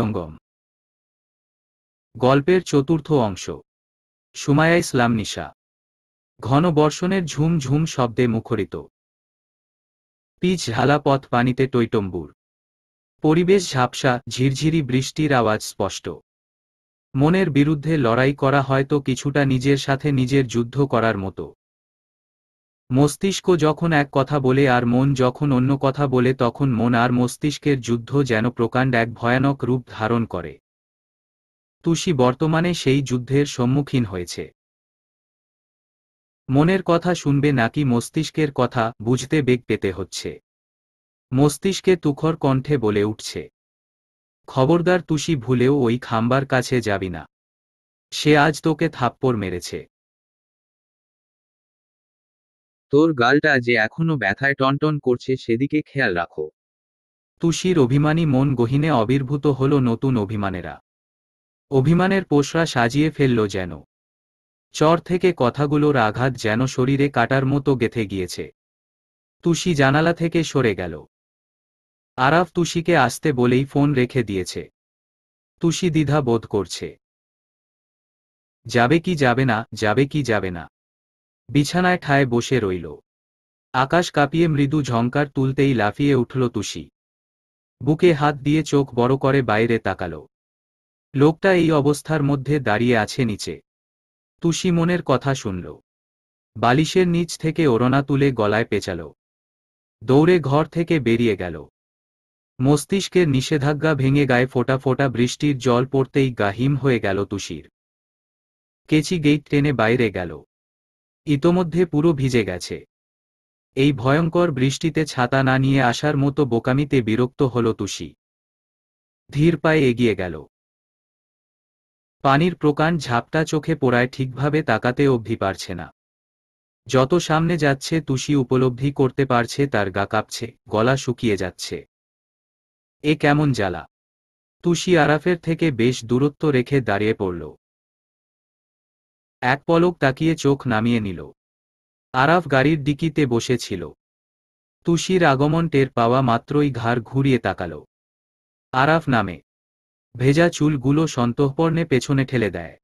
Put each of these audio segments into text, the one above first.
সায়ঙ্গম গল্পের চতুর্থ অংশ সুমায়া ইসলাম নিশা ঘন বর্ষণের ঝুম ঝুম শব্দে মুখরিত পিচ ঝালা পথ পানিতে টৈটম্বুর পরিবেশ ঝাপসা ঝিরঝিরি বৃষ্টির আওয়াজ স্পষ্ট মনের বিরুদ্ধে লড়াই করা হয়তো কিছুটা নিজের সাথে নিজের যুদ্ধ করার মতো মস্তিষ্ক যখন এক কথা বলে আর মন যখন অন্য কথা বলে তখন মন আর মস্তিষ্কের যুদ্ধ যেন প্রকাণ্ড এক ভয়ানক রূপ ধারণ করে তুষি বর্তমানে সেই যুদ্ধের সম্মুখীন হয়েছে মনের কথা শুনবে নাকি মস্তিষ্কের কথা বুঝতে বেগ পেতে হচ্ছে মস্তিষ্কে তুখর কণ্ঠে বলে উঠছে খবরদার তুষি ভুলেও ওই খাম্বার কাছে যাবি না সে আজ তোকে থাপ্পড় মেরেছে তোর গালটা যে এখনো ব্যথায় টনটন করছে সেদিকে খেয়াল রাখো তুষির অভিমানী মন গহিনে আবির্ভূত হল নতুন অভিমানেরা অভিমানের পোষরা সাজিয়ে ফেলল যেন চর থেকে কথাগুলোর আঘাত যেন শরীরে কাটার মতো গেথে গিয়েছে তুষি জানালা থেকে সরে গেল আরাফ তুষিকে আসতে বলেই ফোন রেখে দিয়েছে তুষি দ্বিধা বোধ করছে যাবে কি যাবে না যাবে কি যাবে না বিছানায় ঠায় বসে রইল আকাশ কাঁপিয়ে মৃদু ঝঙ্কার তুলতেই লাফিয়ে উঠল তুষি বুকে হাত দিয়ে চোখ বড় করে বাইরে তাকাল লোকটা এই অবস্থার মধ্যে দাঁড়িয়ে আছে নিচে তুষি মনের কথা শুনল বালিশের নিচ থেকে ওড়না তুলে গলায় পেঁচাল দৌড়ে ঘর থেকে বেরিয়ে গেল মস্তিষ্কের নিষেধাজ্ঞা ভেঙে গায়ে ফোটা ফোটা বৃষ্টির জল পড়তেই গাহিম হয়ে গেল তুষির কেচি গেট টেনে বাইরে গেল ইতোমধ্যে পুরো ভিজে গেছে এই ভয়ঙ্কর বৃষ্টিতে ছাতা না নিয়ে আসার মতো বোকামিতে বিরক্ত হল তুষি ধীর পায়ে এগিয়ে গেল পানির প্রকাণ্ড ঝাপটা চোখে পোড়ায় ঠিকভাবে তাকাতে অবধি পারছে না যত সামনে যাচ্ছে তুষি উপলব্ধি করতে পারছে তার গা কাঁপছে গলা শুকিয়ে যাচ্ছে এ কেমন জ্বালা তুষি আরাফের থেকে বেশ দূরত্ব রেখে দাঁড়িয়ে পড়ল এক পলক তাকিয়ে চোখ নামিয়ে নিল আরাফ গাড়ির ডিকিতে বসেছিল তুষির আগমন টের পাওয়া মাত্রই ঘাড় ঘুরিয়ে তাকাল আরাফ নামে ভেজা চুলগুলো সন্তঃপর্ণে পেছনে ঠেলে দেয়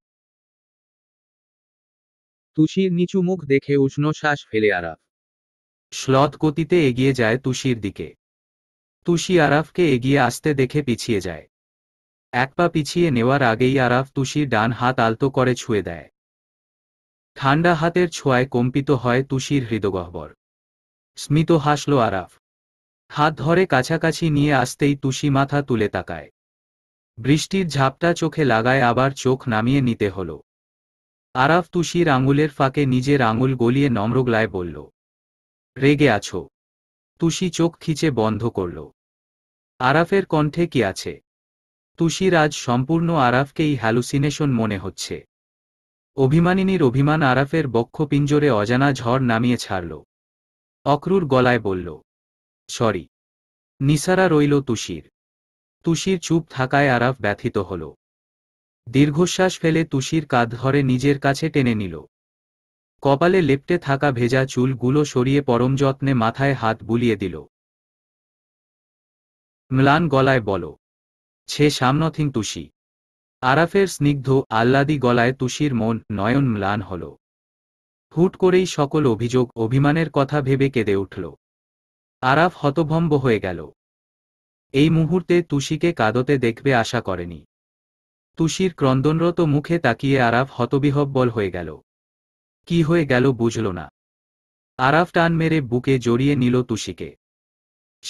তুষির নিচু মুখ দেখে উষ্ণ শ্বাস ফেলে আরাফ শ্লথ গতিতে এগিয়ে যায় তুষির দিকে তুষি আরাফকে এগিয়ে আসতে দেখে পিছিয়ে যায় এক পা পিছিয়ে নেওয়ার আগেই আরাফ তুষির ডান হাত আলতো করে ছুঁয়ে দেয় ঠান্ডা হাতের ছোঁয়ায় কম্পিত হয় তুষির হৃদগহ্বর স্মিত হাসল আরাফ হাত ধরে কাছাকাছি নিয়ে আসতেই তুষি মাথা তুলে তাকায় বৃষ্টির ঝাপটা চোখে লাগায় আবার চোখ নামিয়ে নিতে হল আরাফ তুষির আঙুলের ফাঁকে নিজের আঙুল গলিয়ে নম্রগলায় বলল রেগে আছো তুষি চোখ খিচে বন্ধ করল আরাফের কণ্ঠে কি আছে তুষির আজ সম্পূর্ণ আরাফকেই হ্যালুসিনেশন মনে হচ্ছে অভিমানিনীর অভিমান আরাফের বক্ষ পিঞ্জরে অজানা ঝড় নামিয়ে ছাড়ল অক্রুর গলায় বলল সরি নিসারা রইল তুষির তুষির চুপ থাকায় আরাফ ব্যথিত হল দীর্ঘশ্বাস ফেলে তুষির কাঁধ ধরে নিজের কাছে টেনে নিল কপালে লেপটে থাকা ভেজা চুলগুলো সরিয়ে পরম যত্নে মাথায় হাত বুলিয়ে দিল ম্লান গলায় বল সে সামনথিং তুষি আরাফের স্নিগ্ধ আহ্লাদি গলায় তুষির মন নয়ন ম্লান হল হুট করেই সকল অভিযোগ অভিমানের কথা ভেবে কেঁদে উঠল আরাফ হতভম্ব হয়ে গেল এই মুহূর্তে তুষিকে কাদতে দেখবে আশা করেনি তুষির ক্রন্দনরত মুখে তাকিয়ে আরাফ হতবিহব্বল হয়ে গেল কি হয়ে গেল বুঝল না আরাফ টান মেরে বুকে জড়িয়ে নিল তুষিকে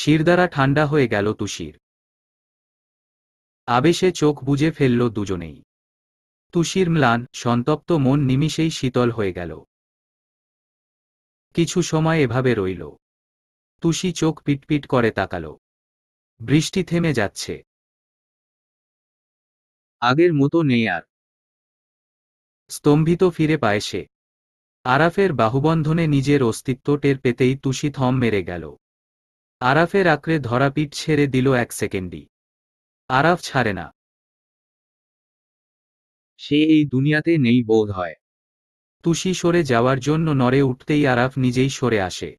শিরদারা ঠান্ডা হয়ে গেল তুষির আবেশে চোখ বুজে ফেলল দুজনেই তুষির ম্লান সন্তপ্ত মন নিমিষেই শীতল হয়ে গেল কিছু সময় এভাবে রইল তুষি চোখ পিটপিট করে তাকাল বৃষ্টি থেমে যাচ্ছে আগের মতো নেই আর স্তম্ভিত ফিরে পায় সে আরাফের বাহুবন্ধনে নিজের অস্তিত্ব টের পেতেই তুষি থম মেরে গেল আরাফের আঁকড়ে ধরাপিট ছেড়ে দিল এক সেকেন্ডই আরাফ ছাড়ে না সে এই দুনিয়াতে নেই বোধ হয় তুষি সরে যাওয়ার জন্য নরে উঠতেই আরাফ নিজেই সরে আসে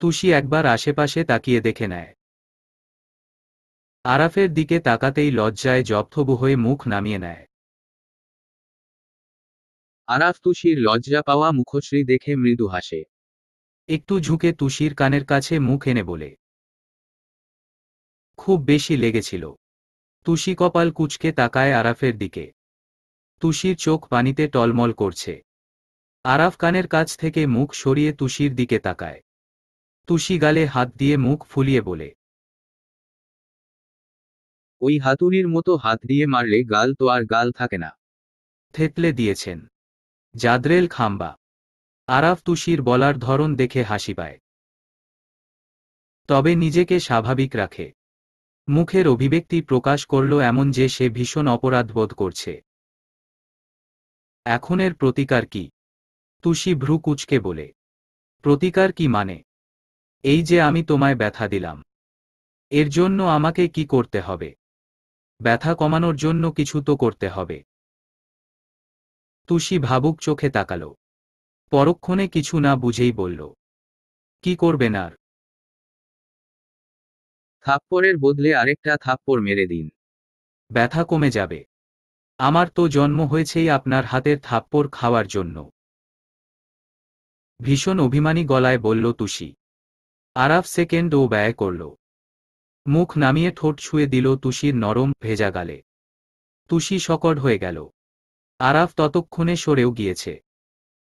তুষি একবার আশেপাশে তাকিয়ে দেখে নেয় আরাফের দিকে তাকাতেই লজ্জায় জব্থবু হয়ে মুখ নামিয়ে নেয় আরাফ তুষির লজ্জা পাওয়া মুখশ্রী দেখে মৃদু হাসে একটু ঝুঁকে তুষির কানের কাছে মুখ এনে বলে খুব বেশি লেগেছিল তুষি কপাল কুচকে তাকায় আরাফের দিকে তুষির চোখ পানিতে টলমল করছে আরাফ কানের কাছ থেকে মুখ সরিয়ে তুষির দিকে তাকায় তুষি গালে হাত দিয়ে মুখ ফুলিয়ে বলে ওই হাতুড়ির মতো হাত দিয়ে মারলে গাল তো আর গাল থাকে না থেতলে দিয়েছেন জাদরেল খাম্বা আরাফ তুষির বলার ধরন দেখে হাসি পায় তবে নিজেকে স্বাভাবিক রাখে মুখের অভিব্যক্তি প্রকাশ করল এমন যে সে ভীষণ অপরাধবোধ করছে এখনের প্রতিকার কি তুষি ভ্রু কুচকে বলে প্রতিকার কি মানে এই যে আমি তোমায় ব্যথা দিলাম এর জন্য আমাকে কি করতে হবে ব্যথা কমানোর জন্য কিছু তো করতে হবে তুষি ভাবুক চোখে তাকাল পরক্ষণে কিছু না বুঝেই বলল কি করবেন আর থাপ্পড়ের বদলে আরেকটা থাপ্পড় মেরে দিন ব্যথা কমে যাবে আমার তো জন্ম হয়েছেই আপনার হাতের থাপ্পড় খাওয়ার জন্য ভীষণ অভিমানী গলায় বলল তুষি আরাফ সেকেন্ড ও ব্যয় করল মুখ নামিয়ে ঠোঁট ছুঁয়ে দিল তুষির নরম ভেজা গালে তুষি সকট হয়ে গেল আরাফ ততক্ষণে সরেও গিয়েছে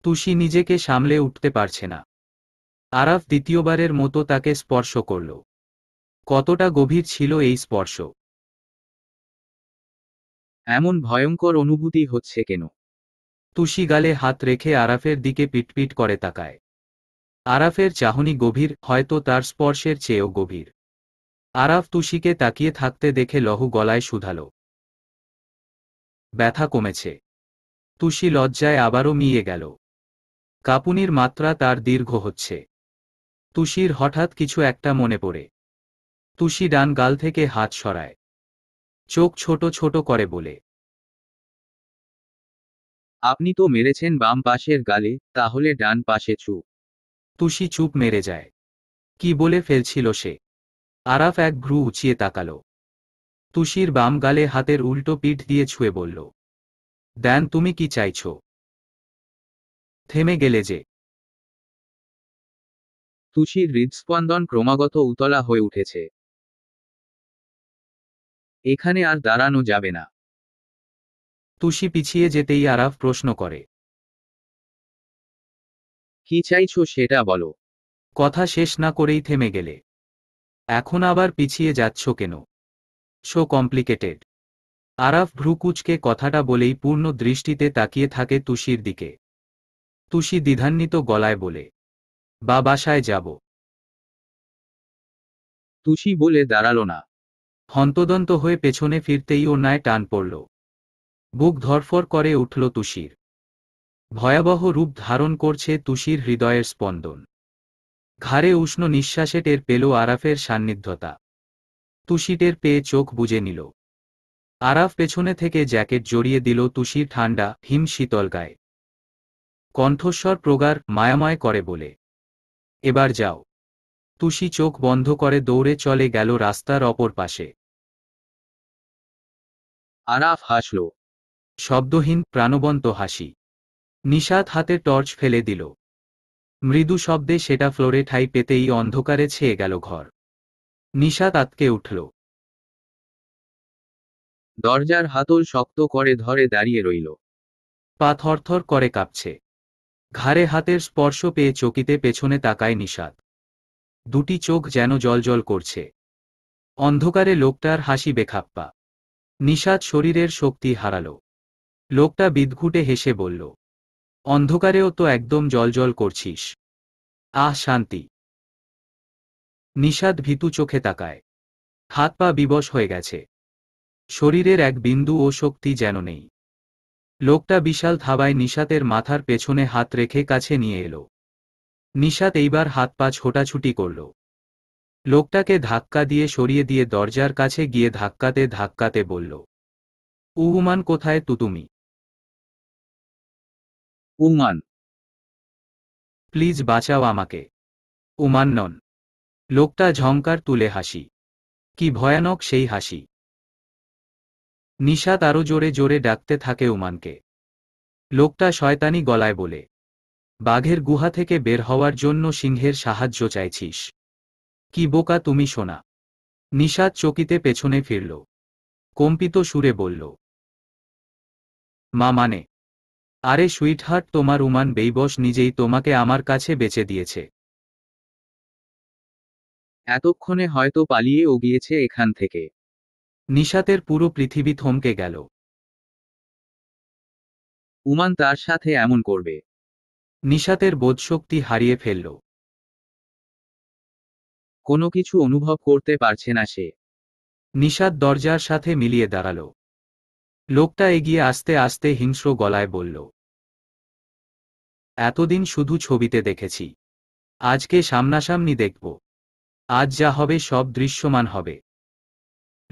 তুষি নিজেকে সামলে উঠতে পারছে না আরাফ দ্বিতীয়বারের মতো তাকে স্পর্শ করল কতটা গভীর ছিল এই স্পর্শ এমন ভয়ঙ্কর অনুভূতি হচ্ছে কেন তুষি গালে হাত রেখে আরাফের দিকে পিটপিট করে তাকায় আরাফের চাহনি গভীর হয়তো তার স্পর্শের চেয়েও গভীর আরাফ তুষিকে তাকিয়ে থাকতে দেখে লহু গলায় শুধালো ব্যথা কমেছে তুষি লজ্জায় আবারও মিয়ে গেল কাপুনির মাত্রা তার দীর্ঘ হচ্ছে তুষির হঠাৎ কিছু একটা মনে পড়ে তুষি ডান গাল থেকে হাত সরায় চোখ ছোট ছোট করে বলে আপনি তো মেরেছেন বাম পাশের গালে তাহলে ডান পাশে চুপ তুষি চুপ মেরে যায় কি বলে ফেলছিল সে আরাফ এক ভ্রু উঁচিয়ে তাকালো তুষির বাম গালে হাতের উল্টো পিঠ দিয়ে ছুঁয়ে বলল দেন তুমি কি চাইছ থেমে গেলে যে তুষির হৃদস্পন্দন ক্রমাগত উতলা হয়ে উঠেছে এখানে আর দাঁড়ানো যাবে না তুষি পিছিয়ে যেতেই আরাফ প্রশ্ন করে কি চাইছো সেটা বলো কথা শেষ না করেই থেমে গেলে এখন আবার পিছিয়ে যাচ্ছ কেন সো কমপ্লিকেটেড আরাফ ভ্রুকুচকে কথাটা বলেই পূর্ণ দৃষ্টিতে তাকিয়ে থাকে তুষির দিকে তুষি দ্বিধান্বিত গলায় বলে বা বাসায় যাব তুষি বলে দাঁড়ালো না হন্তদন্ত হয়ে পেছনে ফিরতেই নায় টান পড়ল বুক ধরফর করে উঠল তুষির ভয়াবহ রূপ ধারণ করছে তুষির হৃদয়ের স্পন্দন ঘাড়ে উষ্ণ নিঃশ্বাসে টের পেল আরাফের সান্নিধ্যতা তুষি টের পেয়ে চোখ বুঝে নিল আরাফ পেছনে থেকে জ্যাকেট জড়িয়ে দিল তুষির ঠান্ডা হিম শীতল গায়ে কণ্ঠস্বর প্রগার মায়াময় করে বলে এবার যাও তুষি চোখ বন্ধ করে দৌড়ে চলে গেল রাস্তার অপর পাশে আরাফ হাসল শব্দহীন প্রাণবন্ত হাসি নিষাদ হাতে টর্চ ফেলে দিল মৃদু শব্দে সেটা ফ্লোরে ঠাই পেতেই অন্ধকারে ছেয়ে গেল ঘর নিষাদ আতকে উঠল দরজার হাতল শক্ত করে ধরে দাঁড়িয়ে রইল পা থরথর করে কাঁপছে ঘাড়ে হাতের স্পর্শ পেয়ে চকিতে পেছনে তাকায় নিষাদ দুটি চোখ যেন জলজল করছে অন্ধকারে লোকটার হাসি বেখাপ্পা নিষাদ শরীরের শক্তি হারালো লোকটা বিদঘুটে হেসে বলল অন্ধকারেও তো একদম জলজল করছিস আহ শান্তি নিষাদ ভীতু চোখে তাকায় হাত পা বিবশ হয়ে গেছে শরীরের এক বিন্দু ও শক্তি যেন নেই লোকটা বিশাল থাবায় নিষাদের মাথার পেছনে হাত রেখে কাছে নিয়ে এলো নিশাত এইবার হাত পা ছোটাছুটি করল লোকটাকে ধাক্কা দিয়ে সরিয়ে দিয়ে দরজার কাছে গিয়ে ধাক্কাতে ধাক্কাতে বলল উহুমান কোথায় তুতুমি উমান প্লিজ বাঁচাও আমাকে উমান নন লোকটা ঝঙ্কার তুলে হাসি কি ভয়ানক সেই হাসি নিশাত আরো জোরে জোরে ডাকতে থাকে উমানকে লোকটা শয়তানি গলায় বলে বাঘের গুহা থেকে বের হওয়ার জন্য সিংহের সাহায্য চাইছিস কি বোকা তুমি শোনা নিষাদ চকিতে পেছনে ফিরল কম্পিত সুরে বলল মা মানে আরে সুইটহার্ট তোমার উমান বেইবস নিজেই তোমাকে আমার কাছে বেচে দিয়েছে এতক্ষণে হয়তো পালিয়ে ও গিয়েছে এখান থেকে নিশাতের পুরো পৃথিবী থমকে গেল উমান তার সাথে এমন করবে নিশাতের বোধশক্তি হারিয়ে ফেলল কোনো কিছু অনুভব করতে পারছে না সে নিশাত দরজার সাথে মিলিয়ে দাঁড়াল লোকটা এগিয়ে আস্তে আস্তে হিংস্র গলায় বলল এতদিন শুধু ছবিতে দেখেছি আজকে সামনাসামনি দেখব আজ যা হবে সব দৃশ্যমান হবে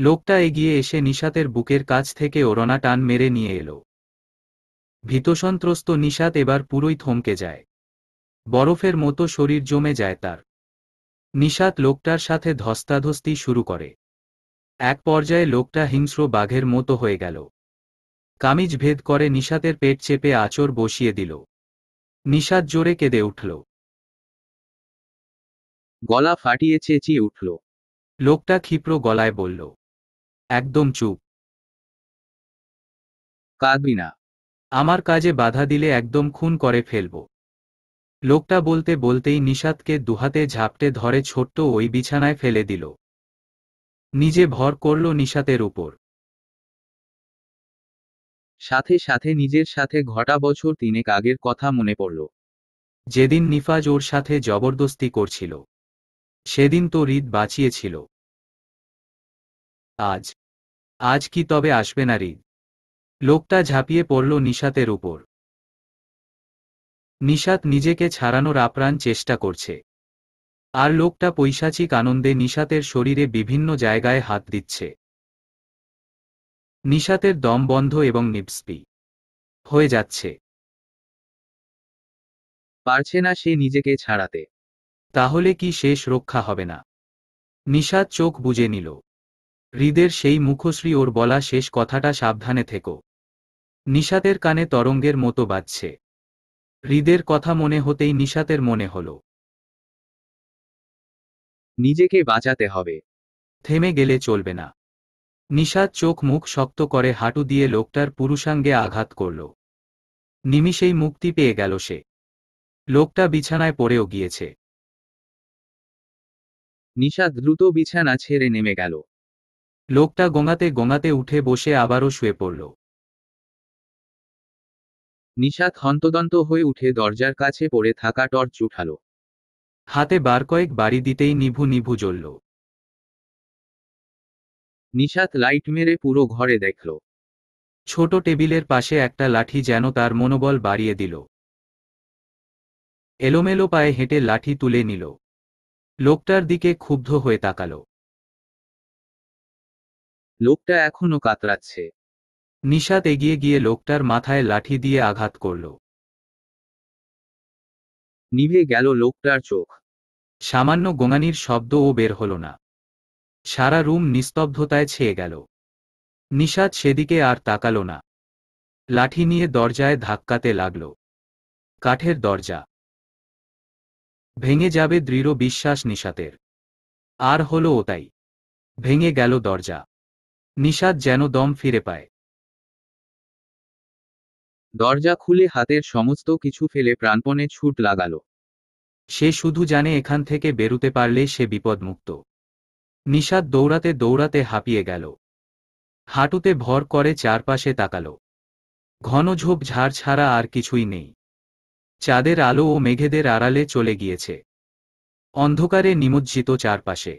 লোকটা এগিয়ে এসে নিশাতের বুকের কাছ থেকে ওরনা টান মেরে নিয়ে এলো ভীতসন্ত্রস্ত নিষাদ এবার পুরোই থমকে যায় বরফের মতো শরীর জমে যায় তার নিষাদ লোকটার সাথে ধস্তাধস্তি শুরু করে এক পর্যায়ে লোকটা হিংস্র বাঘের মতো হয়ে গেল কামিজ ভেদ করে নিষাদের পেট চেপে আচর বসিয়ে দিল নিষাদ জোরে কেঁদে উঠল গলা ফাটিয়ে চেঁচিয়ে উঠল লোকটা ক্ষিপ্র গলায় বলল একদম চুপ কাঁদবি না আমার কাজে বাধা দিলে একদম খুন করে ফেলব লোকটা বলতে বলতেই নিষাদকে দুহাতে ঝাপটে ধরে ছোট্ট ওই বিছানায় ফেলে দিল নিজে ভর করল নিষাতের উপর সাথে সাথে নিজের সাথে ঘটা বছর তিনেক আগের কথা মনে পড়ল যেদিন নিফাজ ওর সাথে জবরদস্তি করছিল সেদিন তো রিদ বাঁচিয়েছিল আজ আজ কি তবে আসবে না রিদ লোকটা ঝাঁপিয়ে পড়ল নিশাতের উপর নিশাত নিজেকে ছাড়ানোর আপ্রাণ চেষ্টা করছে আর লোকটা পৈশাচিক আনন্দে নিশাতের শরীরে বিভিন্ন জায়গায় হাত দিচ্ছে নিশাতের দম বন্ধ এবং নিপস্পি হয়ে যাচ্ছে পারছে না সে নিজেকে ছাড়াতে তাহলে কি শেষ রক্ষা হবে না নিশাত চোখ বুঝে নিল হৃদের সেই মুখশ্রী ওর বলা শেষ কথাটা সাবধানে থেকো নিশাতের কানে তরঙ্গের মতো বাজছে হৃদের কথা মনে হতেই নিশাতের মনে হল নিজেকে বাঁচাতে হবে থেমে গেলে চলবে না নিশাত চোখ মুখ শক্ত করে হাঁটু দিয়ে লোকটার পুরুষাঙ্গে আঘাত করল নিমিষেই মুক্তি পেয়ে গেল সে লোকটা বিছানায় পড়েও গিয়েছে নিশাদ দ্রুত বিছানা ছেড়ে নেমে গেল লোকটা গোঙাতে গোঙাতে উঠে বসে আবারও শুয়ে পড়ল নিশাত হন্তদন্ত হয়ে উঠে দরজার কাছে পড়ে থাকা টর্চ উঠাল হাতে বার কয়েক বাড়ি দিতেই নিভু নিভু জ্বলল নিশাত লাইট মেরে পুরো ঘরে দেখল ছোট টেবিলের পাশে একটা লাঠি যেন তার মনোবল বাড়িয়ে দিল এলোমেলো পায়ে হেঁটে লাঠি তুলে নিল লোকটার দিকে ক্ষুব্ধ হয়ে তাকালো লোকটা এখনো কাতরাচ্ছে নিষাদ এগিয়ে গিয়ে লোকটার মাথায় লাঠি দিয়ে আঘাত করল নিভে গেল লোকটার চোখ সামান্য গোঙানির শব্দও বের হল না সারা রুম নিস্তব্ধতায় ছেয়ে গেল নিষাদ সেদিকে আর তাকালো না লাঠি নিয়ে দরজায় ধাক্কাতে লাগল কাঠের দরজা ভেঙে যাবে দৃঢ় বিশ্বাস নিষাতের আর হলো ওটাই ভেঙে গেল দরজা নিষাদ যেন দম ফিরে পায় দরজা খুলে হাতের সমস্ত কিছু ফেলে প্রাণপণে ছুট লাগাল সে শুধু জানে এখান থেকে বেরুতে পারলে সে বিপদমুক্ত নিষাদ দৌড়াতে দৌড়াতে হাঁপিয়ে গেল হাঁটুতে ভর করে চারপাশে তাকাল ঘন ঝোপ ঝাড় ছাড়া আর কিছুই নেই চাঁদের আলো ও মেঘেদের আড়ালে চলে গিয়েছে অন্ধকারে নিমজ্জিত চারপাশে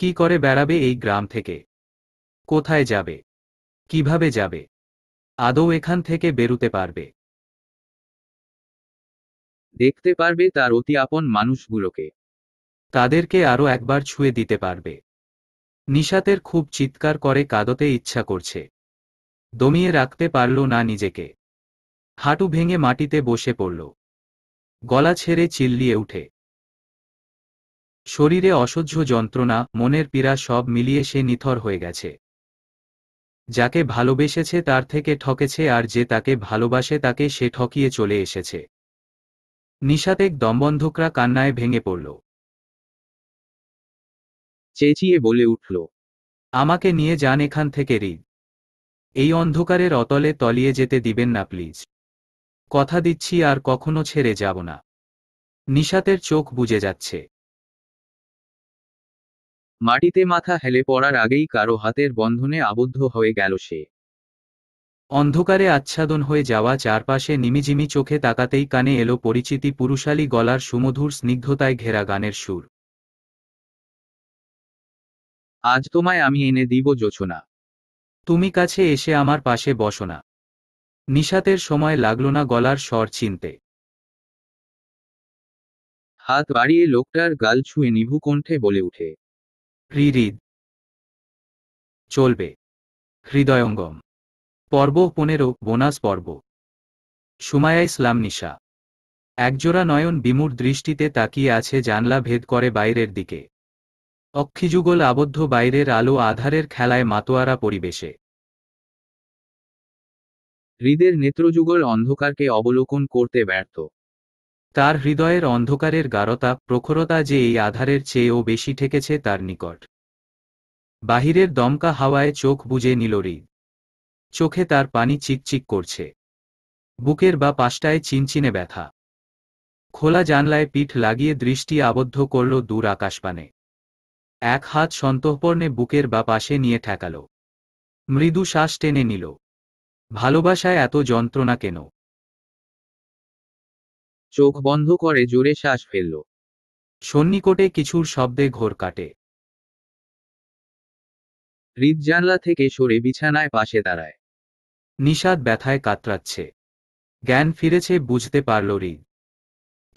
কি করে বেড়াবে এই গ্রাম থেকে কোথায় যাবে কিভাবে যাবে আদৌ এখান থেকে বেরুতে পারবে দেখতে পারবে তার অতি আপন মানুষগুলোকে তাদেরকে আরও একবার ছুঁয়ে দিতে পারবে নিশাতের খুব চিৎকার করে কাদতে ইচ্ছা করছে দমিয়ে রাখতে পারল না নিজেকে হাঁটু ভেঙে মাটিতে বসে পড়ল গলা ছেড়ে চিল্লিয়ে উঠে শরীরে অসহ্য যন্ত্রণা মনের পীড়া সব মিলিয়ে সে নিথর হয়ে গেছে যাকে ভালোবেসেছে তার থেকে ঠকেছে আর যে তাকে ভালোবাসে তাকে সে ঠকিয়ে চলে এসেছে নিশাতেক দমবন্ধকরা কান্নায় ভেঙে পড়ল চেঁচিয়ে বলে উঠল আমাকে নিয়ে যান এখান থেকে রিদ এই অন্ধকারের অতলে তলিয়ে যেতে দিবেন না প্লিজ কথা দিচ্ছি আর কখনো ছেড়ে যাব না নিশাতের চোখ বুঝে যাচ্ছে মাটিতে মাথা হেলে পড়ার আগেই কারো হাতের বন্ধনে আবদ্ধ হয়ে গেল সে অন্ধকারে আচ্ছাদন হয়ে যাওয়া চারপাশে নিমিজিমি চোখে তাকাতেই কানে এলো পরিচিতি পুরুষালী গলার সুমধুর স্নিগ্ধতায় ঘেরা গানের সুর আজ তোমায় আমি এনে দিব যোচনা তুমি কাছে এসে আমার পাশে বসো না নিশাতের সময় লাগল না গলার স্বর চিনতে হাত বাড়িয়ে লোকটার গাল ছুঁয়ে নিভু কণ্ঠে বলে উঠে হৃদ চলবে হৃদয়ঙ্গম পর্ব পনেরো বোনাস পর্ব সুমায়া ইসলাম নিশা একজোড়া নয়ন বিমূর দৃষ্টিতে তাকিয়ে আছে জানলা ভেদ করে বাইরের দিকে অক্ষিযুগল আবদ্ধ বাইরের আলো আধারের খেলায় মাতোয়ারা পরিবেশে হৃদের নেত্রযুগল অন্ধকারকে অবলোকন করতে ব্যর্থ তার হৃদয়ের অন্ধকারের গারতা প্রখরতা যে এই আধারের চেয়েও বেশি ঠেকেছে তার নিকট বাহিরের দমকা হাওয়ায় চোখ বুঝে নিল হৃদ চোখে তার পানি চিকচিক করছে বুকের বা পাশটায় চিনচিনে ব্যথা খোলা জানলায় পিঠ লাগিয়ে দৃষ্টি আবদ্ধ করল দূর আকাশপানে এক হাত সন্তঃপর্ণে বুকের বা পাশে নিয়ে ঠেকাল মৃদু শ্বাস টেনে নিল ভালোবাসায় এত যন্ত্রণা কেন চোখ বন্ধ করে জোরে শ্বাস ফেলল সন্নিকটে কিছুর শব্দে ঘোর কাটে হৃদ জানলা থেকে সরে বিছানায় পাশে দাঁড়ায় নিষাদ ব্যথায় কাতরাচ্ছে জ্ঞান ফিরেছে বুঝতে পারল রিদ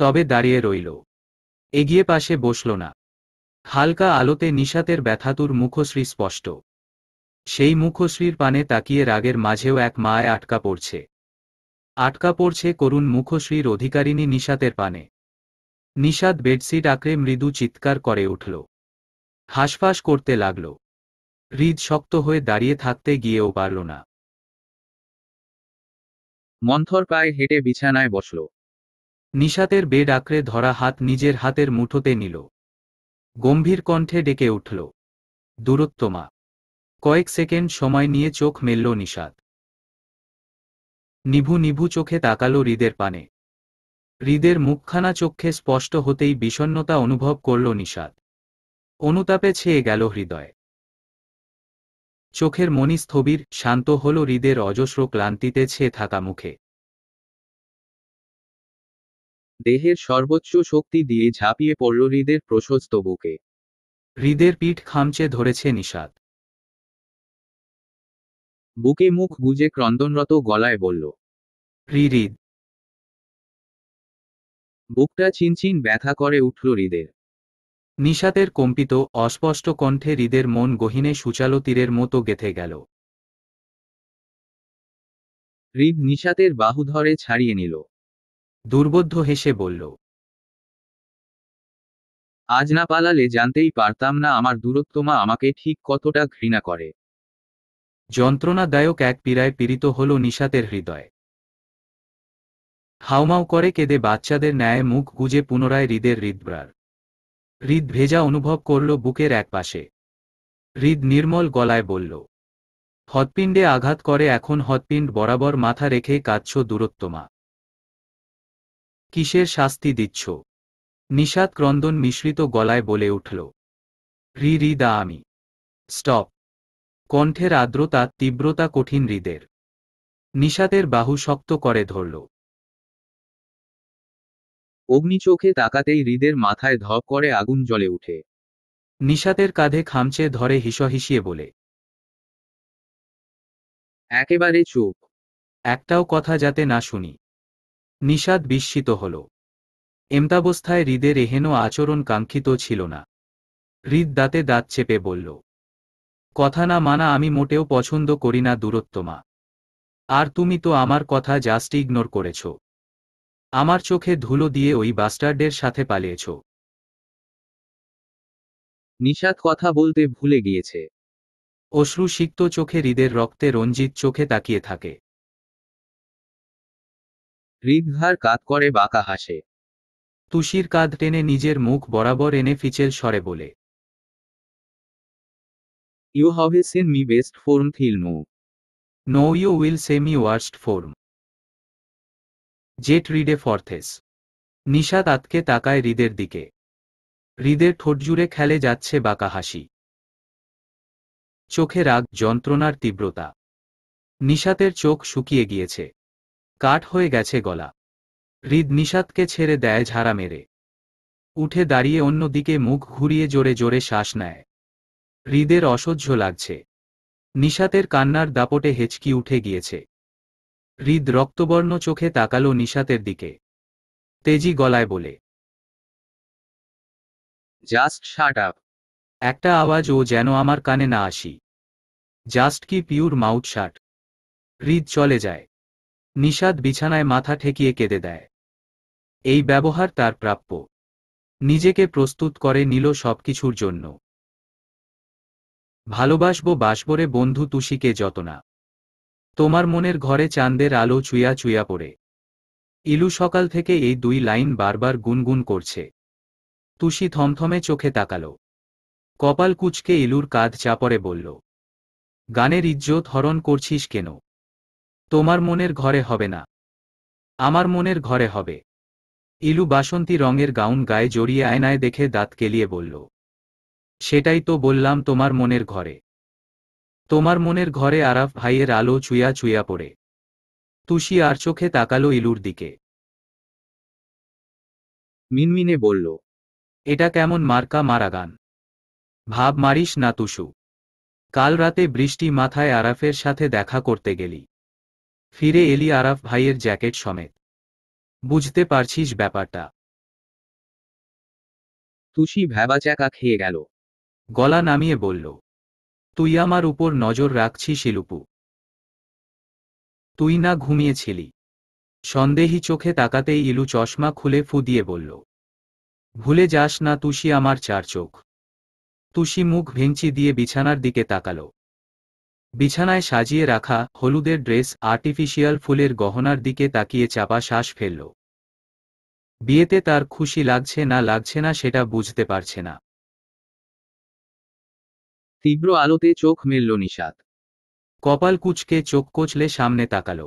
তবে দাঁড়িয়ে রইল এগিয়ে পাশে বসল না হালকা আলোতে নিষাতের ব্যথাতুর মুখশ্রী স্পষ্ট সেই মুখশ্রীর পানে তাকিয়ে রাগের মাঝেও এক মায় আটকা পড়ছে আটকা পড়ছে করুণ মুখশ্রীর অধিকারিণী নিশাতের পানে নিশাদ বেডশিট আঁকড়ে মৃদু চিৎকার করে উঠল হাঁসফাঁস করতে লাগল হৃদ শক্ত হয়ে দাঁড়িয়ে থাকতে গিয়েও পারল না মন্থর পায়ে হেঁটে বিছানায় বসল নিশাতের বেড আঁকড়ে ধরা হাত নিজের হাতের মুঠোতে নিল গম্ভীর কণ্ঠে ডেকে উঠল দূরত্বমা কয়েক সেকেন্ড সময় নিয়ে চোখ মেলল নিশাত নিভু নিভু চোখে তাকালো হৃদের পানে হৃদের মুখখানা চোখে স্পষ্ট হতেই বিষণ্নতা অনুভব করল নিষাদ অনুতাপে ছেয়ে গেল হৃদয় চোখের মনি স্থবির শান্ত হল হৃদের অজস্র ক্লান্তিতে ছেয়ে থাকা মুখে দেহের সর্বোচ্চ শক্তি দিয়ে ঝাঁপিয়ে পড়ল হৃদের প্রশস্ত বুকে হৃদের পিঠ খামচে ধরেছে নিষাদ বুকে মুখ গুজে ক্রন্দনরত গলায় বলল হৃদ বুকটা চিনচিন ব্যথা করে উঠল হৃদের নিষাতের কম্পিত অস্পষ্ট কণ্ঠে হৃদের মন গহিনে সুচালো তীরের মতো গেথে গেল হৃদ নিষাতের বাহু ধরে ছাড়িয়ে নিল দুর্বোধ্য হেসে বলল আজ না পালালে জানতেই পারতাম না আমার দূরত্বমা আমাকে ঠিক কতটা ঘৃণা করে যন্ত্রণাদায়ক এক পীড়ায় পীড়িত হল নিশাতের হৃদয় হাউমাউ করে কেঁদে বাচ্চাদের ন্যায় মুখ গুজে পুনরায় হৃদের হৃদব্রার হৃদ ভেজা অনুভব করল বুকের একপাশে হৃদ নির্মল গলায় বলল হতপিণ্ডে আঘাত করে এখন হতপিণ্ড বরাবর মাথা রেখে কাঁদছ দূরত্বমা কিসের শাস্তি দিচ্ছ নিষাদ ক্রন্দন মিশ্রিত গলায় বলে উঠল হৃ হৃদা আমি স্টপ কণ্ঠের আর্দ্রতা তীব্রতা কঠিন হৃদের নিষাদের বাহু শক্ত করে ধরল অগ্নিচোখে তাকাতেই হৃদের মাথায় ধপ করে আগুন জ্বলে উঠে নিষাদের কাঁধে খামচে ধরে হিসহিসিয়ে বলে একেবারে চুপ একটাও কথা যাতে না শুনি নিষাদ বিস্মিত হল এমতাবস্থায় হৃদের এহেন আচরণ কাঙ্ক্ষিত ছিল না হৃদ দাঁতে দাঁত চেপে বলল কথা না মানা আমি মোটেও পছন্দ করি না দূরত্বমা আর তুমি তো আমার কথা জাস্ট ইগনোর করেছ আমার চোখে ধুলো দিয়ে ওই বাস্টার্ডের সাথে পালিয়েছ নিষাদ কথা বলতে ভুলে গিয়েছে অশ্রুসিক্ত চোখে হৃদের রক্তে রঞ্জিত চোখে তাকিয়ে থাকে হৃদঘার কাত করে বাঁকা হাসে তুষির কাঁধ টেনে নিজের মুখ বরাবর এনে ফিচেল সরে বলে You have seen me best form till now. Now you will see me worst form. জেট রিডে ফর্থেস নিশাত আতকে তাকায় হৃদের দিকে হৃদের জুড়ে খেলে যাচ্ছে বাঁকা হাসি চোখে রাগ যন্ত্রণার তীব্রতা নিশাতের চোখ শুকিয়ে গিয়েছে কাঠ হয়ে গেছে গলা হৃদ নিশাতকে ছেড়ে দেয় ঝাড়া মেরে উঠে দাঁড়িয়ে অন্যদিকে মুখ ঘুরিয়ে জোরে জোরে শ্বাস নেয় হৃদের অসহ্য লাগছে নিশাতের কান্নার দাপটে হেঁচকি উঠে গিয়েছে হৃদ রক্তবর্ণ চোখে তাকালো নিশাতের দিকে তেজি গলায় বলে জাস্ট শার্ট আপ একটা আওয়াজ ও যেন আমার কানে না আসি জাস্ট কি পিউর মাউথ শাট হৃদ চলে যায় নিশাদ বিছানায় মাথা ঠেকিয়ে কেঁদে দেয় এই ব্যবহার তার প্রাপ্য নিজেকে প্রস্তুত করে নিল সবকিছুর জন্য ভালোবাসব বাসবরে বন্ধু তুষিকে যতনা তোমার মনের ঘরে চাঁদের আলো চুইয়া চুইয়া পড়ে ইলু সকাল থেকে এই দুই লাইন বারবার গুনগুন করছে তুষি থমথমে চোখে তাকালো কপাল কুচকে ইলুর কাঁধ চাপড়ে বলল গানের ইজ্জত হরণ করছিস কেন তোমার মনের ঘরে হবে না আমার মনের ঘরে হবে ইলু বাসন্তী রঙের গাউন গায়ে জড়িয়ে আয়নায় দেখে দাঁত কেলিয়ে বলল সেটাই তো বললাম তোমার মনের ঘরে তোমার মনের ঘরে আরাফ ভাইয়ের আলো চুয়া চুয়া পড়ে তুষি আর চোখে তাকালো ইলুর দিকে মিনমিনে বলল এটা কেমন মার্কা মারা গান ভাব মারিস না তুষু কাল রাতে বৃষ্টি মাথায় আরাফের সাথে দেখা করতে গেলি ফিরে এলি আরাফ ভাইয়ের জ্যাকেট সমেত বুঝতে পারছিস ব্যাপারটা তুষি ভ্যাবাচ্যাকা খেয়ে গেল গলা নামিয়ে বলল তুই আমার উপর নজর রাখছি শিলুপু তুই না ঘুমিয়েছিলি সন্দেহী চোখে তাকাতেই ইলু চশমা খুলে ফু দিয়ে বলল ভুলে যাস না তুষি আমার চার চোখ তুষি মুখ ভেঙচি দিয়ে বিছানার দিকে তাকাল বিছানায় সাজিয়ে রাখা হলুদের ড্রেস আর্টিফিশিয়াল ফুলের গহনার দিকে তাকিয়ে চাপা শ্বাস ফেলল বিয়েতে তার খুশি লাগছে না লাগছে না সেটা বুঝতে পারছে না তীব্র আলোতে চোখ মেলল নিষাদ কপাল কুচকে চোখ কচলে সামনে তাকাল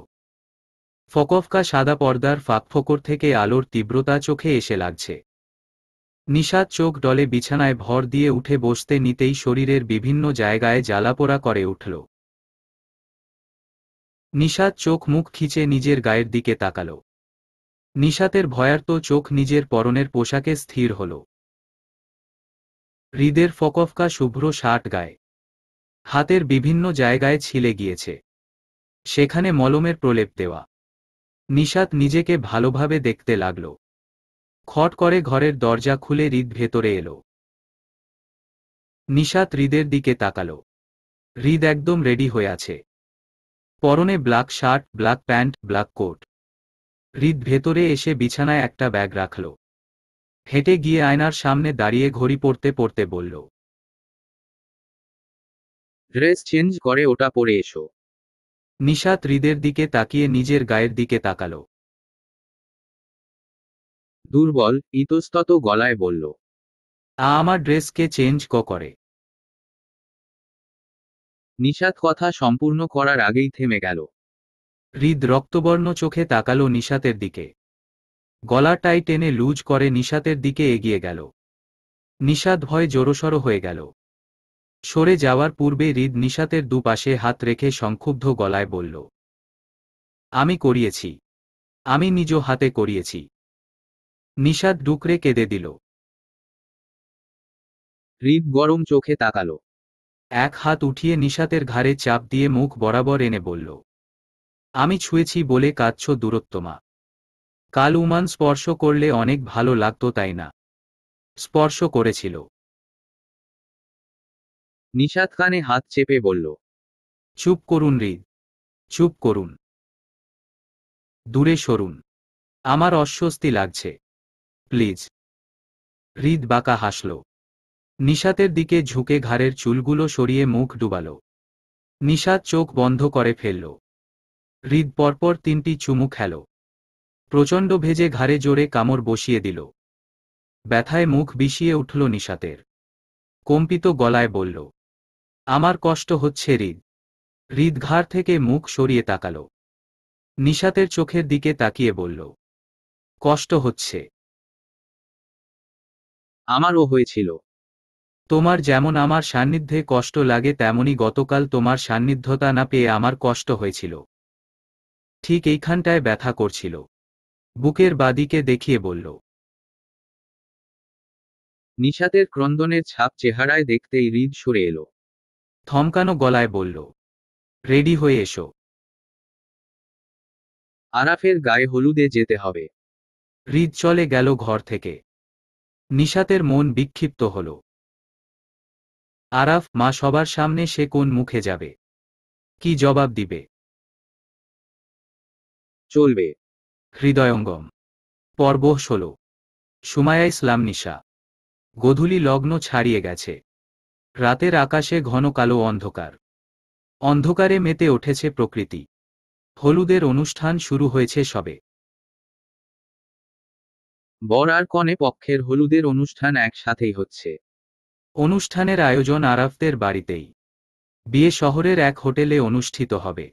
ফকফকা সাদা পর্দার ফাঁকফোকর থেকে আলোর তীব্রতা চোখে এসে লাগছে নিষাদ চোখ ডলে বিছানায় ভর দিয়ে উঠে বসতে নিতেই শরীরের বিভিন্ন জায়গায় জ্বালাপোড়া করে উঠল নিষাদ চোখ মুখ খিচে নিজের গায়ের দিকে তাকাল নিষাতের ভয়ার্ত চোখ নিজের পরনের পোশাকে স্থির হলো হৃদের ফকফকা শুভ্র শার্ট গায়ে হাতের বিভিন্ন জায়গায় ছিলে গিয়েছে সেখানে মলমের প্রলেপ দেওয়া নিশাত নিজেকে ভালোভাবে দেখতে লাগল খট করে ঘরের দরজা খুলে হৃদ ভেতরে এলো নিশাত হৃদের দিকে তাকাল হৃদ একদম রেডি হয়ে আছে পরনে black shirt black pant black coat Hrid ভেতরে এসে বিছানায় একটা ব্যাগ রাখল হেঁটে গিয়ে আয়নার সামনে দাঁড়িয়ে ঘড়ি পড়তে পড়তে বলল ড্রেস চেঞ্জ করে ওটা পরে এসো নিশাত হৃদের দিকে তাকিয়ে নিজের গায়ের দিকে তাকালো দুর্বল ইতস্তত গলায় বলল আমার ড্রেসকে চেঞ্জ ক করে নিশাত কথা সম্পূর্ণ করার আগেই থেমে গেল হৃদ রক্তবর্ণ চোখে তাকালো নিশাতের দিকে গলাটাই টেনে লুজ করে নিশাতের দিকে এগিয়ে গেল নিশাদ ভয় জোরসড় হয়ে গেল সরে যাওয়ার পূর্বে হৃদ নিশাতের দুপাশে হাত রেখে সংক্ষুব্ধ গলায় বলল আমি করিয়েছি আমি নিজ হাতে করিয়েছি নিশাদ ডুকরে কেঁদে দিল হৃদ গরম চোখে তাকাল এক হাত উঠিয়ে নিশাতের ঘাড়ে চাপ দিয়ে মুখ বরাবর এনে বলল আমি ছুঁয়েছি বলে কাঁদছ দূরত্বমা কাল উমান স্পর্শ করলে অনেক ভালো লাগত তাই না স্পর্শ করেছিল নিশাদ খানে হাত চেপে বলল চুপ করুন রিদ চুপ করুন দূরে সরুন আমার অস্বস্তি লাগছে প্লিজ হৃদ বাঁকা হাসল নিশাতের দিকে ঝুঁকে ঘাড়ের চুলগুলো সরিয়ে মুখ ডুবাল নিশাদ চোখ বন্ধ করে ফেলল হৃদ পরপর তিনটি চুমু খেলো প্রচণ্ড ভেজে ঘাড়ে জোরে কামড় বসিয়ে দিল ব্যথায় মুখ বিষিয়ে উঠল নিশাতের কম্পিত গলায় বলল আমার কষ্ট হচ্ছে হৃদ হৃদঘাড় থেকে মুখ সরিয়ে তাকালো নিশাতের চোখের দিকে তাকিয়ে বলল কষ্ট হচ্ছে আমারও হয়েছিল তোমার যেমন আমার সান্নিধ্যে কষ্ট লাগে তেমনি গতকাল তোমার সান্নিধ্যতা না পেয়ে আমার কষ্ট হয়েছিল ঠিক এইখানটায় ব্যথা করছিল বুকের বাদিকে দেখিয়ে বলল নিশাতের ক্রন্দনের ছাপ চেহারায় দেখতেই হৃদ সরে এলো থমকানো গলায় বলল রেডি হয়ে এসো আরাফের গায়ে হলুদে যেতে হবে হৃদ চলে গেল ঘর থেকে নিশাতের মন বিক্ষিপ্ত হল আরাফ মা সবার সামনে সে কোন মুখে যাবে কি জবাব দিবে চলবে হৃদয়ঙ্গম পর্ব ষোল সুমায়া ইসলাম নিশা গধুলি লগ্ন ছাড়িয়ে গেছে রাতের আকাশে ঘন কালো অন্ধকার অন্ধকারে মেতে উঠেছে প্রকৃতি হলুদের অনুষ্ঠান শুরু হয়েছে সবে বর আর কনে পক্ষের হলুদের অনুষ্ঠান একসাথেই হচ্ছে অনুষ্ঠানের আয়োজন আরাফদের বাড়িতেই বিয়ে শহরের এক হোটেলে অনুষ্ঠিত হবে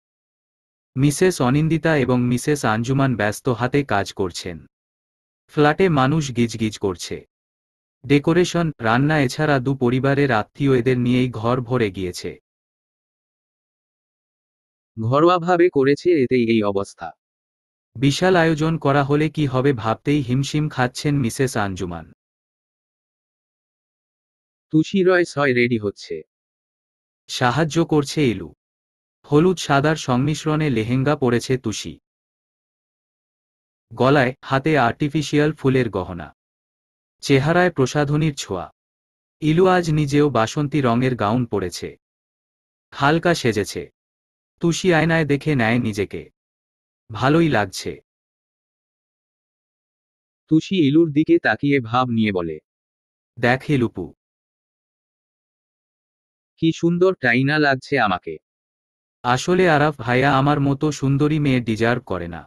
মিসেস অনিন্দিতা এবং মিসেস আঞ্জুমান ব্যস্ত হাতে কাজ করছেন ফ্ল্যাটে মানুষ গিজগিজ করছে ডেকোরেশন রান্না এছাড়া দু পরিবারের এদের নিয়েই ঘর ভরে গিয়েছে ঘরোয়াভাবে করেছে এতেই এই অবস্থা বিশাল আয়োজন করা হলে কি হবে ভাবতেই হিমশিম খাচ্ছেন মিসেস আঞ্জুমান তুষি রয় সয় রেডি হচ্ছে সাহায্য করছে ইলু হলুদ সাদার সংমিশ্রণে লেহেঙ্গা পরেছে তুষি গলায় হাতে আর্টিফিশিয়াল ফুলের গহনা চেহারায় প্রসাধনীর ছোঁয়া ইলু আজ নিজেও বাসন্তী রঙের গাউন পরেছে হালকা সেজেছে তুষি আয়নায় দেখে নেয় নিজেকে ভালোই লাগছে তুষি ইলুর দিকে তাকিয়ে ভাব নিয়ে বলে দেখে লুপু কি সুন্দর টাইনা লাগছে আমাকে আসলে আরাফ ভাইয়া আমার মতো সুন্দরী মেয়ে ডিজার্ভ করে না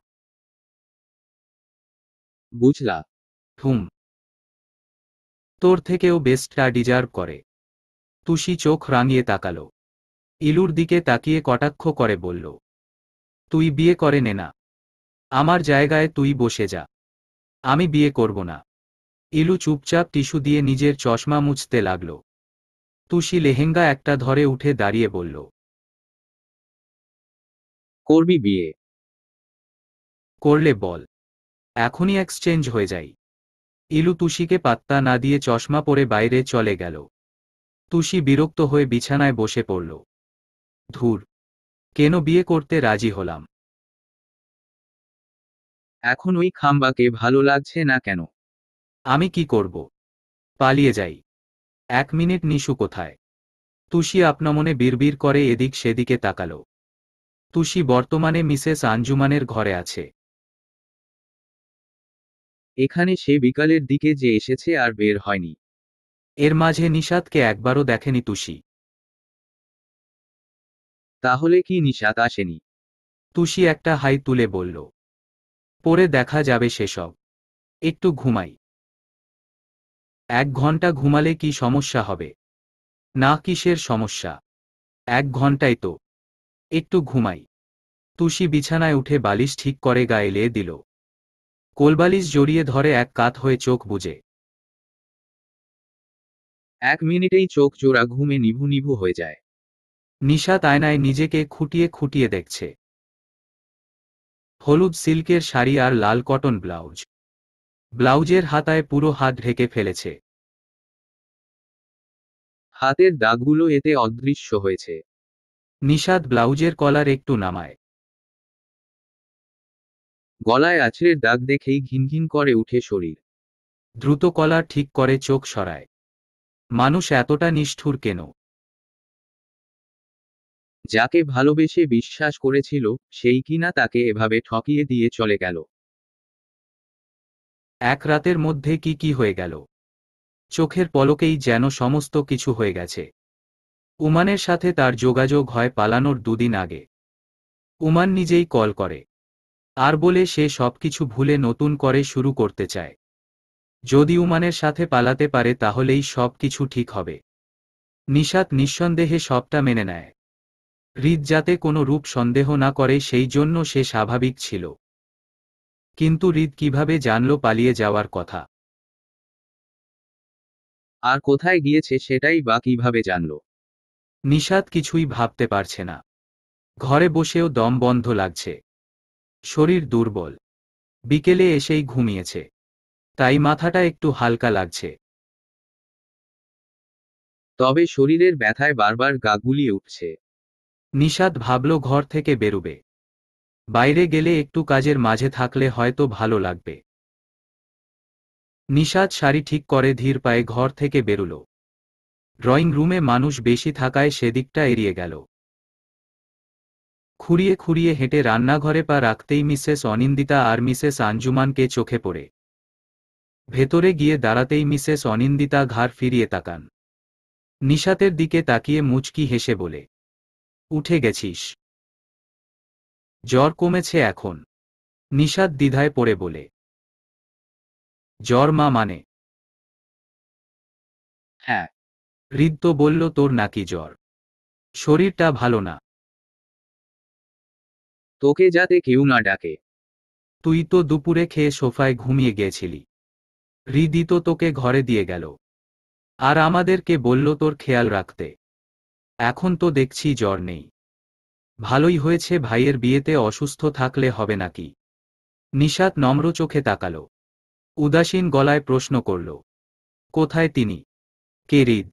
বুঝলা হুম তোর থেকেও বেস্টটা ডিজার্ভ করে তুষি চোখ রাঙিয়ে তাকালো ইলুর দিকে তাকিয়ে কটাক্ষ করে বলল তুই বিয়ে করে নে না আমার জায়গায় তুই বসে যা আমি বিয়ে করব না ইলু চুপচাপ টিস্যু দিয়ে নিজের চশমা মুছতে লাগল তুষি লেহেঙ্গা একটা ধরে উঠে দাঁড়িয়ে বলল করবি বিয়ে করলে বল এখনই এক্সচেঞ্জ হয়ে যাই ইলু তুষিকে পাত্তা না দিয়ে চশমা পরে বাইরে চলে গেল তুষি বিরক্ত হয়ে বিছানায় বসে পড়ল ধুর কেন বিয়ে করতে রাজি হলাম এখন ওই খাম্বাকে ভালো লাগছে না কেন আমি কি করব পালিয়ে যাই এক মিনিট নিশু কোথায় তুষি মনে বিড়বিড় করে এদিক সেদিকে তাকালো তুষি বর্তমানে মিসেস আঞ্জুমানের ঘরে আছে এখানে সে বিকালের দিকে যে এসেছে আর বের হয়নি এর মাঝে নিষাদকে একবারও দেখেনি তুষি তাহলে কি নিষাদ আসেনি তুষি একটা হাই তুলে বলল পরে দেখা যাবে সেসব একটু ঘুমাই এক ঘন্টা ঘুমালে কি সমস্যা হবে না কিসের সমস্যা এক ঘন্টায় তো একটু ঘুমাই তুষি বিছানায় উঠে বালিশ ঠিক করে গায়ে লেয়ে দিল কোলবালিশ জড়িয়ে ধরে এক কাত হয়ে চোখ বুঝে এক মিনিটেই চোখ জোড়া ঘুমে নিভু নিভু হয়ে যায় নিশা তায়নায় নিজেকে খুঁটিয়ে খুঁটিয়ে দেখছে হলুদ সিল্কের শাড়ি আর লাল কটন ব্লাউজ ব্লাউজের হাতায় পুরো হাত ঢেকে ফেলেছে হাতের দাগগুলো এতে অদৃশ্য হয়েছে নিষাদ ব্লাউজের কলার একটু নামায় গলায় আছড়ের দাগ দেখেই ঘিনঘিন করে উঠে শরীর দ্রুত কলা ঠিক করে চোখ সরায় মানুষ এতটা নিষ্ঠুর কেন যাকে ভালোবেসে বিশ্বাস করেছিল সেই কিনা তাকে এভাবে ঠকিয়ে দিয়ে চলে গেল এক রাতের মধ্যে কি কি হয়ে গেল চোখের পলকেই যেন সমস্ত কিছু হয়ে গেছে উমানের সাথে তার যোগাযোগ হয় পালানোর দুদিন আগে উমান নিজেই কল করে আর বলে সে সবকিছু ভুলে নতুন করে শুরু করতে চায় যদি উমানের সাথে পালাতে পারে তাহলেই সব কিছু ঠিক হবে নিশাত নিঃসন্দেহে সবটা মেনে নেয় হৃদ যাতে কোনো রূপ সন্দেহ না করে সেই জন্য সে স্বাভাবিক ছিল কিন্তু হৃদ কিভাবে জানল পালিয়ে যাওয়ার কথা আর কোথায় গিয়েছে সেটাই বা কিভাবে জানলো নিষাদ কিছুই ভাবতে পারছে না ঘরে বসেও দম বন্ধ লাগছে শরীর দুর্বল বিকেলে এসেই ঘুমিয়েছে তাই মাথাটা একটু হালকা লাগছে তবে শরীরের ব্যথায় বারবার গা গুলিয়ে উঠছে নিষাদ ভাবল ঘর থেকে বেরুবে বাইরে গেলে একটু কাজের মাঝে থাকলে হয়তো ভালো লাগবে নিষাদ শাড়ি ঠিক করে ধীর পায়ে ঘর থেকে বেরুলো ড্রয়িং রুমে মানুষ বেশি থাকায় সেদিকটা এড়িয়ে গেল খুঁড়িয়ে খুঁড়িয়ে হেঁটে রান্নাঘরে পা রাখতেই মিসেস অনিন্দিতা আর মিসেস আঞ্জুমানকে চোখে পড়ে ভেতরে গিয়ে দাঁড়াতেই মিসেস অনিন্দিতা ঘাড় ফিরিয়ে তাকান নিশাতের দিকে তাকিয়ে মুচকি হেসে বলে উঠে গেছিস জ্বর কমেছে এখন নিশাত দ্বিধায় পড়ে বলে জ্বর মা মানে হ্যাঁ হৃদ্য বলল তোর নাকি জ্বর শরীরটা ভালো না তোকে যাতে কেউ না ডাকে তুই তো দুপুরে খেয়ে সোফায় ঘুমিয়ে গিয়েছিলি হৃদি তো তোকে ঘরে দিয়ে গেল আর আমাদেরকে বলল তোর খেয়াল রাখতে এখন তো দেখছি জ্বর নেই ভালোই হয়েছে ভাইয়ের বিয়েতে অসুস্থ থাকলে হবে নাকি নিশাত নম্র চোখে তাকাল উদাসীন গলায় প্রশ্ন করল কোথায় তিনি কে রিদ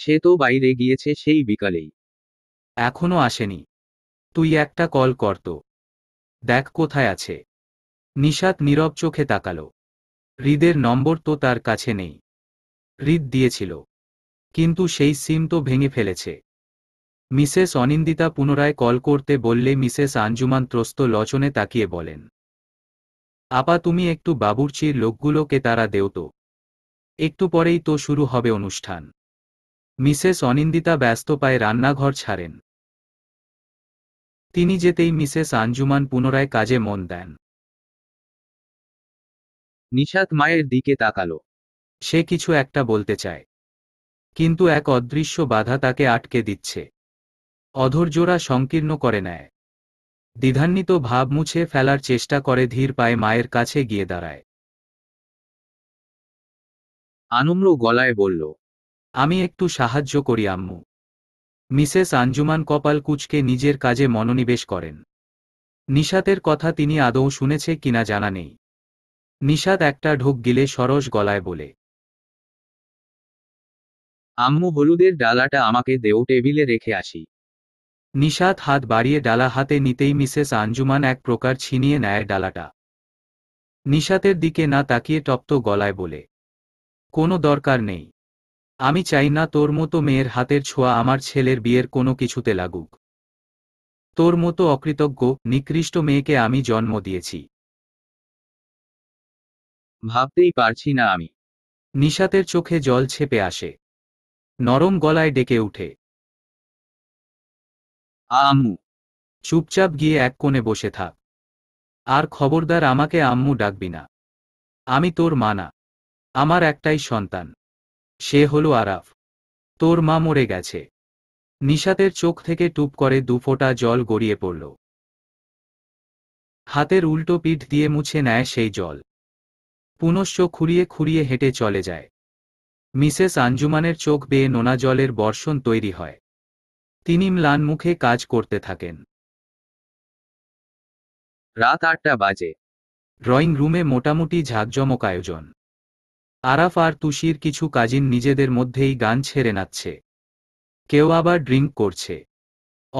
সে তো বাইরে গিয়েছে সেই বিকালেই এখনো আসেনি তুই একটা কল করত দেখ কোথায় আছে নিশাত নীরব চোখে তাকালো হৃদের নম্বর তো তার কাছে নেই হৃদ দিয়েছিল কিন্তু সেই সিম তো ভেঙে ফেলেছে মিসেস অনিন্দিতা পুনরায় কল করতে বললে মিসেস আঞ্জুমান ত্রস্ত লচনে তাকিয়ে বলেন আপা তুমি একটু বাবুর্চির লোকগুলোকে তারা দেও তো একটু পরেই তো শুরু হবে অনুষ্ঠান মিসেস অনিন্দিতা ব্যস্ত পায়ে রান্নাঘর ছাড়েন তিনি যেতেই মিসেস আঞ্জুমান পুনরায় কাজে মন দেন নিশাত মায়ের দিকে তাকালো সে কিছু একটা বলতে চায় কিন্তু এক অদৃশ্য বাধা তাকে আটকে দিচ্ছে অধৈর্যরা সংকীর্ণ করে নেয় দ্বিধান্বিত ভাব মুছে ফেলার চেষ্টা করে ধীর পায়ে মায়ের কাছে গিয়ে দাঁড়ায় আনম্র গলায় বলল আমি একটু সাহায্য করি আম্মু মিসেস আঞ্জুমান কপাল কুচকে নিজের কাজে মনোনিবেশ করেন নিশাতের কথা তিনি আদৌ শুনেছে কিনা জানা নেই নিশাত একটা ঢোক গিলে সরস গলায় বলে আম্মু হলুদের ডালাটা আমাকে দেও টেবিলে রেখে আসি নিশাত হাত বাড়িয়ে ডালা হাতে নিতেই মিসেস আঞ্জুমান এক প্রকার ছিনিয়ে নেয় ডালাটা নিশাতের দিকে না তাকিয়ে টপ্ত গলায় বলে কোনো দরকার নেই আমি চাই না তোর মতো মেয়ের হাতের ছোঁয়া আমার ছেলের বিয়ের কোনো কিছুতে লাগুক তোর মতো অকৃতজ্ঞ নিকৃষ্ট মেয়েকে আমি জন্ম দিয়েছি ভাবতেই পারছি না আমি নিশাতের চোখে জল ছেপে আসে নরম গলায় ডেকে উঠে আম্মু চুপচাপ গিয়ে এক কোণে বসে থাক আর খবরদার আমাকে আম্মু ডাকবি না আমি তোর মানা আমার একটাই সন্তান সে হলো আরাফ তোর মা মরে গেছে নিশাতের চোখ থেকে টুপ করে দুফোঁটা জল গড়িয়ে পড়ল হাতের উল্টো পিঠ দিয়ে মুছে নেয় সেই জল পুনশ্চ খুঁড়িয়ে খুঁড়িয়ে হেঁটে চলে যায় মিসেস আঞ্জুমানের চোখ বেয়ে নোনা জলের বর্ষণ তৈরি হয় তিনি ম্লান মুখে কাজ করতে থাকেন রাত আটটা বাজে ড্রয়িং রুমে মোটামুটি ঝাঁকজমক আয়োজন আরাফ আর তুষির কিছু কাজিন নিজেদের মধ্যেই গান ছেড়ে নাচ্ছে কেউ আবার ড্রিঙ্ক করছে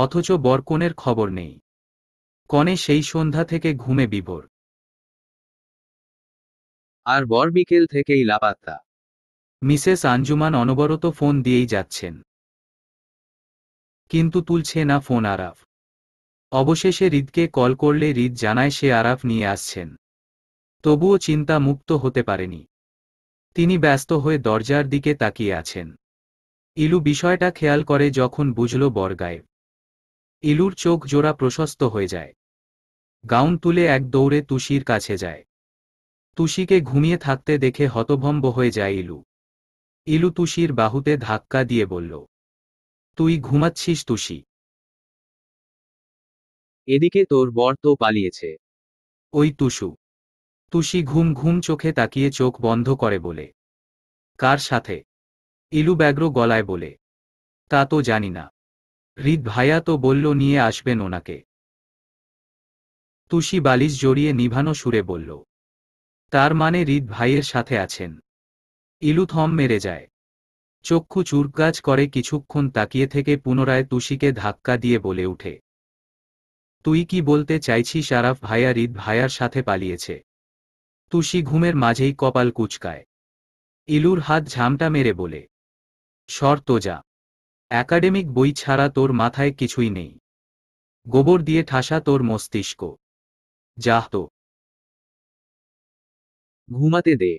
অথচ বরকনের খবর নেই কনে সেই সন্ধ্যা থেকে ঘুমে বিভোর আর বর বিকেল থেকেই লাপাত্তা মিসেস আঞ্জুমান অনবরত ফোন দিয়েই যাচ্ছেন কিন্তু তুলছে না ফোন আরাফ অবশেষে হৃদকে কল করলে হৃদ জানায় সে আরাফ নিয়ে আসছেন তবুও চিন্তা মুক্ত হতে পারেনি তিনি ব্যস্ত হয়ে দরজার দিকে তাকিয়ে আছেন ইলু বিষয়টা খেয়াল করে যখন বুঝল বরগায়েব ইলুর চোখ জোড়া প্রশস্ত হয়ে যায় গাউন তুলে এক দৌড়ে তুষির কাছে যায় তুষিকে ঘুমিয়ে থাকতে দেখে হতভম্ব হয়ে যায় ইলু ইলু তুষির বাহুতে ধাক্কা দিয়ে বলল তুই ঘুমাচ্ছিস তুষি এদিকে তোর বর তো পালিয়েছে ওই তুষু তুষি ঘুম ঘুম চোখে তাকিয়ে চোখ বন্ধ করে বলে কার সাথে ইলু ব্যাগ্র গলায় বলে তা তো জানি না হৃদ ভাইয়া তো বলল নিয়ে আসবেন ওনাকে তুষি বালিশ জড়িয়ে নিভানো সুরে বলল তার মানে হৃদ ভাইয়ের সাথে আছেন ইলু থম মেরে যায় চক্ষু চুরকাজ করে কিছুক্ষণ তাকিয়ে থেকে পুনরায় তুষিকে ধাক্কা দিয়ে বলে উঠে তুই কি বলতে চাইছিস আরাফ ভাইয়া হৃদ ভাইয়ার সাথে পালিয়েছে তুষি ঘুমের মাঝেই কপাল কুচকায় ইলুর হাত ঝামটা মেরে বলে শর্ত যা একাডেমিক বই ছাড়া তোর মাথায় কিছুই নেই গোবর দিয়ে ঠাসা তোর মস্তিষ্ক যাহ তো ঘুমাতে দে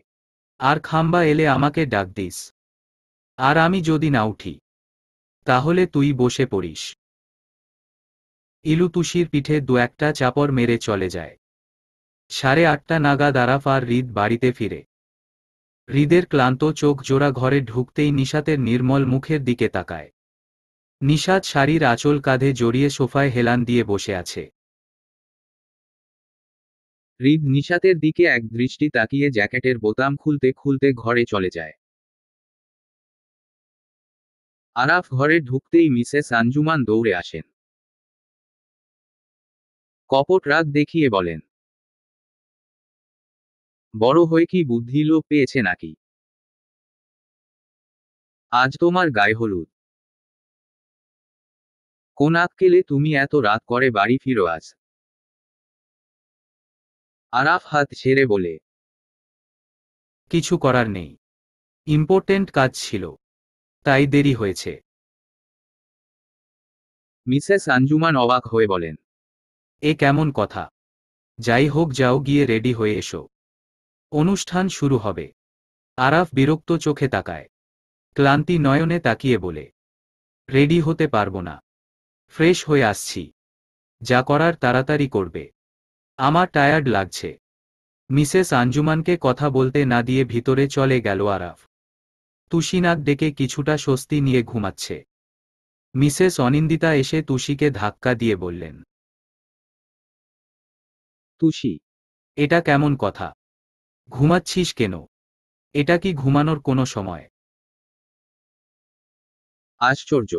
আর খাম্বা এলে আমাকে ডাক দিস আর আমি যদি না উঠি তাহলে তুই বসে পড়িস ইলু তুষির পিঠে দু একটা চাপড় মেরে চলে যায় সাড়ে আটটা নাগাদ আরাফার হৃদ বাড়িতে ফিরে হৃদের ক্লান্ত চোখ জোড়া ঘরে ঢুকতেই নিশাতের নির্মল মুখের দিকে তাকায় নিশাত শাড়ির আঁচল কাঁধে জড়িয়ে সোফায় হেলান দিয়ে বসে আছে হৃদ নিশাতের দিকে এক দৃষ্টি তাকিয়ে জ্যাকেটের বোতাম খুলতে খুলতে ঘরে চলে যায় আরাফ ঘরে ঢুকতেই মিসেস আঞ্জুমান দৌড়ে আসেন কপট রাগ দেখিয়ে বলেন বড় হয়ে কি বুদ্ধি লো পেয়েছে নাকি আজ তোমার গায়ে হলুদ কোন আক্কেলে তুমি এত রাত করে বাড়ি ফিরো আজ আরাফ হাত ছেড়ে বলে কিছু করার নেই ইম্পর্টেন্ট কাজ ছিল তাই দেরি হয়েছে মিসেস আঞ্জুমান অবাক হয়ে বলেন এ কেমন কথা যাই হোক যাও গিয়ে রেডি হয়ে এসো অনুষ্ঠান শুরু হবে আরাফ বিরক্ত চোখে তাকায় ক্লান্তি নয়নে তাকিয়ে বলে রেডি হতে পারব না ফ্রেশ হয়ে আসছি যা করার তাড়াতাড়ি করবে আমার টায়ার্ড লাগছে মিসেস আঞ্জুমানকে কথা বলতে না দিয়ে ভিতরে চলে গেল আরাফ তুষিনাক ডেকে কিছুটা স্বস্তি নিয়ে ঘুমাচ্ছে মিসেস অনিন্দিতা এসে তুষিকে ধাক্কা দিয়ে বললেন তুষি এটা কেমন কথা ঘুমাচ্ছিস কেন এটা কি ঘুমানোর কোনো সময় আশ্চর্য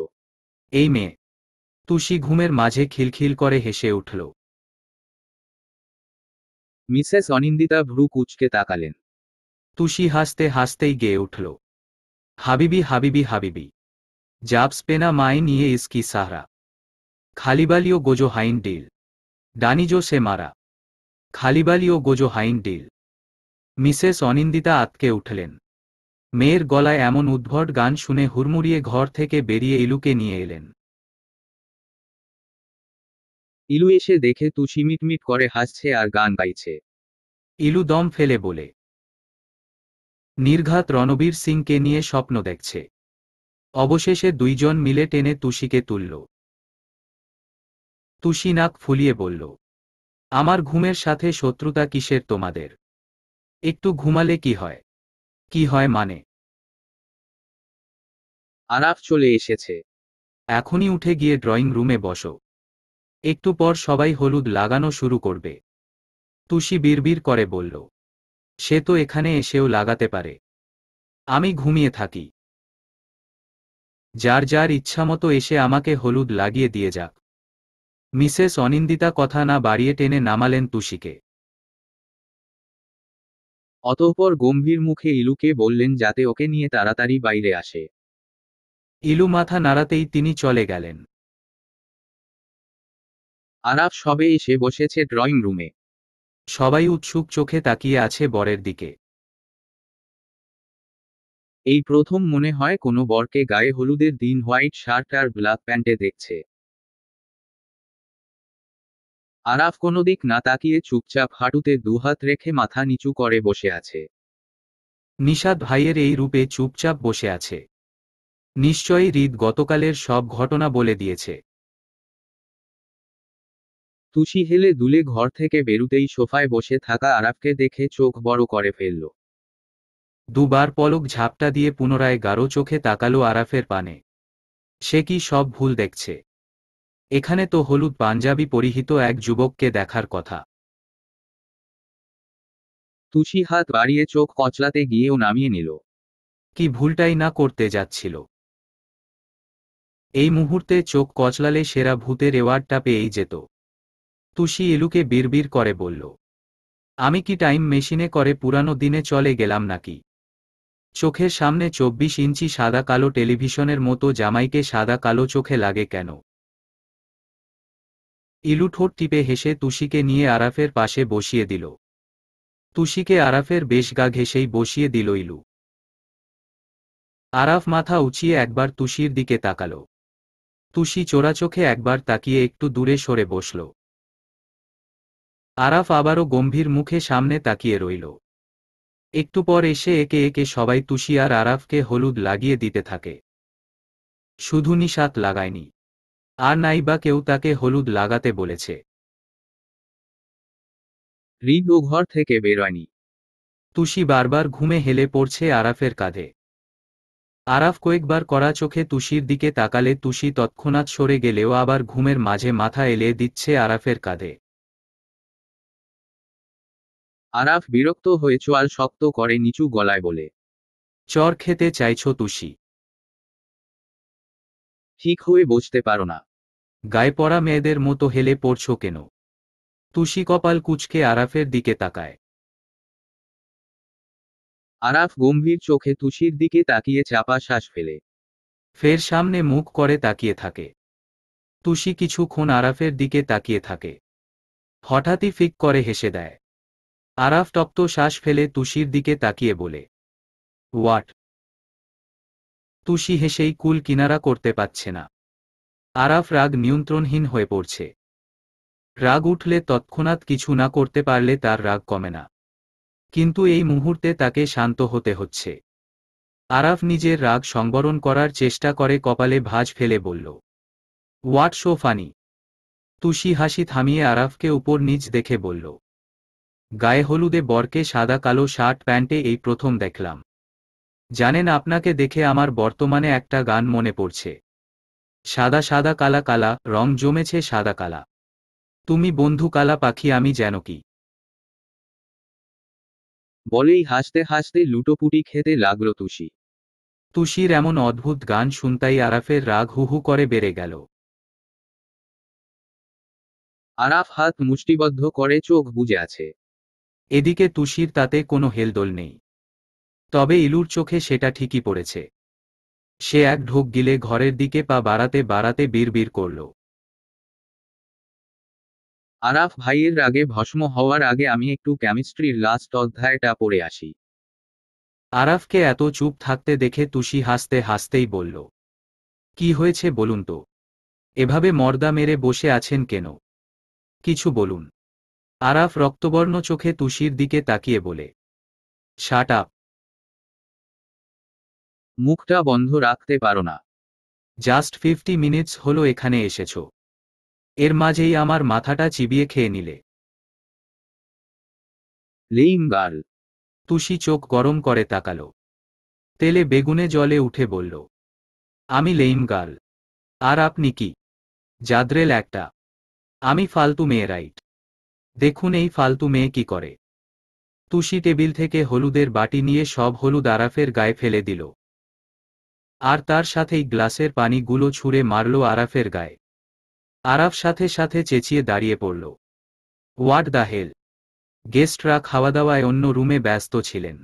এই মেয়ে তুষি ঘুমের মাঝে খিলখিল করে হেসে উঠল মিসেস অনিন্দিতা ভ্রু কুচকে তাকালেন তুষি হাসতে হাসতেই গেয়ে উঠল হাবিবি হাবিবি হাবিবি জাবস পেনা মায়ে নিয়ে ইসকি সাহরা খালিবালিও গোজো হাইন ডিল ডানিজো সে মারা খালিবালিও গোজো হাইন ডিল মিসেস অনিন্দিতা আতকে উঠলেন মেয়ের গলায় এমন উদ্ভট গান শুনে হুড়মুড়িয়ে ঘর থেকে বেরিয়ে ইলুকে নিয়ে এলেন ইলু এসে দেখে তুষি মিটমিট করে হাসছে আর গান গাইছে ইলু দম ফেলে বলে নির্ঘাত রণবীর সিংকে নিয়ে স্বপ্ন দেখছে অবশেষে দুইজন মিলে টেনে তুষিকে তুলল তুষি নাক ফুলিয়ে বলল আমার ঘুমের সাথে শত্রুতা কিসের তোমাদের একটু ঘুমালে কি হয় কি হয় মানে আরাফ চলে এসেছে এখনই উঠে গিয়ে ড্রয়িং রুমে বসো একটু পর সবাই হলুদ লাগানো শুরু করবে তুষি বিড়বিড় করে বলল সে তো এখানে এসেও লাগাতে পারে আমি ঘুমিয়ে থাকি যার যার ইচ্ছামতো এসে আমাকে হলুদ লাগিয়ে দিয়ে যাক মিসেস অনিন্দিতা কথা না বাড়িয়ে টেনে নামালেন তুষিকে অতঃপর গম্ভীর মুখে ইলুকে বললেন যাতে ওকে নিয়ে তাড়াতাড়ি বাইরে আসে ইলু মাথা নাড়াতেই তিনি চলে গেলেন আরাব সবে এসে বসেছে ড্রয়িং রুমে সবাই উৎসুক চোখে তাকিয়ে আছে বরের দিকে এই প্রথম মনে হয় কোনো বরকে গায়ে হলুদের দিন হোয়াইট শার্ট আর ব্ল্যাক প্যান্টে দেখছে আরাফ কোনো দিক না তাকিয়ে চুপচাপ হাঁটুতে দুহাত রেখে মাথা নিচু করে বসে আছে নিষাদ ভাইয়ের এই রূপে চুপচাপ বসে আছে নিশ্চয়ই হৃদ গতকালের সব ঘটনা বলে দিয়েছে তুষি হেলে দুলে ঘর থেকে বেরুতেই সোফায় বসে থাকা আরাফকে দেখে চোখ বড় করে ফেলল দুবার পলক ঝাপটা দিয়ে পুনরায় গাঢ় চোখে তাকালো আরাফের পানে সে কি সব ভুল দেখছে এখানে তো হলুদ পাঞ্জাবি পরিহিত এক যুবককে দেখার কথা তুষি হাত বাড়িয়ে চোখ কচলাতে গিয়েও নামিয়ে নিল কি ভুলটাই না করতে যাচ্ছিল এই মুহূর্তে চোখ কচলালে সেরা ভূতের রেওয়ার্ডটা পেয়েই যেত তুষি এলুকে বিড়বিড় করে বলল আমি কি টাইম মেশিনে করে পুরানো দিনে চলে গেলাম নাকি চোখের সামনে চব্বিশ ইঞ্চি সাদা কালো টেলিভিশনের মতো জামাইকে সাদা কালো চোখে লাগে কেন ইলু ঠোঁট টিপে হেসে তুষিকে নিয়ে আরাফের পাশে বসিয়ে দিল তুষিকে আরাফের বেশ গা ঘেসেই বসিয়ে দিল ইলু আরাফ মাথা উঁচিয়ে একবার তুষির দিকে তাকাল তুষি চোরাচোখে একবার তাকিয়ে একটু দূরে সরে বসল আরাফ আবারও গম্ভীর মুখে সামনে তাকিয়ে রইল একটু পর এসে একে একে সবাই তুষি আর আরাফকে হলুদ লাগিয়ে দিতে থাকে শুধু নিষাত লাগায়নি আর নাই বা কেউ তাকে হলুদ লাগাতে বলেছে হৃদ ও ঘর থেকে বেরোয়নি তুষি বারবার ঘুমে হেলে পড়ছে আরাফের কাঁধে আরাফ কয়েকবার করা চোখে তুষির দিকে তাকালে তুষি তৎক্ষণাৎ সরে গেলেও আবার ঘুমের মাঝে মাথা এলে দিচ্ছে আরাফের কাঁধে আরাফ বিরক্ত হয়ে চোয়াল শক্ত করে নিচু গলায় বলে চর খেতে চাইছ তুষি ঠিক হয়ে বসতে পারো না গায়ে পড়া মেয়েদের মতো হেলে পড়ছ কেন তুষি কপাল কুচকে আরাফের দিকে তাকায় আরাফ গম্ভীর চোখে তুষির দিকে তাকিয়ে চাপা শ্বাস ফেলে ফের সামনে মুখ করে তাকিয়ে থাকে তুষি কিছুক্ষণ আরাফের দিকে তাকিয়ে থাকে হঠাৎই ফিক করে হেসে দেয় আরাফ তপ্ত শ্বাস ফেলে তুষির দিকে তাকিয়ে বলে হোয়াট তুষি হেসেই কুল কিনারা করতে পারছে না আরাফ রাগ নিয়ন্ত্রণহীন হয়ে পড়ছে রাগ উঠলে তৎক্ষণাৎ কিছু না করতে পারলে তার রাগ কমে না কিন্তু এই মুহূর্তে তাকে শান্ত হতে হচ্ছে আরাফ নিজের রাগ সংবরণ করার চেষ্টা করে কপালে ভাজ ফেলে বলল হোয়াট শো ফানি তুষি হাসি থামিয়ে আরাফকে উপর নিজ দেখে বলল গায়ে হলুদে বরকে সাদা কালো শার্ট প্যান্টে এই প্রথম দেখলাম জানেন আপনাকে দেখে আমার বর্তমানে একটা গান মনে পড়ছে সাদা সাদা কালা কালা রং জমেছে সাদা কালা তুমি বন্ধু কালা পাখি আমি যেন কি বলেই হাসতে হাসতে লুটোপুটি খেতে লাগল তুষি তুষির এমন অদ্ভুত গান শুনতাই আরাফের রাগ হুহু করে বেড়ে গেল আরাফ হাত মুষ্টিবদ্ধ করে চোখ বুজে আছে এদিকে তুষির তাতে কোনো হেলদোল নেই তবে ইলুর চোখে সেটা ঠিকই পড়েছে সে এক ঢোক গিলে ঘরের দিকে পা বাড়াতে বাড়াতে বিড়বিড় করল আরাফ ভাইয়ের রাগে ভস্ম হওয়ার আগে আমি একটু কেমিস্ট্রির লাস্ট অধ্যায়টা পড়ে আসি আরাফকে এত চুপ থাকতে দেখে তুষি হাসতে হাসতেই বলল কি হয়েছে বলুন তো এভাবে মর্দা মেরে বসে আছেন কেন কিছু বলুন আরাফ রক্তবর্ণ চোখে তুষির দিকে তাকিয়ে বলে শাট আপ মুখটা বন্ধ রাখতে পারো না জাস্ট ফিফটি মিনিটস হলো এখানে এসেছো এর মাঝেই আমার মাথাটা চিবিয়ে খেয়ে নিলে লিঙ্গাল গার্ল তুষি চোখ গরম করে তাকালো তেলে বেগুনে জলে উঠে বলল আমি লেইম গার্ল আর আপনি কি জাদ্রেল একটা আমি ফালতু মেয়ে রাইট দেখুন এই ফালতু মেয়ে কি করে তুষি টেবিল থেকে হলুদের বাটি নিয়ে সব হলুদ আরাফের গায়ে ফেলে দিল আর তার সাথেই গ্লাসের পানিগুলো ছুঁড়ে মারল আরাফের গায়ে আরাফ সাথে সাথে চেঁচিয়ে দাঁড়িয়ে পড়ল ওয়াট দ্য হেল গেস্টরা খাওয়া দাওয়ায় অন্য রুমে ব্যস্ত ছিলেন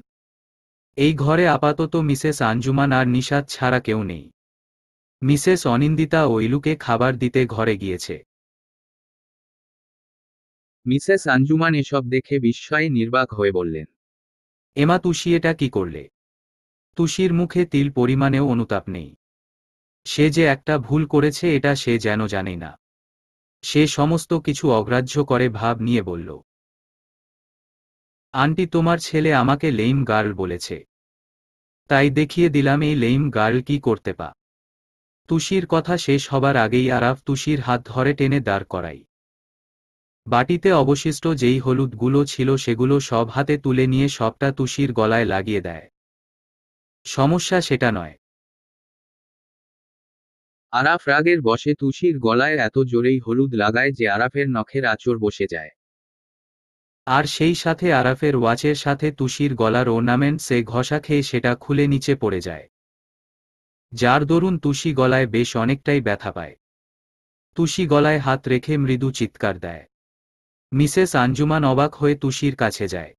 এই ঘরে আপাতত মিসেস আঞ্জুমান আর নিষাদ ছাড়া কেউ নেই মিসেস অনিন্দিতা ওইলুকে খাবার দিতে ঘরে গিয়েছে মিসেস আঞ্জুমান এসব দেখে বিস্ময়ে নির্বাক হয়ে বললেন এমা তুষি এটা কি করলে তুষির মুখে তিল পরিমাণেও অনুতাপ নেই সে যে একটা ভুল করেছে এটা সে যেন জানে না সে সমস্ত কিছু অগ্রাহ্য করে ভাব নিয়ে বলল আন্টি তোমার ছেলে আমাকে লেইম গার্ল বলেছে তাই দেখিয়ে দিলাম এই লেইম গার্ল কি করতে পা তুষির কথা শেষ হবার আগেই আরাফ তুষির হাত ধরে টেনে দাঁড় করাই বাটিতে অবশিষ্ট যেই হলুদগুলো ছিল সেগুলো সব হাতে তুলে নিয়ে সবটা তুষির গলায় লাগিয়ে দেয় সমস্যা সেটা নয় আরাফ রাগের বসে তুষির গলায় এত জোরেই হলুদ লাগায় যে আরাফের নখের আচর বসে যায় আর সেই সাথে আরাফের ওয়াচের সাথে তুষির গলার সে ঘষা খেয়ে সেটা খুলে নিচে পড়ে যায় যার দরুন তুষি গলায় বেশ অনেকটাই ব্যথা পায় তুষি গলায় হাত রেখে মৃদু চিৎকার দেয় মিসেস আঞ্জুমান অবাক হয়ে তুষির কাছে যায়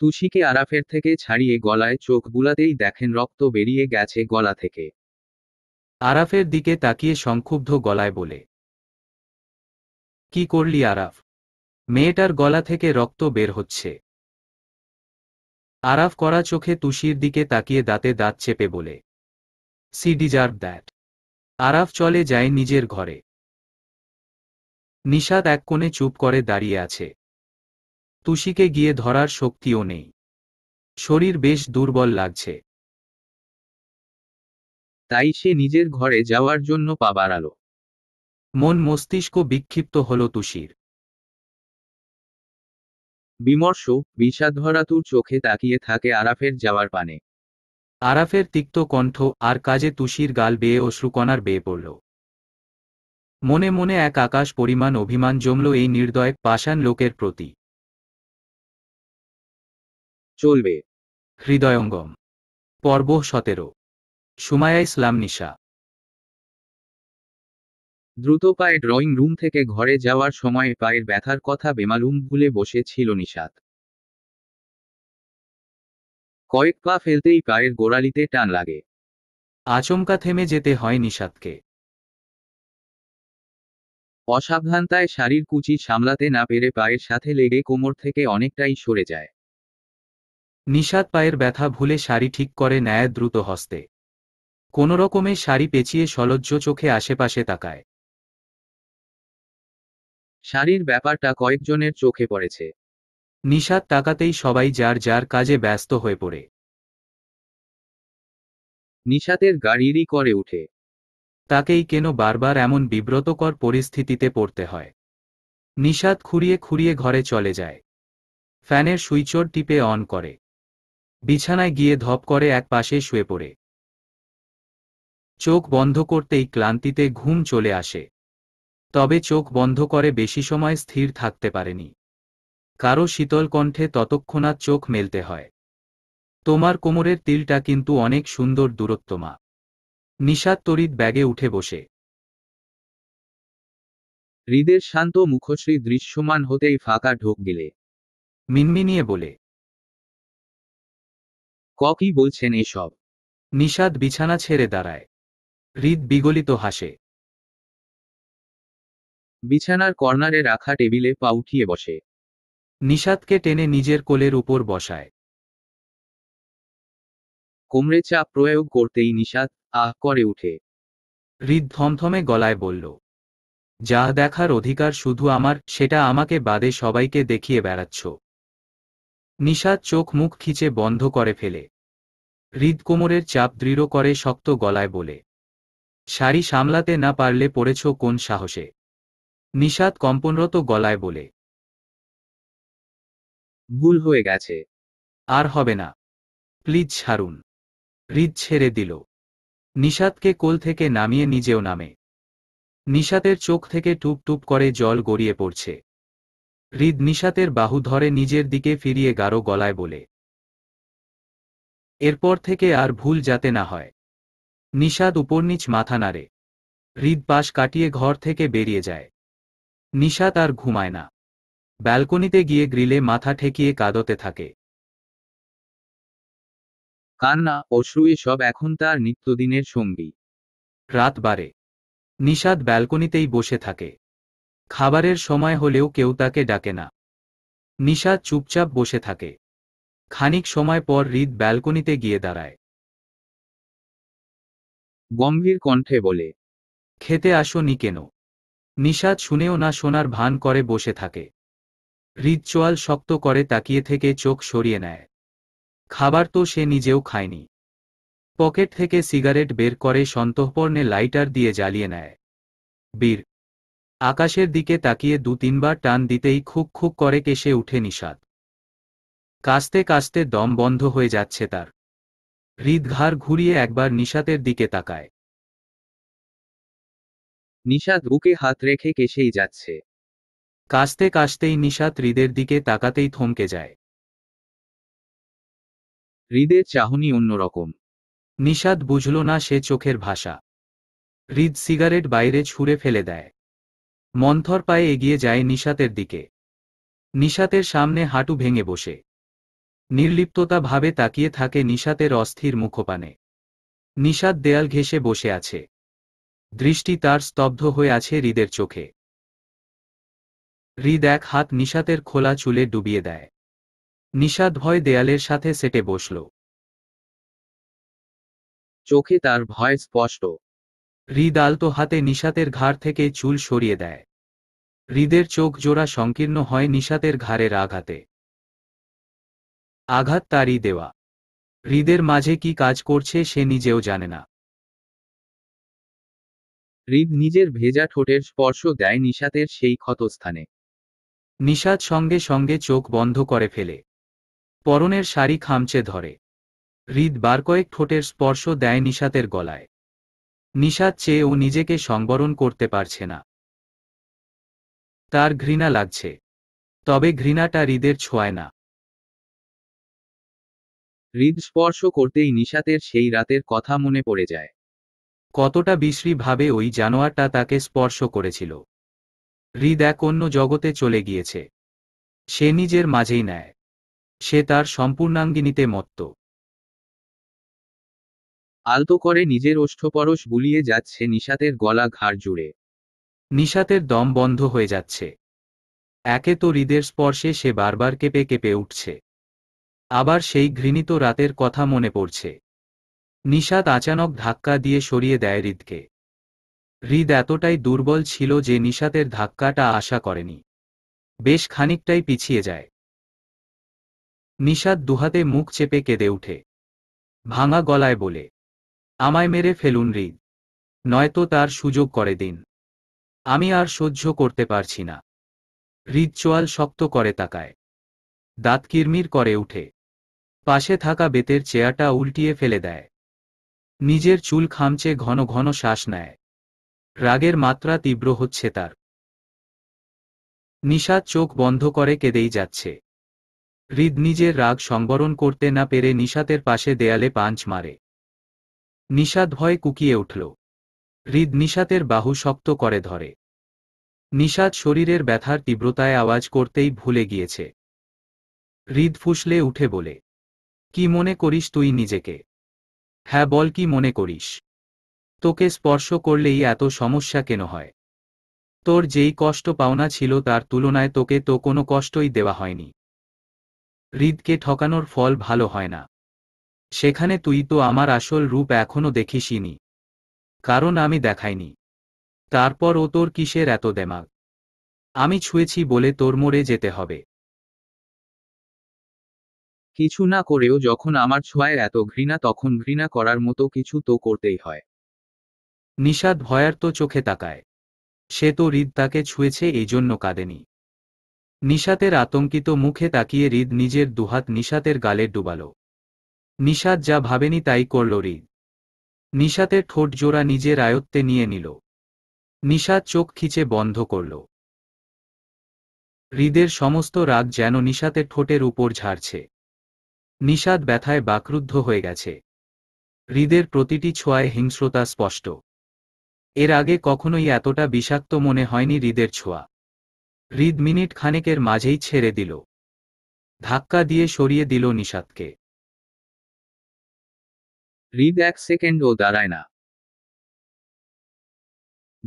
তুষিকে আরাফের থেকে ছাড়িয়ে গলায় চোখ বুলাতেই দেখেন রক্ত বেরিয়ে গেছে গলা থেকে আরাফের দিকে তাকিয়ে সংক্ষুব্ধ গলায় বলে কি করলি আরাফ মেয়েটার গলা থেকে রক্ত বের হচ্ছে আরাফ করা চোখে তুষির দিকে তাকিয়ে দাঁতে দাঁত চেপে বলে সি ডিজার্ভ দ্যাট আরাফ চলে যায় নিজের ঘরে নিষাদ এক কোণে চুপ করে দাঁড়িয়ে আছে তুষিকে গিয়ে ধরার শক্তিও নেই শরীর বেশ দুর্বল লাগছে তাই সে নিজের ঘরে যাওয়ার জন্য পা বাড়াল মন মস্তিষ্ক বিক্ষিপ্ত হল তুষির বিমর্ষ বিষাধরাতুর চোখে তাকিয়ে থাকে আরাফের যাওয়ার পানে আরাফের তিক্ত কণ্ঠ আর কাজে তুষির গাল বেয়ে অশ্রুকণার বেয়ে পড়ল মনে মনে এক আকাশ পরিমাণ অভিমান জমল এই নির্দয় পাষাণ লোকের প্রতি চলবে হৃদয়ঙ্গম পর্ব সতেরো সুমায়া ইসলাম নিশা দ্রুত পায়ে ড্রয়িং রুম থেকে ঘরে যাওয়ার সময় পায়ের ব্যথার কথা বেমালুম ভুলে বসেছিল নিষাদ কয়েক পা ফেলতেই পায়ের গোড়ালিতে টান লাগে আচমকা থেমে যেতে হয় নিষাদকে অসাবধানতায় শাড়ির কুচি সামলাতে না পেরে পায়ের সাথে লেগে কোমর থেকে অনেকটাই সরে যায় নিষাদ পায়ের ব্যথা ভুলে শাড়ি ঠিক করে নেয় দ্রুত হস্তে কোনোরকমে শাড়ি পেঁচিয়ে সলজ্জ চোখে আশেপাশে তাকায় শাড়ির ব্যাপারটা কয়েকজনের চোখে পড়েছে নিষাদ তাকাতেই সবাই যার যার কাজে ব্যস্ত হয়ে পড়ে নিষাদের গাড়িরই করে উঠে তাকেই কেন বারবার এমন বিব্রতকর পরিস্থিতিতে পড়তে হয় নিষাদ খুঁড়িয়ে খুঁড়িয়ে ঘরে চলে যায় ফ্যানের সুইচর টিপে অন করে বিছানায় গিয়ে ধপ করে এক পাশে শুয়ে পড়ে চোখ বন্ধ করতেই ক্লান্তিতে ঘুম চলে আসে তবে চোখ বন্ধ করে বেশি সময় স্থির থাকতে পারেনি কারো শীতল কণ্ঠে ততক্ষণাৎ চোখ মেলতে হয় তোমার কোমরের তিলটা কিন্তু অনেক সুন্দর দূরত্বমা নিশাদ তরিত ব্যাগে উঠে বসে হৃদের শান্ত মুখশ্রী দৃশ্যমান হতেই ফাঁকা ঢোক গেলে মিনমিনিয়ে বলে ককই বলছেন এসব নিষাদ বিছানা ছেড়ে দাঁড়ায় হৃদ বিগলিত হাসে বিছানার কর্নারে রাখা টেবিলে পা উঠিয়ে বসে নিষাদকে টেনে নিজের কোলের উপর বসায় কোমরে চাপ প্রয়োগ করতেই নিষাদ আহ করে উঠে হৃদ থমথমে গলায় বলল যা দেখার অধিকার শুধু আমার সেটা আমাকে বাদে সবাইকে দেখিয়ে বেড়াচ্ছ নিষাদ চোখ মুখ খিচে বন্ধ করে ফেলে হৃদকোমরের চাপ দৃঢ় করে শক্ত গলায় বলে শাড়ি সামলাতে না পারলে পড়েছ কোন সাহসে নিষাদ কম্পনরত গলায় বলে ভুল হয়ে গেছে আর হবে না প্লিজ ছাড়ুন হৃদ ছেড়ে দিল নিষাদকে কোল থেকে নামিয়ে নিজেও নামে নিষাতের চোখ থেকে টুপ টুপ করে জল গড়িয়ে পড়ছে হৃদ নিষাতের বাহু ধরে নিজের দিকে ফিরিয়ে গাঢ় গলায় বলে এরপর থেকে আর ভুল যাতে না হয় নিষাদ উপর্নিচ মাথা নাড়ে হৃদ পাশ কাটিয়ে ঘর থেকে বেরিয়ে যায় নিষাদ আর ঘুমায় না ব্যালকনিতে গিয়ে গ্রিলে মাথা ঠেকিয়ে কাঁদতে থাকে কান্না অশ্রু সব এখন তার নিত্যদিনের সঙ্গী রাত বাড়ে নিষাদ ব্যালকনিতেই বসে থাকে খাবারের সময় হলেও কেউ তাকে ডাকে না নিষাদ চুপচাপ বসে থাকে খানিক সময় পর হৃদ ব্যালকনিতে গিয়ে দাঁড়ায় গম্ভীর কণ্ঠে বলে খেতে আসো নি কেন নিষাদ শুনেও না সোনার ভান করে বসে থাকে হৃদ চোয়াল শক্ত করে তাকিয়ে থেকে চোখ সরিয়ে নেয় খাবার তো সে নিজেও খায়নি পকেট থেকে সিগারেট বের করে সন্তঃপর্ণে লাইটার দিয়ে জ্বালিয়ে নেয় বীর আকাশের দিকে তাকিয়ে দু তিনবার টান দিতেই খুক খুক করে কেসে উঠে নিষাদ কাস্তে কাস্তে দম বন্ধ হয়ে যাচ্ছে তার হৃদ ঘাড় ঘুরিয়ে একবার নিশাতের দিকে তাকায় নিশাত বুকে হাত রেখে কেসেই যাচ্ছে কাস্তে কাস্তেই নিশাত হৃদের দিকে তাকাতেই থমকে যায় হৃদের চাহনি অন্যরকম নিশাদ বুঝল না সে চোখের ভাষা হৃদ সিগারেট বাইরে ছুঁড়ে ফেলে দেয় মন্থর পায়ে এগিয়ে যায় নিশাতের দিকে নিশাতের সামনে হাঁটু ভেঙে বসে নির্লিপ্ততা ভাবে তাকিয়ে থাকে নিশাতের অস্থির মুখপানে নিশাত দেয়াল ঘেঁষে বসে আছে দৃষ্টি তার স্তব্ধ হয়ে আছে হৃদের চোখে হৃদ এক হাত নিশাতের খোলা চুলে ডুবিয়ে দেয় নিশাদ ভয় দেয়ালের সাথে সেটে বসল চোখে তার ভয় স্পষ্ট হৃদ আলতো হাতে নিশাতের ঘাড় থেকে চুল সরিয়ে দেয় হৃদের চোখ জোড়া সংকীর্ণ হয় নিশাতের ঘাড়ের আঘাতে আঘাত তারই দেওয়া হৃদের মাঝে কি কাজ করছে সে নিজেও জানে না হৃদ নিজের ভেজা ঠোঁটের স্পর্শ দেয় নিষাতের সেই ক্ষতস্থানে নিষাদ সঙ্গে সঙ্গে চোখ বন্ধ করে ফেলে পরনের শাড়ি খামচে ধরে হৃদ বার কয়েক ঠোঁটের স্পর্শ দেয় নিশাতের গলায় নিষাদ ও নিজেকে সংবরণ করতে পারছে না তার ঘৃণা লাগছে তবে ঘৃণাটা হৃদের ছোঁয় না হৃদস্পর্শ করতেই নিশাতের সেই রাতের কথা মনে পড়ে যায় কতটা বিশ্রীভাবে ওই জানোয়ারটা তাকে স্পর্শ করেছিল হৃদ এক অন্য জগতে চলে গিয়েছে সে নিজের মাঝেই নেয় সে তার সম্পূর্ণাঙ্গিনীতে মত্ত আলতো করে নিজের ওষ্ঠপরশ বুলিয়ে যাচ্ছে নিশাতের গলা ঘাড় জুড়ে নিশাতের দম বন্ধ হয়ে যাচ্ছে একে তো হৃদের স্পর্শে সে বারবার কেঁপে কেঁপে উঠছে আবার সেই ঘৃণিত রাতের কথা মনে পড়ছে নিষাদ আচানক ধাক্কা দিয়ে সরিয়ে দেয় হৃদকে হৃদ এতটাই দুর্বল ছিল যে নিষাদের ধাক্কাটা আশা করেনি বেশ খানিকটাই পিছিয়ে যায় নিষাদ দুহাতে মুখ চেপে কেঁদে উঠে ভাঙা গলায় বলে আমায় মেরে ফেলুন হৃদ নয়তো তার সুযোগ করে দিন আমি আর সহ্য করতে পারছি না হৃদ চোয়াল শক্ত করে তাকায় দাঁত কিরমির করে উঠে পাশে থাকা বেতের চেয়ারটা উল্টিয়ে ফেলে দেয় নিজের চুল খামচে ঘন ঘন শ্বাস নেয় রাগের মাত্রা তীব্র হচ্ছে তার নিষাদ চোখ বন্ধ করে কেঁদেই যাচ্ছে হৃদ নিজের রাগ সংবরণ করতে না পেরে নিশাতের পাশে দেয়ালে পাঞ্চ মারে নিষাদ ভয় কুকিয়ে উঠল হৃদ নিশাতের বাহু শক্ত করে ধরে নিষাদ শরীরের ব্যথার তীব্রতায় আওয়াজ করতেই ভুলে গিয়েছে হৃদ ফুসলে উঠে বলে কি মনে করিস তুই নিজেকে হ্যাঁ বল কি মনে করিস তোকে স্পর্শ করলেই এত সমস্যা কেন হয় তোর যেই কষ্ট পাওনা ছিল তার তুলনায় তোকে তো কোনো কষ্টই দেওয়া হয়নি হৃদকে ঠকানোর ফল ভালো হয় না সেখানে তুই তো আমার আসল রূপ এখনো নি কারণ আমি দেখাইনি তারপর ও তোর কিসের এত দেমাগ আমি ছুঁয়েছি বলে তোর মরে যেতে হবে কিছু না করেও যখন আমার ছোঁয়ায় এত ঘৃণা তখন ঘৃণা করার মতো কিছু তো করতেই হয় নিষাদ ভয়ার্ত চোখে তাকায় সে তো হৃদ তাকে ছুঁয়েছে এই জন্য কাঁদেনি নিষাতের আতঙ্কিত মুখে তাকিয়ে হৃদ নিজের দুহাত নিষাতের গালে ডুবাল নিষাদ যা ভাবেনি তাই করল হৃদ নিষাতের ঠোঁট জোড়া নিজের আয়ত্তে নিয়ে নিল নিষাদ চোখ খিচে বন্ধ করল হৃদের সমস্ত রাগ যেন নিষাতের ঠোঁটের উপর ঝাড়ছে নিষাদ ব্যথায় বাকরুদ্ধ হয়ে গেছে হৃদের প্রতিটি ছোঁয়ায় হিংস্রতা স্পষ্ট এর আগে কখনোই এতটা বিষাক্ত মনে হয়নি হৃদের ছোঁয়া হৃদ মিনিট খানেকের মাঝেই ছেড়ে দিল ধাক্কা দিয়ে সরিয়ে দিল নিষাদকে হৃদ এক সেকেন্ডও দাঁড়ায় না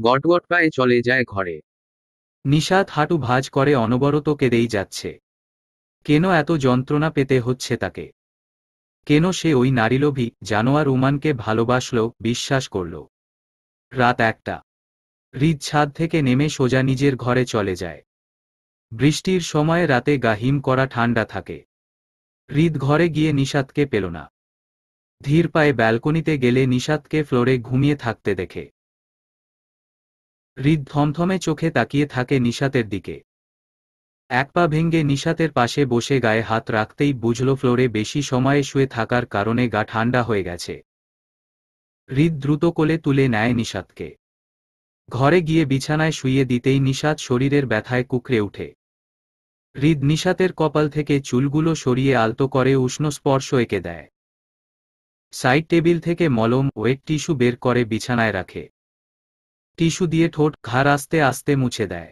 গটগট পায়ে চলে যায় ঘরে নিষাদ হাঁটু ভাজ করে অনবরত কেঁদেই যাচ্ছে কেন এত যন্ত্রণা পেতে হচ্ছে তাকে কেন সে ওই নারীলোভী জানোয়ার উমানকে ভালোবাসল বিশ্বাস করল রাত একটা হৃদ ছাদ থেকে নেমে সোজা নিজের ঘরে চলে যায় বৃষ্টির সময় রাতে গাহিম করা ঠান্ডা থাকে হৃদ ঘরে গিয়ে নিষাদকে পেল না ধীর পায়ে ব্যালকনিতে গেলে নিষাদকে ফ্লোরে ঘুমিয়ে থাকতে দেখে হৃদ থমথমে চোখে তাকিয়ে থাকে নিষাতের দিকে এক পা ভেঙ্গে নিশাতের পাশে বসে গায়ে হাত রাখতেই বুঝল ফ্লোরে বেশি সময়ে শুয়ে থাকার কারণে গা ঠান্ডা হয়ে গেছে হৃদ দ্রুত কোলে তুলে নেয় নিশাতকে ঘরে গিয়ে বিছানায় শুয়ে দিতেই নিশাত শরীরের ব্যথায় কুকরে উঠে হৃদ নিশাতের কপাল থেকে চুলগুলো সরিয়ে আলতো করে উষ্ণ স্পর্শ এঁকে দেয় সাইড টেবিল থেকে মলম ওয়েট টিস্যু বের করে বিছানায় রাখে টিস্যু দিয়ে ঠোঁট ঘাড় আস্তে আস্তে মুছে দেয়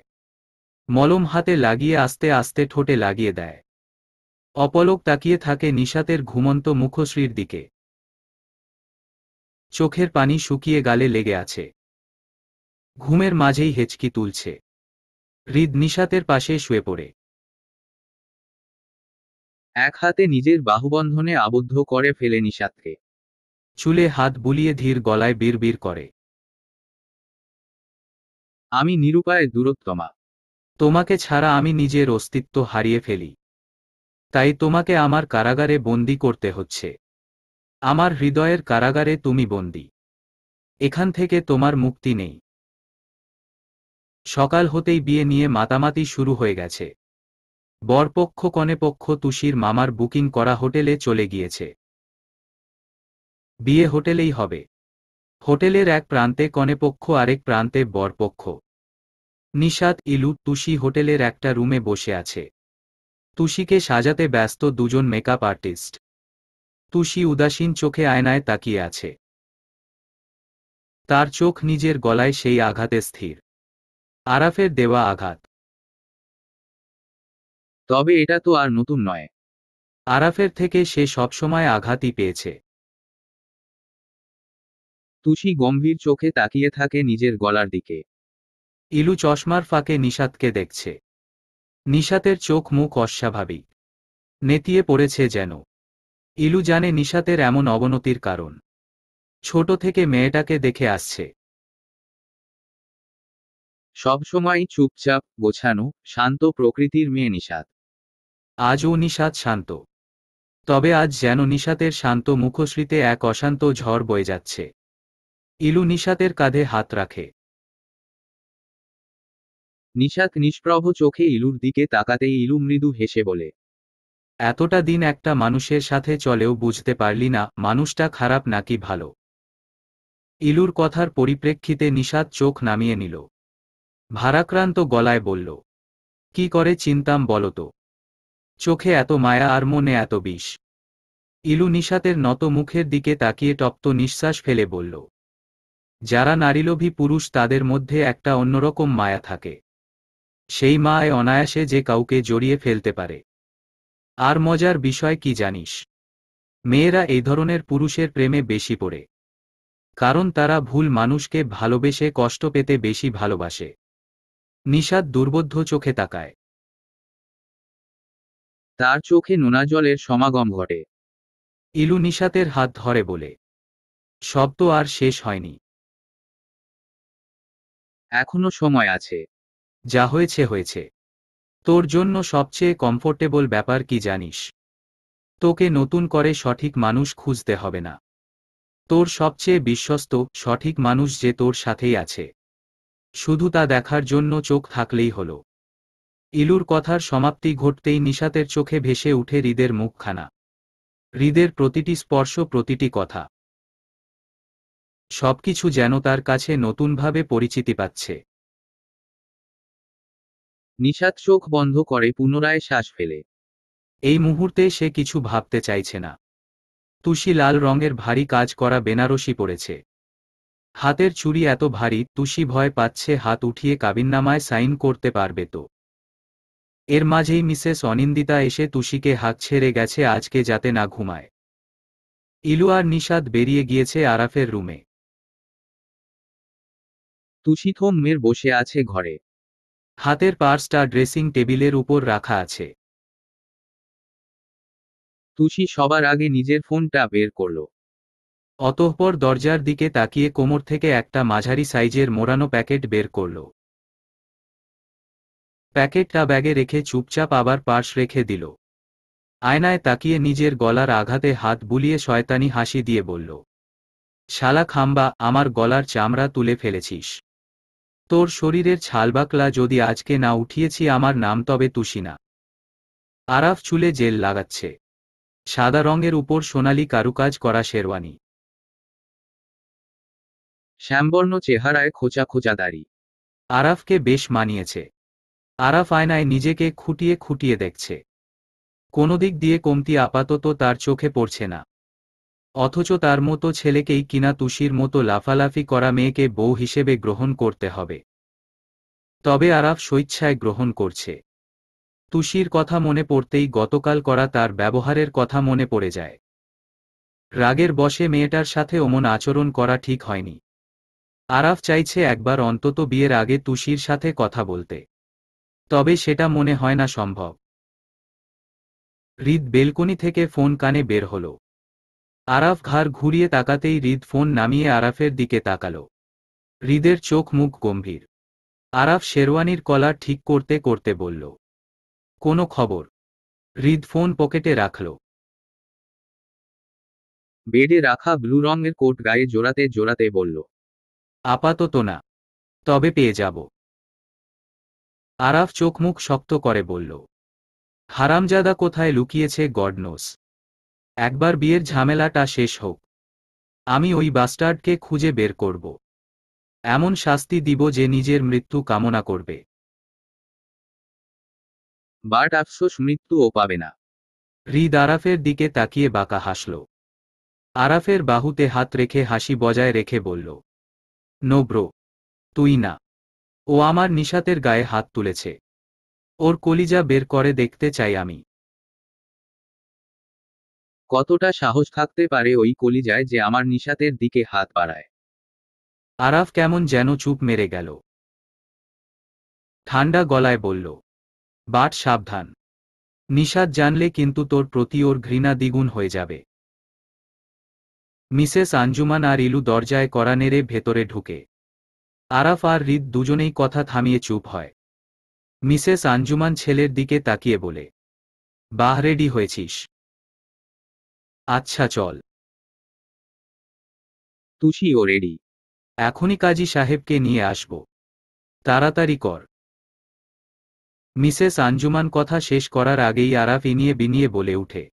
মলম হাতে লাগিয়ে আস্তে আস্তে ঠোঁটে লাগিয়ে দেয় অপলক তাকিয়ে থাকে নিশাতের ঘুমন্ত মুখশ্রীর দিকে চোখের পানি শুকিয়ে গালে লেগে আছে ঘুমের মাঝেই হেঁচকি তুলছে হৃদ নিশাতের পাশে শুয়ে পড়ে এক হাতে নিজের বাহুবন্ধনে আবদ্ধ করে ফেলে নিশাতকে চুলে হাত বুলিয়ে ধীর গলায় বীর করে আমি নিরুপায় দূরত্বমা তোমাকে ছাড়া আমি নিজের অস্তিত্ব হারিয়ে ফেলি তাই তোমাকে আমার কারাগারে বন্দি করতে হচ্ছে আমার হৃদয়ের কারাগারে তুমি বন্দি এখান থেকে তোমার মুক্তি নেই সকাল হতেই বিয়ে নিয়ে মাতামাতি শুরু হয়ে গেছে বরপক্ষ কনেপক্ষ তুষির মামার বুকিং করা হোটেলে চলে গিয়েছে বিয়ে হোটেলেই হবে হোটেলের এক প্রান্তে কনেপক্ষ আরেক প্রান্তে বরপক্ষ নিশাদ ইলু তুষি হোটেলের একটা রুমে বসে আছে তুষিকে সাজাতে ব্যস্ত দুজন মেকআপ আর্টিস্ট তুষি উদাসীন চোখে আয়নায় তাকিয়ে আছে তার চোখ নিজের গলায় সেই আঘাতে স্থির আরাফের দেওয়া আঘাত তবে এটা তো আর নতুন নয় আরাফের থেকে সে সবসময় আঘাতই পেয়েছে তুষি গম্ভীর চোখে তাকিয়ে থাকে নিজের গলার দিকে ইলু চশমার ফাঁকে নিষাদকে দেখছে নিষাতের চোখ মুখ অস্বাভাবিক নেতিয়ে পড়েছে যেন ইলু জানে নিষাতের এমন অবনতির কারণ ছোট থেকে মেয়েটাকে দেখে আসছে সবসময় চুপচাপ গোছানো শান্ত প্রকৃতির মেয়ে নিষাদ আজও নিষাদ শান্ত তবে আজ যেন নিষাতের শান্ত মুখশ্রীতে এক অশান্ত ঝড় বয়ে যাচ্ছে ইলু নিশাতের কাঁধে হাত রাখে নিশাত নিষ্প্রভ চোখে ইলুর দিকে তাকাতেই ইলু মৃদু হেসে বলে এতটা দিন একটা মানুষের সাথে চলেও বুঝতে পারলি না মানুষটা খারাপ নাকি ভালো ইলুর কথার পরিপ্রেক্ষিতে নিশাত চোখ নামিয়ে নিল ভারাক্রান্ত গলায় বলল কি করে চিন্তাম বলতো চোখে এত মায়া আর মনে এত বিষ ইলু নিশাতের নত মুখের দিকে তাকিয়ে টপ্ত নিঃশ্বাস ফেলে বলল যারা নারীলোভী পুরুষ তাদের মধ্যে একটা অন্যরকম মায়া থাকে সেই মায় অনায়াসে যে কাউকে জড়িয়ে ফেলতে পারে আর মজার বিষয় কি জানিস মেয়েরা এই ধরনের পুরুষের প্রেমে বেশি পড়ে কারণ তারা ভুল মানুষকে ভালোবেসে কষ্ট পেতে বেশি ভালোবাসে নিষাদ দুর্বোধ্য চোখে তাকায় তার চোখে নোনা জলের সমাগম ঘটে ইলু নিষাতের হাত ধরে বলে শব্দ আর শেষ হয়নি এখনো সময় আছে যা হয়েছে হয়েছে তোর জন্য সবচেয়ে কমফোর্টেবল ব্যাপার কি জানিস তোকে নতুন করে সঠিক মানুষ খুঁজতে হবে না তোর সবচেয়ে বিশ্বস্ত সঠিক মানুষ যে তোর সাথেই আছে শুধু তা দেখার জন্য চোখ থাকলেই হল ইলুর কথার সমাপ্তি ঘটতেই নিশাতের চোখে ভেসে উঠে হৃদের মুখখানা হৃদের প্রতিটি স্পর্শ প্রতিটি কথা সবকিছু যেন তার কাছে নতুনভাবে পরিচিতি পাচ্ছে নিষাদ চোখ বন্ধ করে পুনরায় শ্বাস ফেলে এই মুহূর্তে সে কিছু ভাবতে চাইছে না তুষি লাল রঙের ভারী কাজ করা বেনারসি পড়েছে হাতের চুরি এত ভারী তুষি ভয় পাচ্ছে হাত উঠিয়ে কাবিননামায় সাইন করতে পারবে তো এর মাঝেই মিসেস অনিন্দিতা এসে তুষিকে হাত ছেড়ে গেছে আজকে যাতে না ঘুমায় ইলু আর নিষাদ বেরিয়ে গিয়েছে আরাফের রুমে তুষি থম মেয়ের বসে আছে ঘরে হাতের পার্সটা ড্রেসিং টেবিলের উপর রাখা আছে তুষি সবার আগে নিজের ফোনটা বের করল অতঃপর দরজার দিকে তাকিয়ে কোমর থেকে একটা মাঝারি সাইজের মোড়ানো প্যাকেট বের করল প্যাকেটটা ব্যাগে রেখে চুপচাপ আবার পার্স রেখে দিল আয়নায় তাকিয়ে নিজের গলার আঘাতে হাত বুলিয়ে শয়তানি হাসি দিয়ে বলল শালা খাম্বা আমার গলার চামড়া তুলে ফেলেছিস তোর শরীরের ছালবাকলা যদি আজকে না উঠিয়েছি আমার নাম তবে তুষিনা আরাফ চুলে জেল লাগাচ্ছে সাদা রঙের উপর সোনালি কারুকাজ করা শেরওয়ানি শ্যামবর্ণ চেহারায় খোঁচা খোঁচা দাড়ি আরাফকে বেশ মানিয়েছে আরাফ আয়নায় নিজেকে খুঁটিয়ে খুঁটিয়ে দেখছে কোনো দিক দিয়ে কমতি আপাতত তার চোখে পড়ছে না অথচ তার মতো ছেলেকেই কিনা তুষির মতো লাফালাফি করা মেয়েকে বউ হিসেবে গ্রহণ করতে হবে তবে আরাফ স্বেচ্ছায় গ্রহণ করছে তুষির কথা মনে পড়তেই গতকাল করা তার ব্যবহারের কথা মনে পড়ে যায় রাগের বসে মেয়েটার সাথে ওমন আচরণ করা ঠিক হয়নি আরাফ চাইছে একবার অন্তত বিয়ের আগে তুষির সাথে কথা বলতে তবে সেটা মনে হয় না সম্ভব হৃদ বেলকনি থেকে ফোন কানে বের হলো আরাফ ঘাড় ঘুরিয়ে তাকাতেই হৃদ ফোন নামিয়ে আরাফের দিকে তাকাল হৃদের চোখ মুখ গম্ভীর আরাফ শেরওয়ানির কলার ঠিক করতে করতে বলল কোনো খবর হৃদ ফোন পকেটে রাখল বেডে রাখা ব্লু রঙের কোট গায়ে জোড়াতে জোড়াতে বলল আপাতত না তবে পেয়ে যাব আরাফ চোখ মুখ শক্ত করে বলল হারামজাদা কোথায় লুকিয়েছে গডনোস একবার বিয়ের ঝামেলাটা শেষ হোক আমি ওই বাস্টার্ডকে খুঁজে বের করব এমন শাস্তি দিব যে নিজের মৃত্যু কামনা করবে বাট আফসোস মৃত্যু ও পাবে না হৃদ আরাফের দিকে তাকিয়ে বাঁকা হাসল আরাফের বাহুতে হাত রেখে হাসি বজায় রেখে বলল নব্র তুই না ও আমার নিশাতের গায়ে হাত তুলেছে ওর কলিজা বের করে দেখতে চাই আমি কতটা সাহস থাকতে পারে ওই কলিজায় যে আমার নিশাতের দিকে হাত বাড়ায় আরাফ কেমন যেন চুপ মেরে গেল ঠান্ডা গলায় বলল বাট সাবধান নিশাদ জানলে কিন্তু তোর প্রতি ওর ঘৃণা দ্বিগুণ হয়ে যাবে মিসেস আঞ্জুমান আর ইলু দরজায় করা নেড়ে ভেতরে ঢুকে আরাফ আর হৃদ দুজনেই কথা থামিয়ে চুপ হয় মিসেস আঞ্জুমান ছেলের দিকে তাকিয়ে বলে বাহ রেডি হয়েছিস আচ্ছা চল ও রেডি এখনই কাজী সাহেবকে নিয়ে আসব তাড়াতাড়ি কর মিসেস আঞ্জুমান কথা শেষ করার আগেই আরাফ ইনিয়ে বিনিয়ে বলে উঠে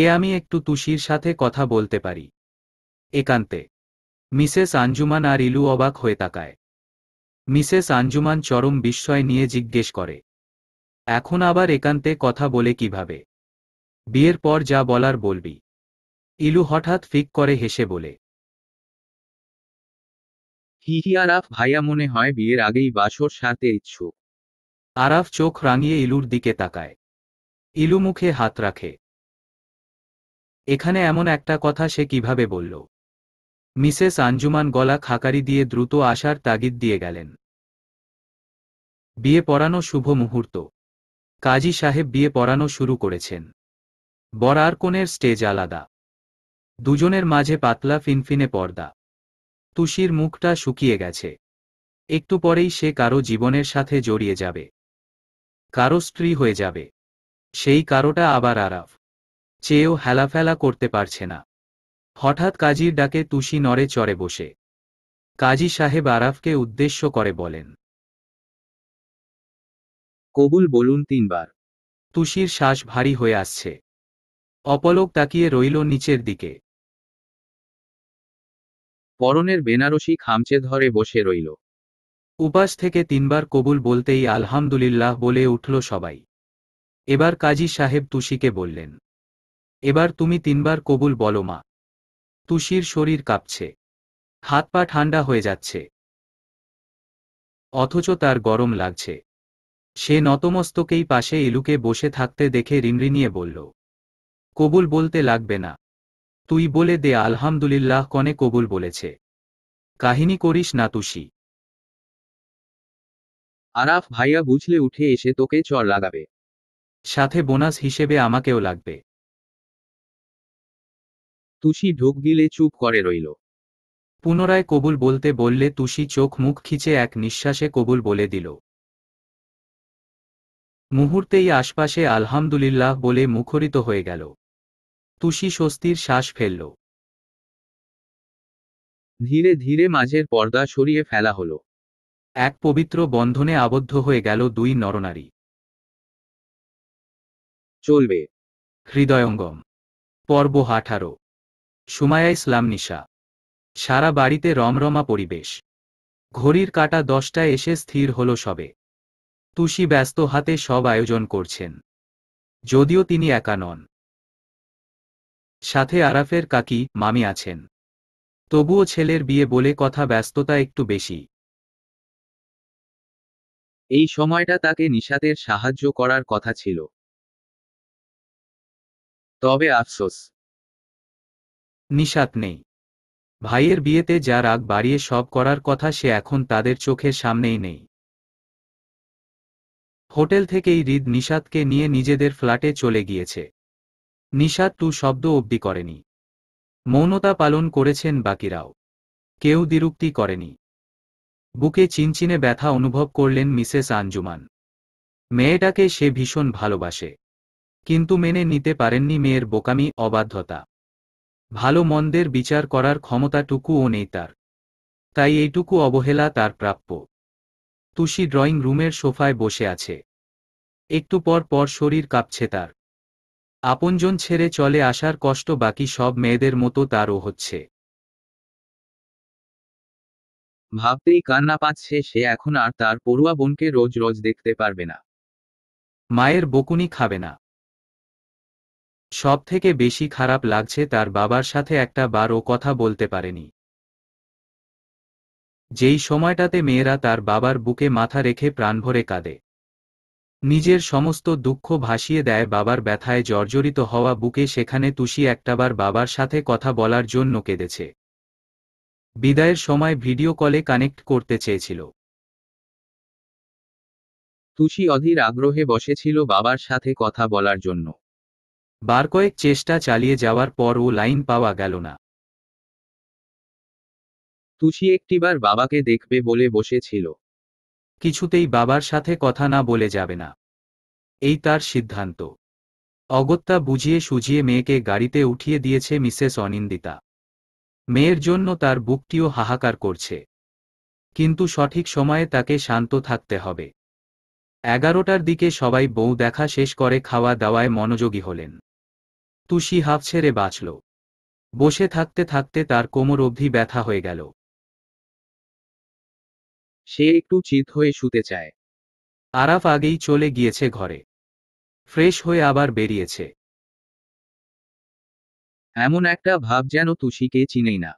এ আমি একটু তুষির সাথে কথা বলতে পারি একান্তে মিসেস আঞ্জুমান আর ইলু অবাক হয়ে তাকায় মিসেস আঞ্জুমান চরম বিস্ময় নিয়ে জিজ্ঞেস করে এখন আবার একান্তে কথা বলে কিভাবে বিয়ের পর যা বলার বলবি ইলু হঠাৎ ফিক করে হেসে বলে হিহি আরাফ ভাইয়া মনে হয় বিয়ের আগেই বাসর সাথে ইচ্ছুক আরাফ চোখ রাঙিয়ে ইলুর দিকে তাকায় ইলু মুখে হাত রাখে এখানে এমন একটা কথা সে কিভাবে বলল মিসেস আঞ্জুমান গলা খাকারি দিয়ে দ্রুত আসার তাগিদ দিয়ে গেলেন বিয়ে পড়ানো শুভ মুহূর্ত কাজী সাহেব বিয়ে পড়ানো শুরু করেছেন বর আর কোণের স্টেজ আলাদা দুজনের মাঝে পাতলা ফিনফিনে পর্দা তুষির মুখটা শুকিয়ে গেছে একটু পরেই সে কারো জীবনের সাথে জড়িয়ে যাবে কারো স্ত্রী হয়ে যাবে সেই কারোটা আবার আরাফ চেয়েও হেলাফেলা করতে পারছে না হঠাৎ কাজীর ডাকে তুষি নড়ে চড়ে বসে কাজী সাহেব আরাফকে উদ্দেশ্য করে বলেন কবুল বলুন তিনবার তুষির শ্বাস ভারী হয়ে আসছে অপলক তাকিয়ে রইল নিচের দিকে পরনের বেনারসি খামচে ধরে বসে রইল উপাস থেকে তিনবার কবুল বলতেই আলহামদুলিল্লাহ বলে উঠল সবাই এবার কাজী সাহেব তুষিকে বললেন এবার তুমি তিনবার কবুল বলো মা তুষির শরীর কাঁপছে হাত পা ঠান্ডা হয়ে যাচ্ছে অথচ তার গরম লাগছে সে নতমস্তকেই পাশে ইলুকে বসে থাকতে দেখে রিমরিনিয়ে বলল কবুল বলতে লাগবে না তুই বলে দে আলহামদুলিল্লাহ কনে কবুল বলেছে কাহিনী করিস না তুষি আরাফ ভাইয়া বুঝলে উঠে এসে তোকে চর লাগাবে সাথে বোনাস হিসেবে আমাকেও লাগবে তুষি ঢোক গিলে চুপ করে রইল পুনরায় কবুল বলতে বললে তুষি চোখ মুখ খিচে এক নিঃশ্বাসে কবুল বলে দিল মুহূর্তেই আশপাশে আলহামদুলিল্লাহ বলে মুখরিত হয়ে গেল তুষি স্বস্তির শ্বাস ফেলল ধীরে ধীরে মাঝের পর্দা সরিয়ে ফেলা হল এক পবিত্র বন্ধনে আবদ্ধ হয়ে গেল দুই নরনারী চলবে হৃদয়ঙ্গম পর্ব আঠারো সুমায়া ইসলাম নিশা সারা বাড়িতে রমরমা পরিবেশ ঘড়ির কাটা দশটায় এসে স্থির হল সবে তুষি ব্যস্ত হাতে সব আয়োজন করছেন যদিও তিনি একা নন সাথে আরাফের কাকি মামি আছেন তবুও ছেলের বিয়ে বলে কথা ব্যস্ততা একটু বেশি এই সময়টা তাকে নিশাতের সাহায্য করার কথা ছিল তবে আফসোস নিশাত নেই ভাইয়ের বিয়েতে যা রাগ বাড়িয়ে সব করার কথা সে এখন তাদের চোখের সামনেই নেই হোটেল থেকেই হৃদ নিশাতকে নিয়ে নিজেদের ফ্ল্যাটে চলে গিয়েছে নিশা তু শব্দ অব্দি করেনি মৌনতা পালন করেছেন বাকিরাও কেউ দিরুক্তি করেনি বুকে চিনচিনে ব্যথা অনুভব করলেন মিসেস আঞ্জুমান মেয়েটাকে সে ভীষণ ভালোবাসে কিন্তু মেনে নিতে পারেননি মেয়ের বোকামি অবাধ্যতা ভালো মন্দের বিচার করার ক্ষমতাটুকুও নেই তার তাই এইটুকু অবহেলা তার প্রাপ্য তুষি ড্রয়িং রুমের সোফায় বসে আছে একটু পর পর শরীর কাঁপছে তার আপনজন ছেড়ে চলে আসার কষ্ট বাকি সব মেয়েদের মতো তারও হচ্ছে ভাবতেই কান্না পাচ্ছে সে এখন আর তার পড়ুয়া বোনকে রোজ রোজ দেখতে পারবে না মায়ের বকুনি খাবে না সব থেকে বেশি খারাপ লাগছে তার বাবার সাথে একটা বারও কথা বলতে পারেনি যেই সময়টাতে মেয়েরা তার বাবার বুকে মাথা রেখে প্রাণভরে কাঁদে নিজের সমস্ত দুঃখ ভাসিয়ে দেয় বাবার ব্যথায় জর্জরিত হওয়া বুকে সেখানে তুষি একটাবার বাবার সাথে কথা বলার জন্য কেঁদেছে বিদায়ের সময় ভিডিও কলে কানেক্ট করতে চেয়েছিল তুষি অধীর আগ্রহে বসেছিল বাবার সাথে কথা বলার জন্য বার কয়েক চেষ্টা চালিয়ে যাওয়ার পর ও লাইন পাওয়া গেল না তুষি একটিবার বাবাকে দেখবে বলে বসেছিল কিছুতেই বাবার সাথে কথা না বলে যাবে না এই তার সিদ্ধান্ত অগত্যা বুঝিয়ে সুঝিয়ে মেয়েকে গাড়িতে উঠিয়ে দিয়েছে মিসেস অনিন্দিতা মেয়ের জন্য তার বুকটিও হাহাকার করছে কিন্তু সঠিক সময়ে তাকে শান্ত থাকতে হবে এগারোটার দিকে সবাই বউ দেখা শেষ করে খাওয়া দাওয়ায় মনোযোগী হলেন তুষি হাফ ছেড়ে বাঁচল বসে থাকতে থাকতে তার কোমর অবধি ব্যথা হয়ে গেল সে একটু চিত হয়ে শুতে চায় আরাফ আগেই চলে গিয়েছে ঘরে ফ্রেশ হয়ে আবার বেরিয়েছে এমন একটা ভাব যেন তুষিকে চিনেই না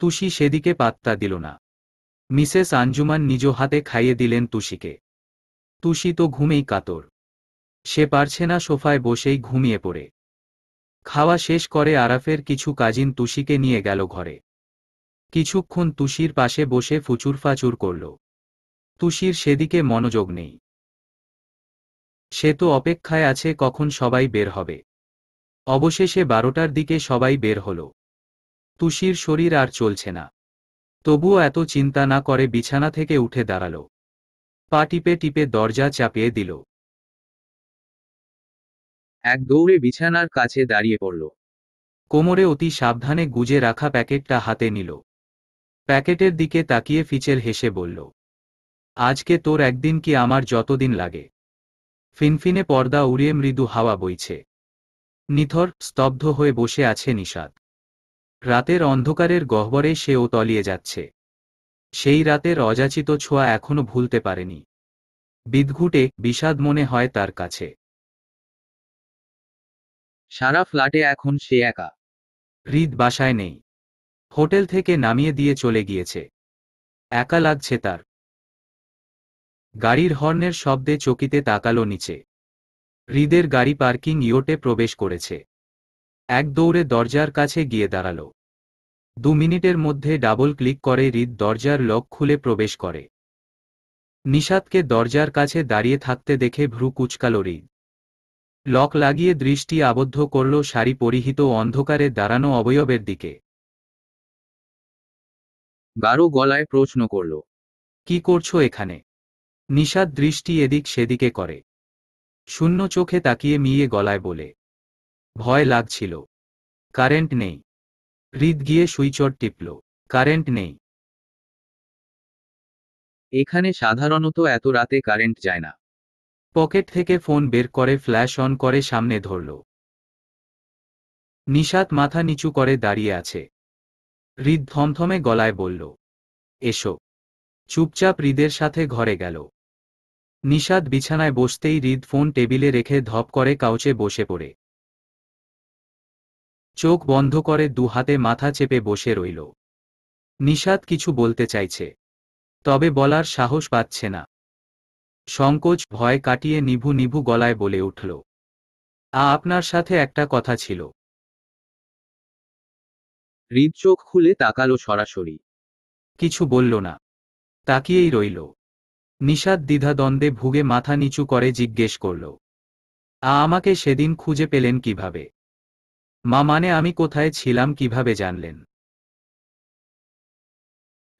তুষি সেদিকে পাত্তা দিল না মিসেস আঞ্জুমান নিজ হাতে খাইয়ে দিলেন তুষিকে তুষি তো ঘুমেই কাতর সে পারছে না সোফায় বসেই ঘুমিয়ে পড়ে খাওয়া শেষ করে আরাফের কিছু কাজিন তুষিকে নিয়ে গেল ঘরে কিছুক্ষণ তুষির পাশে বসে ফুচুরফাচুর করল তুষির সেদিকে মনোযোগ নেই সে তো অপেক্ষায় আছে কখন সবাই বের হবে অবশেষে বারোটার দিকে সবাই বের হল তুষির শরীর আর চলছে না তবুও এত চিন্তা না করে বিছানা থেকে উঠে দাঁড়াল পা টিপে টিপে দরজা চাপিয়ে দিল এক দৌড়ে বিছানার কাছে দাঁড়িয়ে পড়ল কোমরে অতি সাবধানে গুজে রাখা প্যাকেটটা হাতে নিল প্যাকেটের দিকে তাকিয়ে ফিচের হেসে বলল আজকে তোর একদিন কি আমার যতদিন লাগে ফিনফিনে পর্দা উড়িয়ে মৃদু হাওয়া বইছে নিথর স্তব্ধ হয়ে বসে আছে নিষাদ রাতের অন্ধকারের গহ্বরে সে ও তলিয়ে যাচ্ছে সেই রাতের অযাচিত ছোঁয়া এখনো ভুলতে পারেনি বিদঘুটে বিষাদ মনে হয় তার কাছে সারা ফ্ল্যাটে এখন সে একা হৃদ বাসায় নেই হোটেল থেকে নামিয়ে দিয়ে চলে গিয়েছে একা লাগছে তার গাড়ির হর্নের শব্দে চকিতে তাকালো নিচে হৃদের গাড়ি পার্কিং ইয়োটে প্রবেশ করেছে এক দৌড়ে দরজার কাছে গিয়ে দাঁড়াল দু মিনিটের মধ্যে ডাবল ক্লিক করে হৃদ দরজার লক খুলে প্রবেশ করে নিষাদকে দরজার কাছে দাঁড়িয়ে থাকতে দেখে ভ্রু কুচকাল হৃদ লক লাগিয়ে দৃষ্টি আবদ্ধ করল শাড়ি পরিহিত অন্ধকারে দাঁড়ানো অবয়বের দিকে গারো গলায় প্রশ্ন করল কি করছো এখানে নিষাদ দৃষ্টি এদিক সেদিকে করে শূন্য চোখে তাকিয়ে মিয়ে গলায় বলে ভয় লাগছিল কারেন্ট নেই হৃদ গিয়ে সুইচর টিপল কারেন্ট নেই এখানে সাধারণত এত রাতে কারেন্ট যায় না পকেট থেকে ফোন বের করে ফ্ল্যাশ অন করে সামনে ধরল নিষাদ মাথা নিচু করে দাঁড়িয়ে আছে হৃদ থমথমে গলায় বলল এসো চুপচাপ হৃদের সাথে ঘরে গেল নিষাদ বিছানায় বসতেই হৃদ ফোন টেবিলে রেখে ধপ করে কাউচে বসে পড়ে চোখ বন্ধ করে দু হাতে মাথা চেপে বসে রইল নিষাদ কিছু বলতে চাইছে তবে বলার সাহস পাচ্ছে না সংকোচ ভয় কাটিয়ে নিভু নিভু গলায় বলে উঠল আপনার সাথে একটা কথা ছিল হৃদ চোখ খুলে তাকালো সরাসরি কিছু বলল না তাকিয়েই রইল নিষাদ দ্বিধাদ্বন্দ্বে ভুগে মাথা নিচু করে জিজ্ঞেস করল আ আমাকে সেদিন খুঁজে পেলেন কিভাবে মা মানে আমি কোথায় ছিলাম কিভাবে জানলেন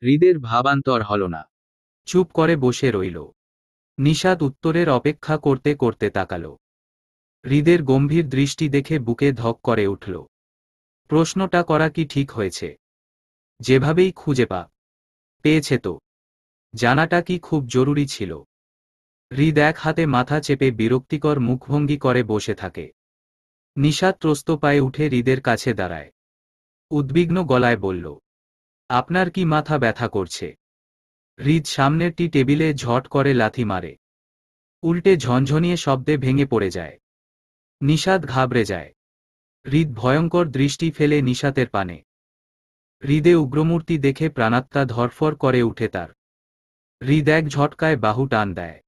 হৃদের ভাবান্তর হল না চুপ করে বসে রইল নিষাদ উত্তরের অপেক্ষা করতে করতে তাকাল হৃদের গম্ভীর দৃষ্টি দেখে বুকে ধক করে উঠল প্রশ্নটা করা কি ঠিক হয়েছে যেভাবেই খুঁজে পা পেয়েছে তো জানাটা কি খুব জরুরি ছিল হৃদ এক হাতে মাথা চেপে বিরক্তিকর মুখভঙ্গি করে বসে থাকে নিশাদ ত্রস্ত পায়ে উঠে হৃদের কাছে দাঁড়ায় উদ্বিগ্ন গলায় বলল আপনার কি মাথা ব্যথা করছে হৃদ সামনের টি টেবিলে ঝট করে লাথি মারে উল্টে ঝনঝনিয়ে শব্দে ভেঙে পড়ে যায় নিষাদ ঘাবড়ে যায় হৃদ ভয়ঙ্কর দৃষ্টি ফেলে নিশাতের পানে হৃদে উগ্রমূর্তি দেখে প্রাণাত্মা ধরফর করে উঠে তার হৃদ এক ঝটকায় বাহু টান দেয়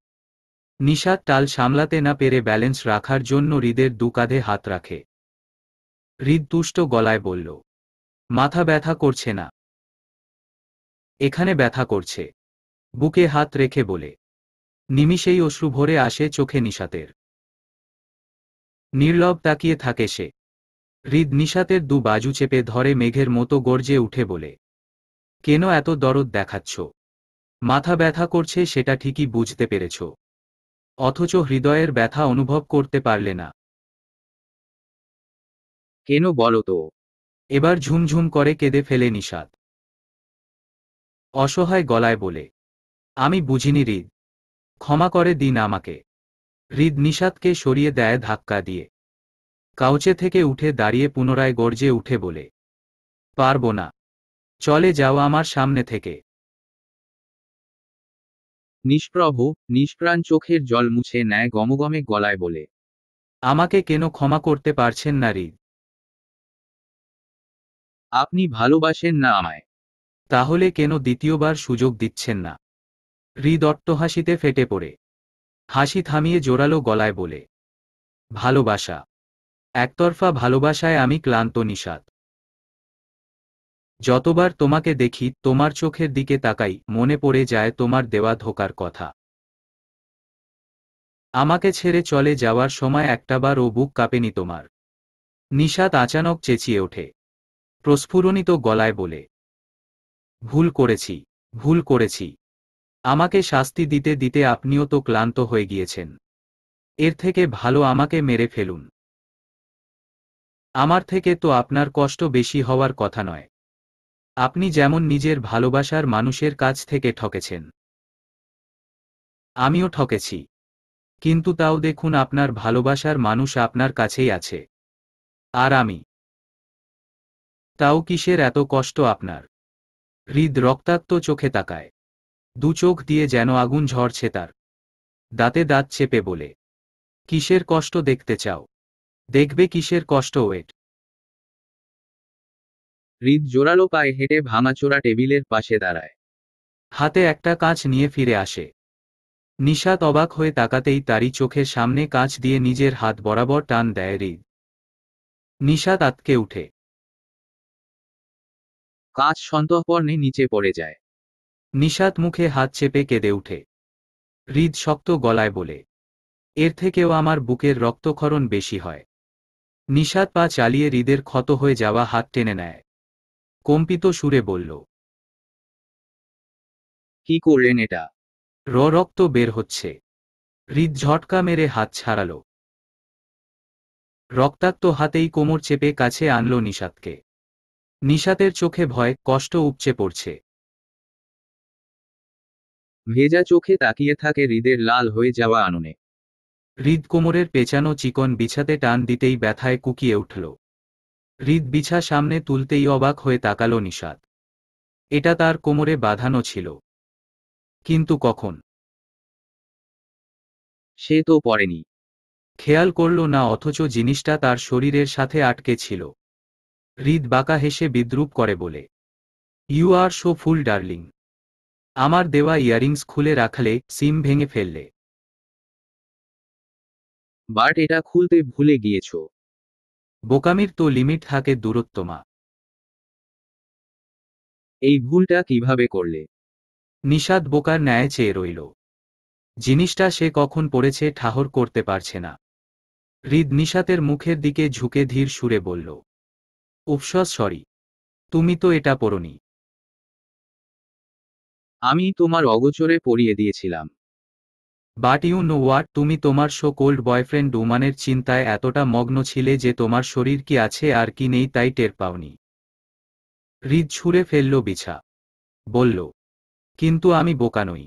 নিশাত টাল সামলাতে না পেরে ব্যালেন্স রাখার জন্য হৃদের দুকাধে হাত রাখে হৃদ তুষ্ট গলায় বলল মাথা ব্যথা করছে না এখানে ব্যথা করছে বুকে হাত রেখে বলে নিমিষেই অশ্রু ভরে আসে চোখে নিশাতের নির্লভ তাকিয়ে থাকে সে হৃদ নিশাতের দু বাজু চেপে ধরে মেঘের মতো গর্জে উঠে বলে কেন এত দরদ দেখাচ্ছ মাথা ব্যথা করছে সেটা ঠিকই বুঝতে পেরেছ অথচ হৃদয়ের ব্যথা অনুভব করতে পারলে না কেন বলো তো এবার ঝুমঝুম করে কেঁদে ফেলে নিষাদ অসহায় গলায় বলে আমি বুঝিনি হৃদ ক্ষমা করে দিন আমাকে হৃদ নিষাদকে সরিয়ে দেয় ধাক্কা দিয়ে কাউচে থেকে উঠে দাঁড়িয়ে পুনরায় গর্জে উঠে বলে পারব না চলে যাও আমার সামনে থেকে নিষ্প্রভ নিষ্প্রাণ চোখের জল মুছে নেয় গমগমে গলায় বলে আমাকে কেন ক্ষমা করতে পারছেন না রিদ আপনি ভালোবাসেন না আমায় তাহলে কেন দ্বিতীয়বার সুযোগ দিচ্ছেন না হৃদ হাসিতে ফেটে পড়ে হাসি থামিয়ে জোরালো গলায় বলে ভালোবাসা একতরফা ভালোবাসায় আমি ক্লান্ত নিষাদ যতবার তোমাকে দেখি তোমার চোখের দিকে তাকাই মনে পড়ে যায় তোমার দেওয়া ধোকার কথা আমাকে ছেড়ে চলে যাওয়ার সময় একটাবার ও বুক কাঁপেনি তোমার নিষাদ আচানক চেঁচিয়ে ওঠে প্রস্ফুরণিত গলায় বলে ভুল করেছি ভুল করেছি আমাকে শাস্তি দিতে দিতে আপনিও তো ক্লান্ত হয়ে গিয়েছেন এর থেকে ভালো আমাকে মেরে ফেলুন আমার থেকে তো আপনার কষ্ট বেশি হওয়ার কথা নয় আপনি যেমন নিজের ভালোবাসার মানুষের কাছ থেকে ঠকেছেন আমিও ঠকেছি কিন্তু তাও দেখুন আপনার ভালোবাসার মানুষ আপনার কাছেই আছে আর আমি তাও কিসের এত কষ্ট আপনার হৃদ রক্তাক্ত চোখে তাকায় দু চোখ দিয়ে যেন আগুন ঝরছে তার দাঁতে দাঁত চেপে বলে কিসের কষ্ট দেখতে চাও দেখবে কিসের কষ্ট ওয়েট হৃদ জোরালো পায়ে হেঁটে ভাঙাচোরা টেবিলের পাশে দাঁড়ায় হাতে একটা কাঁচ নিয়ে ফিরে আসে নিশাত অবাক হয়ে তাকাতেই তারই চোখের সামনে কাঁচ দিয়ে নিজের হাত বরাবর টান দেয় হৃদ নিশাত আতকে উঠে কাঁচ সন্তঃপর্ণে নিচে পড়ে যায় নিশাত মুখে হাত চেপে কেঁদে উঠে হৃদ শক্ত গলায় বলে এর থেকেও আমার বুকের রক্তক্ষরণ বেশি হয় নিষাদ পা চালিয়ে হৃদের ক্ষত হয়ে যাওয়া হাত টেনে নেয় কম্পিত সুরে বলল কি করলেন এটা র রক্ত বের হচ্ছে হৃদ ঝটকা মেরে হাত ছাড়াল রক্তাক্ত হাতেই কোমর চেপে কাছে আনল নিষাদকে নিষাদের চোখে ভয় কষ্ট উপচে পড়ছে ভেজা চোখে তাকিয়ে থাকে হৃদের লাল হয়ে যাওয়া আননে হৃদকোমরের পেঁচানো চিকন বিছাতে টান দিতেই ব্যথায় কুকিয়ে উঠল হৃদ বিছা সামনে তুলতেই অবাক হয়ে তাকাল নিষাদ এটা তার কোমরে বাঁধানো ছিল কিন্তু কখন সে তো পড়েনি খেয়াল করল না অথচ জিনিসটা তার শরীরের সাথে আটকে ছিল হৃদ বাঁকা হেসে বিদ্রুপ করে বলে you are so fool darling আমার দেওয়া ইয়ারিংস খুলে রাখলে সিম ভেঙে ফেললে বাট এটা খুলতে ভুলে গিয়েছ বোকামির তো লিমিট থাকে দূরত্ব মা এই ভুলটা কিভাবে করলে নিষাদ বোকার ন্যায় চেয়ে রইল জিনিসটা সে কখন পড়েছে ঠাহর করতে পারছে না হৃদ নিষাতের মুখের দিকে ঝুঁকে ধীর সুরে বলল উপসস সরি তুমি তো এটা পড়নি আমি তোমার অগোচরে পড়িয়ে দিয়েছিলাম বাট ইউ নো ওয়াট তুমি তোমার শো কোল্ড বয়ফ্রেন্ড উমানের চিন্তায় এতটা মগ্ন ছিলে যে তোমার শরীর কি আছে আর কি নেই তাই টের পাওনি হৃদ ছুঁড়ে ফেলল বিছা বলল কিন্তু আমি বোকা নই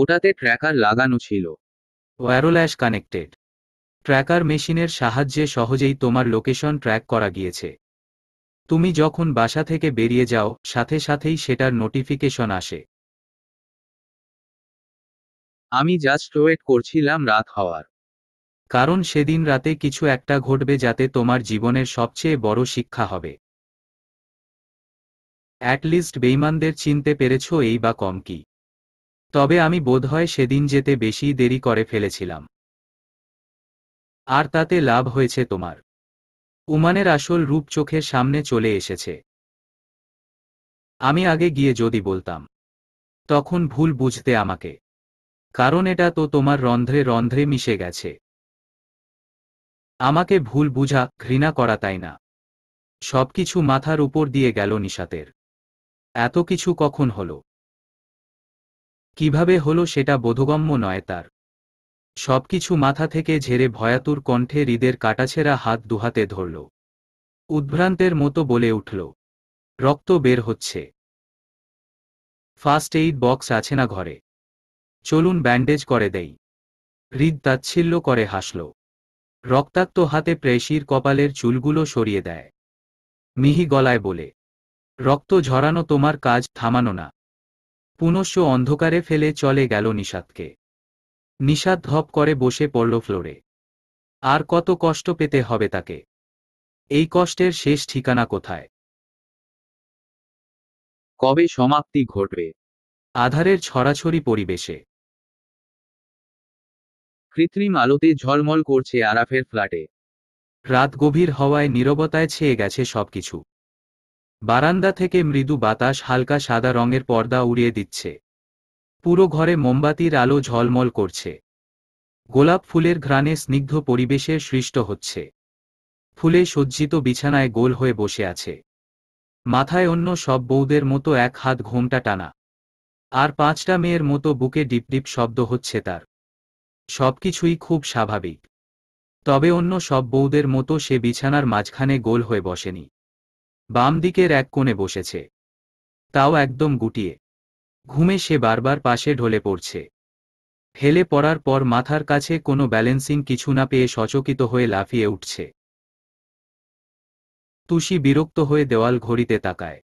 ওটাতে ট্র্যাকার লাগানো ছিল ওয়্যারোল্যাশ কানেক্টেড ট্র্যাকার মেশিনের সাহায্যে সহজেই তোমার লোকেশন ট্র্যাক করা গিয়েছে তুমি যখন বাসা থেকে বেরিয়ে যাও সাথে সাথেই সেটার নোটিফিকেশন আসে আমি জাস্ট ওয়েট করছিলাম রাত হওয়ার কারণ সেদিন রাতে কিছু একটা ঘটবে যাতে তোমার জীবনের সবচেয়ে বড় শিক্ষা হবে অ্যাটলিস্ট বেইমানদের চিনতে পেরেছ এই বা কম কি তবে আমি বোধহয় সেদিন যেতে বেশি দেরি করে ফেলেছিলাম আর তাতে লাভ হয়েছে তোমার উমানের আসল রূপ চোখের সামনে চলে এসেছে আমি আগে গিয়ে যদি বলতাম তখন ভুল বুঝতে আমাকে কারণ এটা তো তোমার রন্ধ্রে রন্ধ্রে মিশে গেছে আমাকে ভুল বুঝা ঘৃণা করা তাই না সবকিছু মাথার উপর দিয়ে গেল নিশাতের এত কিছু কখন হল কিভাবে হল সেটা বোধগম্য নয় তার সবকিছু মাথা থেকে ঝেড়ে ভয়াতুর কণ্ঠে হৃদের কাটাছেরা হাত দুহাতে ধরল উদ্ভ্রান্তের মতো বলে উঠল রক্ত বের হচ্ছে ফার্স্ট এইড বক্স আছে না ঘরে চলুন ব্যান্ডেজ করে দেই হৃদ তাচ্ছিল্য করে হাসল রক্তাক্ত হাতে প্রেশির কপালের চুলগুলো সরিয়ে দেয় মিহি গলায় বলে রক্ত ঝরানো তোমার কাজ থামানো না পুনশ্য অন্ধকারে ফেলে চলে গেল নিষাদকে নিষাদ ধপ করে বসে পড়ল ফ্লোরে আর কত কষ্ট পেতে হবে তাকে এই কষ্টের শেষ ঠিকানা কোথায় কবে সমাপ্তি ঘটবে আধারের ছড়াছড়ি পরিবেশে কৃত্রিম আলোতে ঝলমল করছে আরাফের ফ্ল্যাটে রাত গভীর হওয়ায় নীরবতায় ছেয়ে গেছে সবকিছু বারান্দা থেকে মৃদু বাতাস হালকা সাদা রঙের পর্দা উড়িয়ে দিচ্ছে পুরো ঘরে মোমবাতির আলো ঝলমল করছে গোলাপ ফুলের ঘ্রাণে স্নিগ্ধ পরিবেশের সৃষ্ট হচ্ছে ফুলে সজ্জিত বিছানায় গোল হয়ে বসে আছে মাথায় অন্য সব বৌদের মতো এক হাত ঘোমটা টানা আর পাঁচটা মেয়ের মতো বুকে ডিপ ডিপ শব্দ হচ্ছে তার সবকিছুই খুব স্বাভাবিক তবে অন্য সব বৌদের মতো সে বিছানার মাঝখানে গোল হয়ে বসেনি বাম দিকের এক কোণে বসেছে তাও একদম গুটিয়ে ঘুমে সে বারবার পাশে ঢলে পড়ছে ফেলে পড়ার পর মাথার কাছে কোনো ব্যালেন্সিং কিছু না পেয়ে সচকিত হয়ে লাফিয়ে উঠছে তুষি বিরক্ত হয়ে দেওয়াল ঘড়িতে তাকায়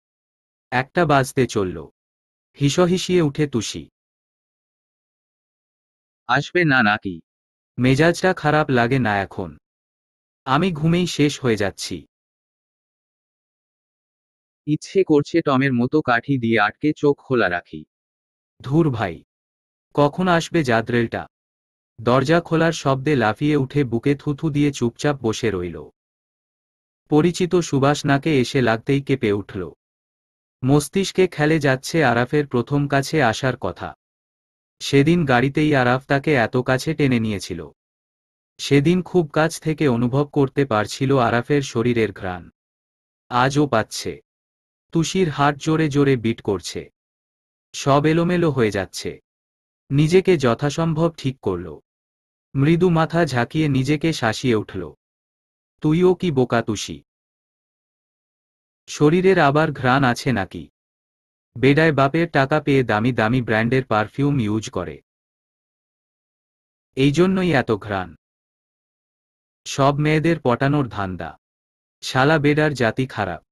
একটা বাজতে চলল হিসহিসিয়ে উঠে তুষি আসবে না নাকি মেজাজটা খারাপ লাগে না এখন আমি ঘুমেই শেষ হয়ে যাচ্ছি ইচ্ছে করছে টমের মতো কাঠি দিয়ে আটকে চোখ খোলা রাখি ধুর ভাই কখন আসবে জাদ্রেলটা দরজা খোলার শব্দে লাফিয়ে উঠে বুকে থুথু দিয়ে চুপচাপ বসে রইল পরিচিত সুবাস নাকে এসে লাগতেই কেঁপে উঠল মস্তিষ্কে খেলে যাচ্ছে আরাফের প্রথম কাছে আসার কথা সেদিন গাড়িতেই আরাফ তাকে এত কাছে টেনে নিয়েছিল সেদিন খুব কাছ থেকে অনুভব করতে পারছিল আরাফের শরীরের ঘ্রাণ আজও পাচ্ছে তুষির হাট জোরে জোরে বিট করছে সব এলোমেলো হয়ে যাচ্ছে নিজেকে যথাসম্ভব ঠিক করল মৃদু মাথা ঝাঁকিয়ে নিজেকে শাসিয়ে উঠল তুইও কি বোকা তুষি শরীরের আবার ঘ্রাণ আছে নাকি বেডায় বাপের টাকা পেয়ে দামি দামি ব্র্যান্ডের পারফিউম ইউজ করে এই জন্যই এত ঘ্রাণ সব মেয়েদের পটানোর ধান্দা শালা বেডার জাতি খারাপ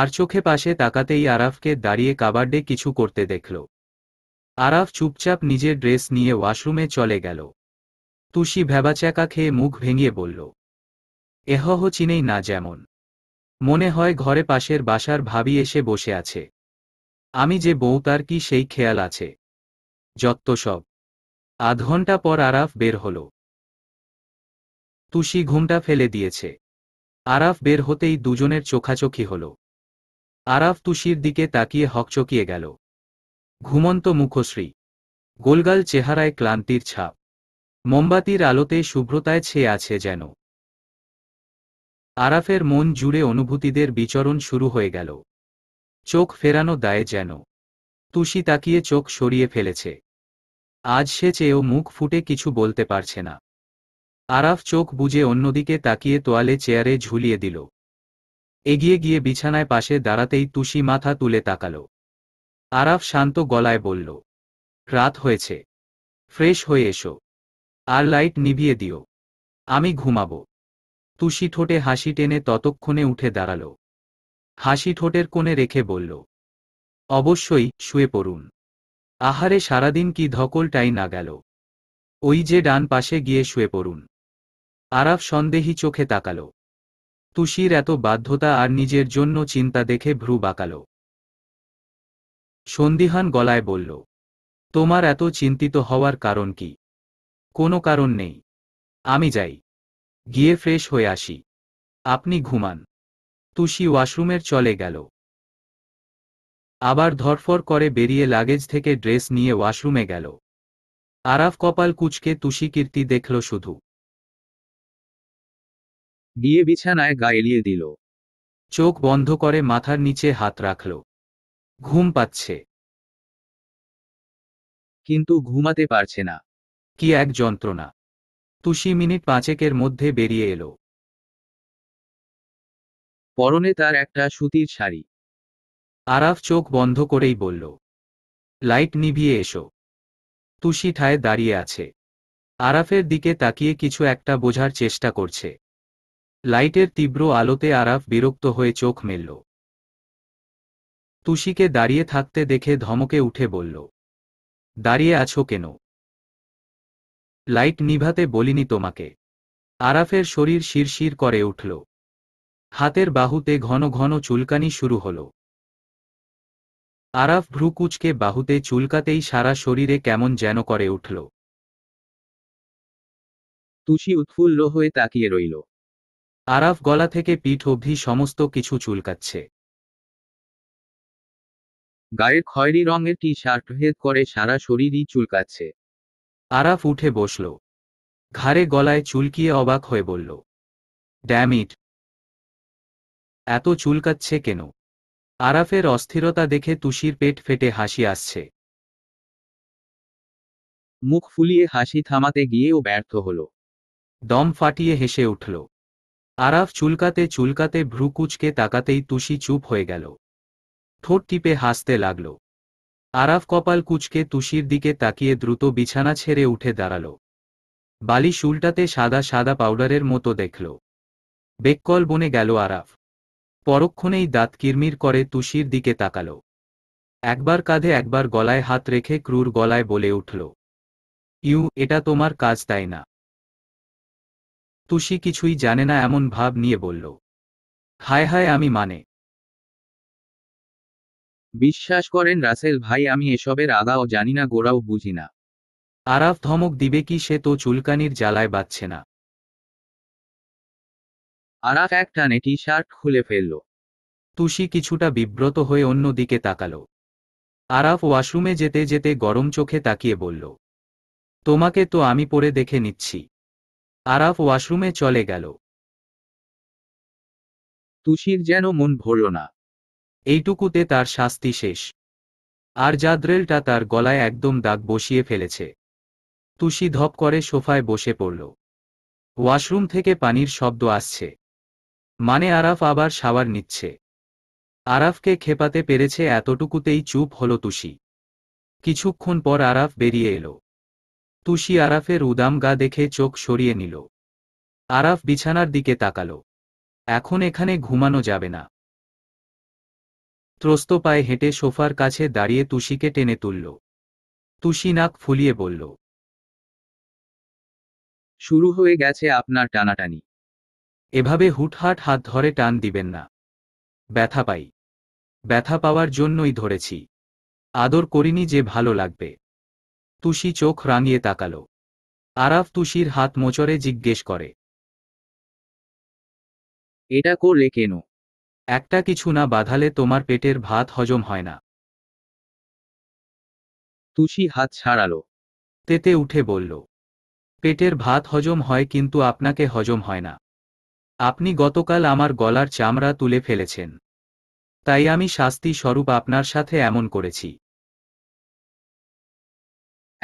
আর চোখে পাশে তাকাতেই আরাফকে দাঁড়িয়ে কাবার্ডে কিছু করতে দেখল আরাফ চুপচাপ নিজের ড্রেস নিয়ে ওয়াশরুমে চলে গেল তুষি ভ্যাবাচ্যাকা খেয়ে মুখ ভেঙিয়ে বলল এহহ চিনেই না যেমন মনে হয় ঘরে পাশের বাসার ভাবি এসে বসে আছে আমি যে বউ তার কি সেই খেয়াল আছে যত্ত সব আধ ঘন্টা পর আরাফ বের হল তুষি ঘুমটা ফেলে দিয়েছে আরাফ বের হতেই দুজনের চোখাচোখি হল আরাফ তুষির দিকে তাকিয়ে হকচকিয়ে গেল ঘুমন্ত মুখশ্রী গোলগাল চেহারায় ক্লান্তির ছাপ মোমবাতির আলোতে শুভ্রতায় ছেয়ে আছে যেন আরাফের মন জুড়ে অনুভূতিদের বিচরণ শুরু হয়ে গেল চোখ ফেরানো দায়ে যেন তুষি তাকিয়ে চোখ সরিয়ে ফেলেছে আজ সে চেয়েও মুখ ফুটে কিছু বলতে পারছে না আরাফ চোখ বুঝে অন্যদিকে তাকিয়ে তোয়ালে চেয়ারে ঝুলিয়ে দিল এগিয়ে গিয়ে বিছানায় পাশে দাঁড়াতেই তুষি মাথা তুলে তাকাল আরাফ শান্ত গলায় বলল রাত হয়েছে ফ্রেশ হয়ে এসো আর লাইট নিভিয়ে দিও আমি ঘুমাবো তুষি ঠোঁটে হাসি টেনে ততক্ষণে উঠে দাঁড়াল হাসি ঠোঁটের কোণে রেখে বলল অবশ্যই শুয়ে পড়ুন আহারে সারাদিন কি ধকলটাই না গেল ওই যে ডান পাশে গিয়ে শুয়ে পড়ুন আরাফ সন্দেহী চোখে তাকাল তুষির এত বাধ্যতা আর নিজের জন্য চিন্তা দেখে ভ্রু বাঁকাল সন্দিহান গলায় বলল তোমার এত চিন্তিত হওয়ার কারণ কি কোনো কারণ নেই আমি যাই গিয়ে ফ্রেশ হয়ে আসি আপনি ঘুমান তুষি ওয়াশরুমের চলে গেল আবার ধরফর করে বেরিয়ে লাগেজ থেকে ড্রেস নিয়ে ওয়াশরুমে গেল আরাফ কপাল কুচকে তুষি কীর্তি দেখল শুধু গিয়ে বিছানায় গা এলিয়ে দিল চোখ বন্ধ করে মাথার নিচে হাত রাখল ঘুম পাচ্ছে কিন্তু ঘুমাতে পারছে না কি এক যন্ত্রণা তুষি মিনিট পাঁচেকের মধ্যে বেরিয়ে এলো পরনে তার একটা সুতির শাড়ি আরাফ চোখ বন্ধ করেই বলল লাইট নিভিয়ে এসো তুষি ঠায় দাঁড়িয়ে আছে আরাফের দিকে তাকিয়ে কিছু একটা বোঝার চেষ্টা করছে লাইটের তীব্র আলোতে আরাফ বিরক্ত হয়ে চোখ মেলল তুষিকে দাঁড়িয়ে থাকতে দেখে ধমকে উঠে বলল দাঁড়িয়ে আছো কেন লাইট নিভাতে বলিনি তোমাকে আরাফের শরীর শিরশির করে উঠল হাতের বাহুতে ঘন ঘন চুলকানি শুরু হল আরাফ ভ্রুকুচকে বাহুতে চুলকাতেই সারা শরীরে কেমন যেন করে উঠল তুষি উৎফুল্ল হয়ে তাকিয়ে রইল আরাফ গলা থেকে পিঠ অবধি সমস্ত কিছু চুলকাচ্ছে গায়ের খয়রি রঙের টি শার্ট ভেদ করে সারা শরীরই চুলকাচ্ছে আরাফ উঠে বসল ঘাড়ে গলায় চুলকিয়ে অবাক হয়ে বলল ড্যামিট এত চুলকাচ্ছে কেন আরাফের অস্থিরতা দেখে তুষির পেট ফেটে হাসি আসছে মুখ ফুলিয়ে হাসি থামাতে গিয়েও ব্যর্থ হল দম ফাটিয়ে হেসে উঠল আরাফ চুলকাতে চুলকাতে ভ্রুকুচকে তাকাতেই তুষি চুপ হয়ে গেল ঠোঁট টিপে হাসতে লাগলো আরাফ কপাল কুচকে তুষির দিকে তাকিয়ে দ্রুত বিছানা ছেড়ে উঠে দাঁড়াল বালিশ উল্টাতে সাদা সাদা পাউডারের মতো দেখল বেককল বনে গেল আরাফ পরক্ষণেই দাঁত কিরমির করে তুষির দিকে তাকাল একবার কাঁধে একবার গলায় হাত রেখে ক্রুর গলায় বলে উঠল ইউ এটা তোমার কাজ তাই না তুষি কিছুই জানে না এমন ভাব নিয়ে বলল হায় হায় আমি মানে বিশ্বাস করেন রাসেল ভাই আমি এসবের আগাও জানি না গোড়াও বুঝি না আরাফ ধমক দিবে কি সে তো চুলকানির জ্বালায় বাচ্ছে না আরাফ এক টানে টি শার্ট খুলে ফেলল তুষি কিছুটা বিব্রত হয়ে অন্যদিকে তাকালো আরাফ ওয়াশরুমে যেতে যেতে গরম চোখে তাকিয়ে বলল তোমাকে তো আমি পরে দেখে নিচ্ছি আরাফ ওয়াশরুমে চলে গেল তুষির যেন মন ভরল না এইটুকুতে তার শাস্তি শেষ আর জাদ্রেলটা তার গলায় একদম দাগ বসিয়ে ফেলেছে তুষি ধপ করে সোফায় বসে পড়ল ওয়াশরুম থেকে পানির শব্দ আসছে মানে আরাফ আবার শাওয়ার নিচ্ছে আরাফকে খেপাতে পেরেছে এতটুকুতেই চুপ হল তুষি কিছুক্ষণ পর আরাফ বেরিয়ে এলো তুষি আরাফের উদাম গা দেখে চোখ সরিয়ে নিল আরাফ বিছানার দিকে তাকাল এখন এখানে ঘুমানো যাবে না ত্রস্ত পায়ে হেঁটে সোফার কাছে দাঁড়িয়ে তুষিকে টেনে তুলল তুষি নাক ফুলিয়ে বলল শুরু হয়ে গেছে আপনার টানাটানি এভাবে হুটহাট হাত ধরে টান দিবেন না ব্যথা পাই ব্যথা পাওয়ার জন্যই ধরেছি আদর করিনি যে ভালো লাগবে তুষি চোখ রাঙিয়ে তাকালো আরাফ তুষির হাত মোচরে জিজ্ঞেস করে এটা করলে কেন একটা কিছু না বাঁধালে তোমার পেটের ভাত হজম হয় না তুষি হাত ছাড়ালো তেতে উঠে বলল পেটের ভাত হজম হয় কিন্তু আপনাকে হজম হয় না আপনি গতকাল আমার গলার চামড়া তুলে ফেলেছেন তাই আমি শাস্তি স্বরূপ আপনার সাথে এমন করেছি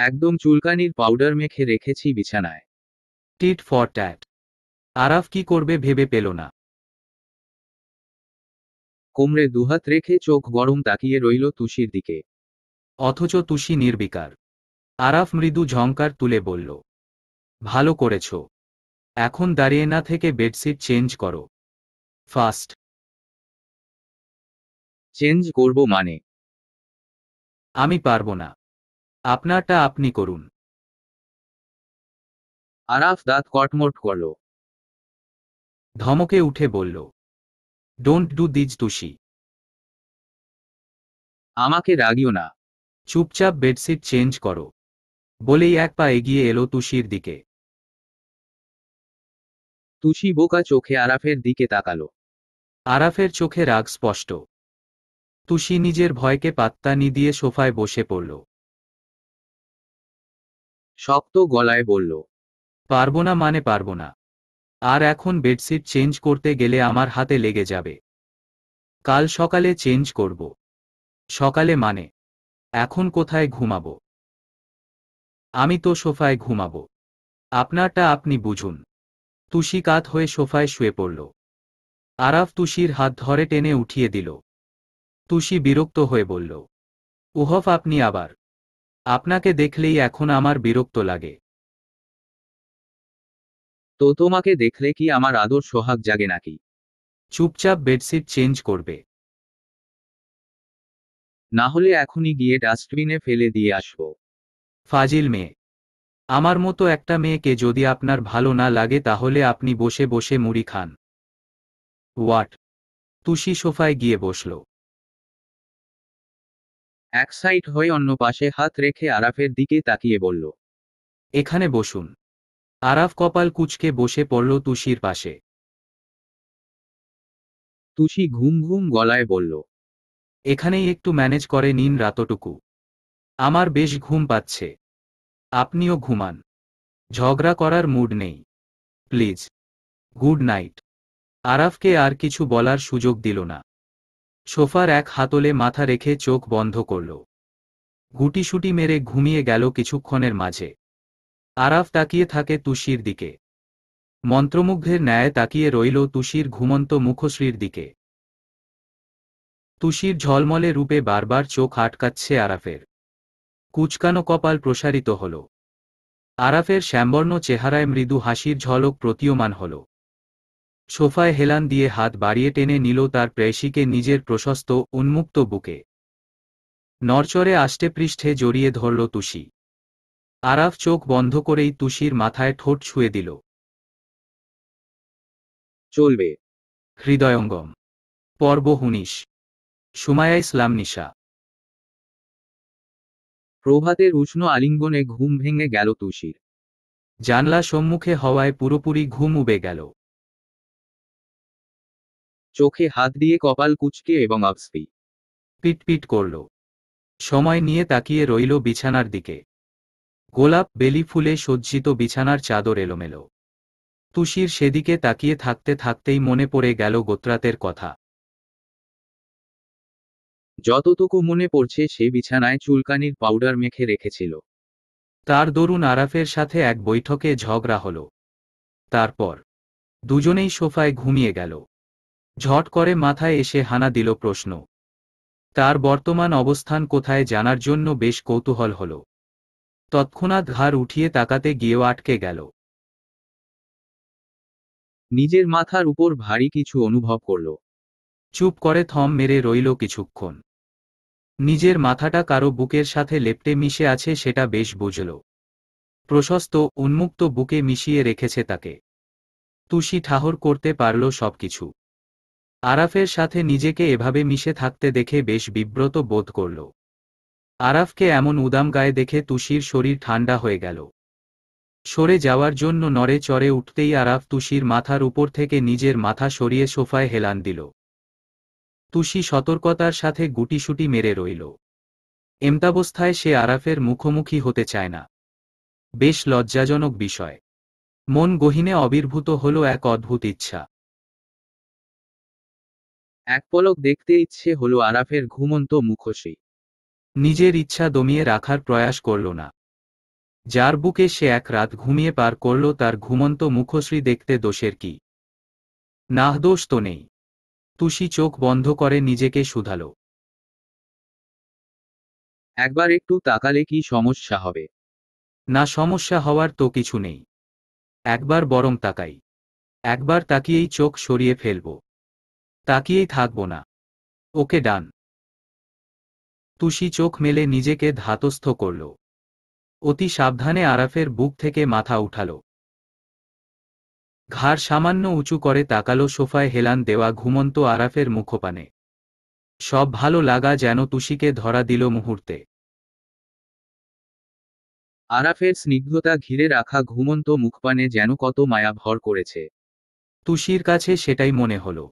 একদম চুলকানির পাউডার মেখে রেখেছি বিছানায় টিট ফর ট্যাট আরাফ কি করবে ভেবে পেল না কোমরে দুহাত রেখে চোখ গরম তাকিয়ে রইল তুষির দিকে অথচ তুষি নির্বিকার আরাফ মৃদু ঝঙ্কার তুলে বলল ভালো করেছ এখন দাঁড়িয়ে না থেকে বেডশিট চেঞ্জ করো ফাস্ট চেঞ্জ করব মানে আমি পারবো না আপনারটা আপনি করুন আরাফ দাঁত কটমট করল ধমকে উঠে বলল ডোন্ট ডু দিজ তুষি আমাকে রাগিও না চুপচাপ বেডশিট চেঞ্জ করো বলেই এক পা এগিয়ে এলো তুষির দিকে তুষি বোকা চোখে আরাফের দিকে তাকালো আরাফের চোখে রাগ স্পষ্ট তুষি নিজের ভয়কে পাত্তা নি দিয়ে সোফায় বসে পড়ল শক্ত গলায় বলল পারবো না মানে পারবো না আর এখন বেডশিট চেঞ্জ করতে গেলে আমার হাতে লেগে যাবে কাল সকালে চেঞ্জ করব সকালে মানে এখন কোথায় ঘুমাব আমি তো সোফায় ঘুমাব আপনারটা আপনি বুঝুন তুষি কাত হয়ে সোফায় শুয়ে পড়ল আরাফ তুষির হাত ধরে টেনে উঠিয়ে দিল তুষি বিরক্ত হয়ে বলল উহফ আপনি আবার আপনাকে দেখলেই এখন আমার বিরক্ত লাগে তো তোমাকে দেখলে কি আমার আদর সোহাগ জাগে নাকি চুপচাপ বেডশিট চেঞ্জ করবে না হলে এখনই গিয়ে ডাস্টবিনে ফেলে দিয়ে আসবো ফাজিল মেয়ে আমার মতো একটা মেয়েকে যদি আপনার ভালো না লাগে তাহলে আপনি বসে বসে মুড়ি খান ওয়াট তুষি সোফায় গিয়ে বসল এক সাইড হয়ে অন্য পাশে হাত রেখে আরাফের দিকে তাকিয়ে বলল এখানে বসুন আরাফ কপাল কুচকে বসে পড়ল তুষির পাশে তুষি ঘুম ঘুম গলায় বলল এখানেই একটু ম্যানেজ করে নিন রাতটুকু আমার বেশ ঘুম পাচ্ছে আপনিও ঘুমান ঝগড়া করার মুড নেই প্লিজ গুড নাইট আরাফকে আর কিছু বলার সুযোগ দিল না সোফার এক হাতলে মাথা রেখে চোখ বন্ধ করল গুটিসুটি মেরে ঘুমিয়ে গেল কিছুক্ষণের মাঝে আরাফ তাকিয়ে থাকে তুষির দিকে মন্ত্রমুগ্ধের ন্যায় তাকিয়ে রইল তুষির ঘুমন্ত মুখশ্রীর দিকে তুষির ঝলমলে রূপে বারবার চোখ আটকাচ্ছে আরাফের কুচকানো কপাল প্রসারিত হল আরাফের শ্যামবর্ণ চেহারায় মৃদু হাসির ঝলক প্রতীয়মান হল সোফায় হেলান দিয়ে হাত বাড়িয়ে টেনে নিল তার প্রেয়সীকে নিজের প্রশস্ত উন্মুক্ত বুকে নরচরে আষ্টে পৃষ্ঠে জড়িয়ে ধরল তুষি আরাফ চোখ বন্ধ করেই তুষির মাথায় ঠোঁট ছুঁয়ে দিল চলবে হৃদয়ঙ্গম পর্ব হুনিশ সুমায়া ইসলাম নিশা প্রভাতের উষ্ণ আলিঙ্গনে ঘুম ভেঙে গেল তুষির জানলা সম্মুখে হওয়ায় পুরোপুরি ঘুম উবে গেল চোখে হাত দিয়ে কপাল কুচকে এবং আবসপি পিটপিট করল সময় নিয়ে তাকিয়ে রইল বিছানার দিকে গোলাপ বেলি ফুলে সজ্জিত বিছানার চাদর এলোমেলো তুষির সেদিকে তাকিয়ে থাকতে থাকতেই মনে পড়ে গেল গোত্রাতের কথা যতটুকু মনে পড়ছে সে বিছানায় চুলকানির পাউডার মেখে রেখেছিল তার দরুন আরাফের সাথে এক বৈঠকে ঝগড়া হল তারপর দুজনেই সোফায় ঘুমিয়ে গেল ঝট করে মাথায় এসে হানা দিল প্রশ্ন তার বর্তমান অবস্থান কোথায় জানার জন্য বেশ কৌতূহল হলো তৎক্ষণাৎ ঘাড় উঠিয়ে তাকাতে গিয়েও আটকে গেল নিজের মাথার উপর ভারী কিছু অনুভব করল চুপ করে থম মেরে রইল কিছুক্ষণ নিজের মাথাটা কারো বুকের সাথে লেপটে মিশে আছে সেটা বেশ বুঝল প্রশস্ত উন্মুক্ত বুকে মিশিয়ে রেখেছে তাকে তুষি ঠাহর করতে পারল সবকিছু আরাফের সাথে নিজেকে এভাবে মিশে থাকতে দেখে বেশ বিব্রত বোধ করল আরাফকে এমন উদাম গায়ে দেখে তুষির শরীর ঠান্ডা হয়ে গেল সরে যাওয়ার জন্য নড়ে চড়ে উঠতেই আরাফ তুষির মাথার উপর থেকে নিজের মাথা সরিয়ে সোফায় হেলান দিল তুষি সতর্কতার সাথে গুটিসুটি মেরে রইল এমতাবস্থায় সে আরাফের মুখোমুখি হতে চায় না বেশ লজ্জাজনক বিষয় মন গহিনে আবির্ভূত হল এক অদ্ভুত ইচ্ছা এক পলক দেখতে ইচ্ছে হলো আরাফের ঘুমন্ত মুখোশী নিজের ইচ্ছা দমিয়ে রাখার প্রয়াস করল না যার বুকে সে এক রাত ঘুমিয়ে পার করল তার ঘুমন্ত মুখশ্রী দেখতে দোষের কি নাহ দোষ তো নেই তুষি চোখ বন্ধ করে নিজেকে শুধালো একবার একটু তাকালে কি সমস্যা হবে না সমস্যা হওয়ার তো কিছু নেই একবার বরং তাকাই একবার তাকিয়েই চোখ সরিয়ে ফেলব তাকিয়েই থাকব না ওকে ডান তুষি চোখ মেলে নিজেকে ধাতস্থ করল অতি সাবধানে আরাফের বুক থেকে মাথা উঠাল ঘাড় সামান্য উঁচু করে তাকালো সোফায় হেলান দেওয়া ঘুমন্ত আরাফের মুখপানে সব ভালো লাগা যেন তুষিকে ধরা দিল মুহূর্তে আরাফের স্নিগ্ধতা ঘিরে রাখা ঘুমন্ত মুখপানে যেন কত মায়া ভর করেছে তুষির কাছে সেটাই মনে হলো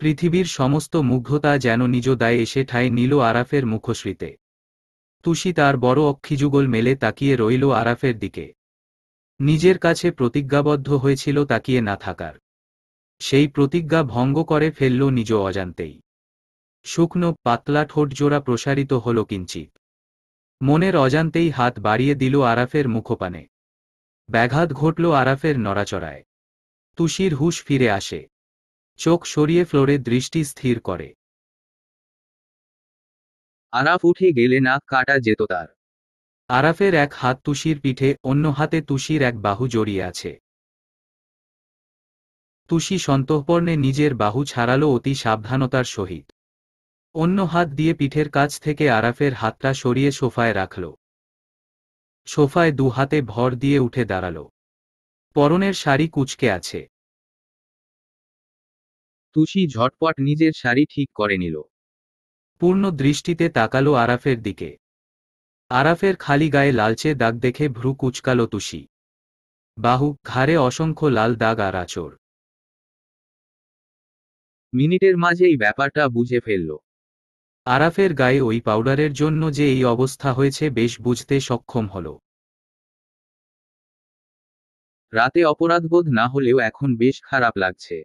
পৃথিবীর সমস্ত মুগ্ধতা যেন নিজ দায় এসে ঠায় নিল আরাফের মুখশ্রীতে তুষি তার বড় অক্ষিযুগল মেলে তাকিয়ে রইল আরাফের দিকে নিজের কাছে প্রতিজ্ঞাবদ্ধ হয়েছিল তাকিয়ে না থাকার সেই প্রতিজ্ঞা ভঙ্গ করে ফেলল নিজ অজান্তেই শুকনো পাতলা ঠোঁটজোড়া প্রসারিত হল কিঞ্চিত মনের অজান্তেই হাত বাড়িয়ে দিল আরাফের মুখপানে ব্যাঘাত ঘটল আরাফের নড়াচড়ায় তুষির হুশ ফিরে আসে চোখ সরিয়ে ফ্লোরে দৃষ্টি স্থির করে আরাফ উঠে গেলে নাক কাটা যেত তার আরাফের এক হাত তুষির পিঠে অন্য হাতে তুষির এক বাহু জড়িয়ে আছে তুষি সন্তঃপর্ণে নিজের বাহু ছাড়ালো অতি সাবধানতার সহিত অন্য হাত দিয়ে পিঠের কাছ থেকে আরাফের হাতটা সরিয়ে সোফায় রাখল সোফায় দু হাতে ভর দিয়ে উঠে দাঁড়াল পরনের শাড়ি কুচকে আছে তুষি ঝটপট নিজের শাড়ি ঠিক করে নিল পূর্ণ দৃষ্টিতে তাকালো আরাফের দিকে আরাফের খালি গায়ে লালচে দাগ দেখে ভ্রু কুচকালো তুষি বাহু ঘাড়ে অসংখ্য লাল দাগ আর আচর মিনিটের এই ব্যাপারটা বুঝে ফেলল আরাফের গায়ে ওই পাউডারের জন্য যে এই অবস্থা হয়েছে বেশ বুঝতে সক্ষম হল রাতে অপরাধবোধ না হলেও এখন বেশ খারাপ লাগছে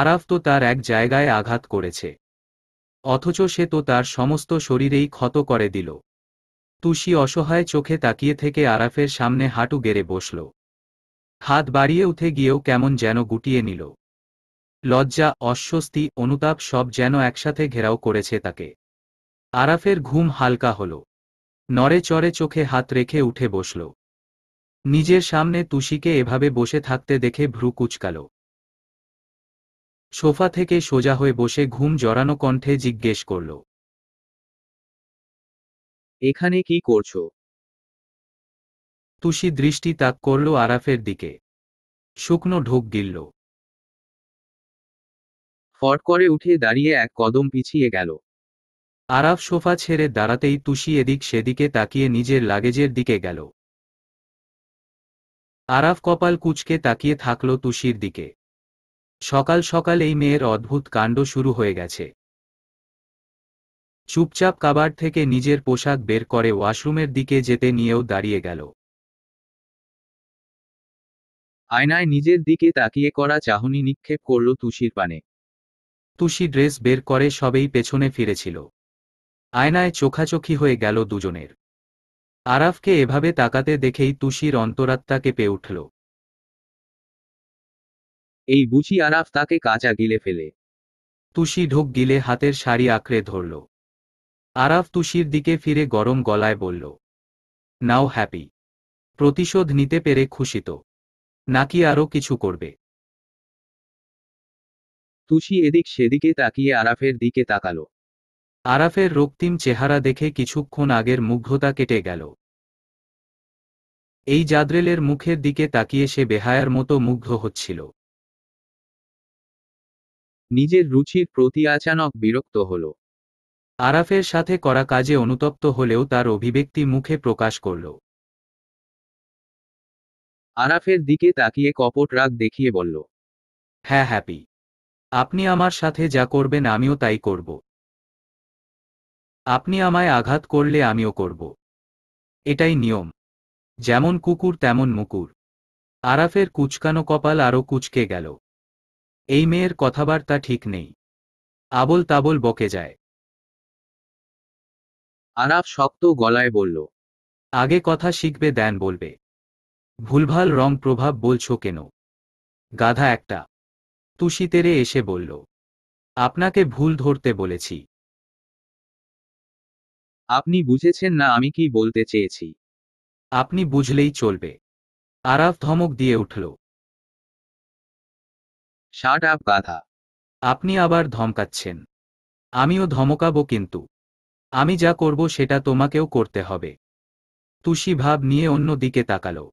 আরাফ তো তার এক জায়গায় আঘাত করেছে অথচ সে তো তার সমস্ত শরীরেই ক্ষত করে দিল তুষি অসহায় চোখে তাকিয়ে থেকে আরাফের সামনে হাঁটু গেড়ে বসল হাত বাড়িয়ে উঠে গিয়েও কেমন যেন গুটিয়ে নিল লজ্জা অস্বস্তি অনুতাপ সব যেন একসাথে ঘেরাও করেছে তাকে আরাফের ঘুম হালকা হল নড়ে চড়ে চোখে হাত রেখে উঠে বসল নিজের সামনে তুষিকে এভাবে বসে থাকতে দেখে ভ্রু কুচকালো সোফা থেকে সোজা হয়ে বসে ঘুম জড়ানো কণ্ঠে জিজ্ঞেস করল এখানে কি করছো তুষি দৃষ্টি তাক করল আরাফের দিকে শুকনো ঢোক গিলল ফট করে উঠে দাঁড়িয়ে এক কদম পিছিয়ে গেল আরাফ সোফা ছেড়ে দাঁড়াতেই তুষি এদিক সেদিকে তাকিয়ে নিজের লাগেজের দিকে গেল আরাফ কপাল কুচকে তাকিয়ে থাকল তুষির দিকে সকাল সকাল এই মেয়ের অদ্ভুত কাণ্ড শুরু হয়ে গেছে চুপচাপ কাবার থেকে নিজের পোশাক বের করে ওয়াশরুমের দিকে যেতে নিয়েও দাঁড়িয়ে গেল আয়নায় নিজের দিকে তাকিয়ে করা চাহনি নিক্ষেপ করল তুষির পানে তুষি ড্রেস বের করে সবেই পেছনে ফিরেছিল আয়নায় চোখাচোখি হয়ে গেল দুজনের আরাফকে এভাবে তাকাতে দেখেই তুষির অন্তরাত্মা কেঁপে উঠল এই বুঝি আরাফ তাকে কাঁচা গিলে ফেলে তুষি ঢোক গিলে হাতের শাড়ি আঁকড়ে ধরল আরাফ তুষির দিকে ফিরে গরম গলায় বলল নাও হ্যাপি প্রতিশোধ নিতে পেরে খুশিত নাকি আরও কিছু করবে তুষি এদিক সেদিকে তাকিয়ে আরাফের দিকে তাকালো আরাফের রক্তিম চেহারা দেখে কিছুক্ষণ আগের মুগ্ধতা কেটে গেল এই জাদ্রেলের মুখের দিকে তাকিয়ে সে বেহায়ার মতো মুগ্ধ হচ্ছিল নিজের রুচির প্রতি আচানক বিরক্ত হল আরাফের সাথে করা কাজে অনুতপ্ত হলেও তার অভিব্যক্তি মুখে প্রকাশ করল আরাফের দিকে তাকিয়ে কপট রাগ দেখিয়ে বলল হ্যাঁ হ্যাপি আপনি আমার সাথে যা করবেন আমিও তাই করব আপনি আমায় আঘাত করলে আমিও করব এটাই নিয়ম যেমন কুকুর তেমন মুকুর আরাফের কুচকানো কপাল আরও কুচকে গেল এই মেয়ের কথাবার্তা ঠিক নেই আবল তাবল বকে যায় আরাফ শক্ত গলায় বলল আগে কথা শিখবে দেন বলবে ভুলভাল রং প্রভাব বলছো কেন গাধা একটা তুষিতেরে তেরে এসে বলল আপনাকে ভুল ধরতে বলেছি আপনি বুঝেছেন না আমি কি বলতে চেয়েছি আপনি বুঝলেই চলবে আরাফ ধমক দিয়ে উঠল শার্ট আপ গাধা আপনি আবার ধমকাচ্ছেন আমিও ধমকাবো কিন্তু আমি যা করব সেটা তোমাকেও করতে হবে তুষি ভাব নিয়ে অন্য দিকে তাকালো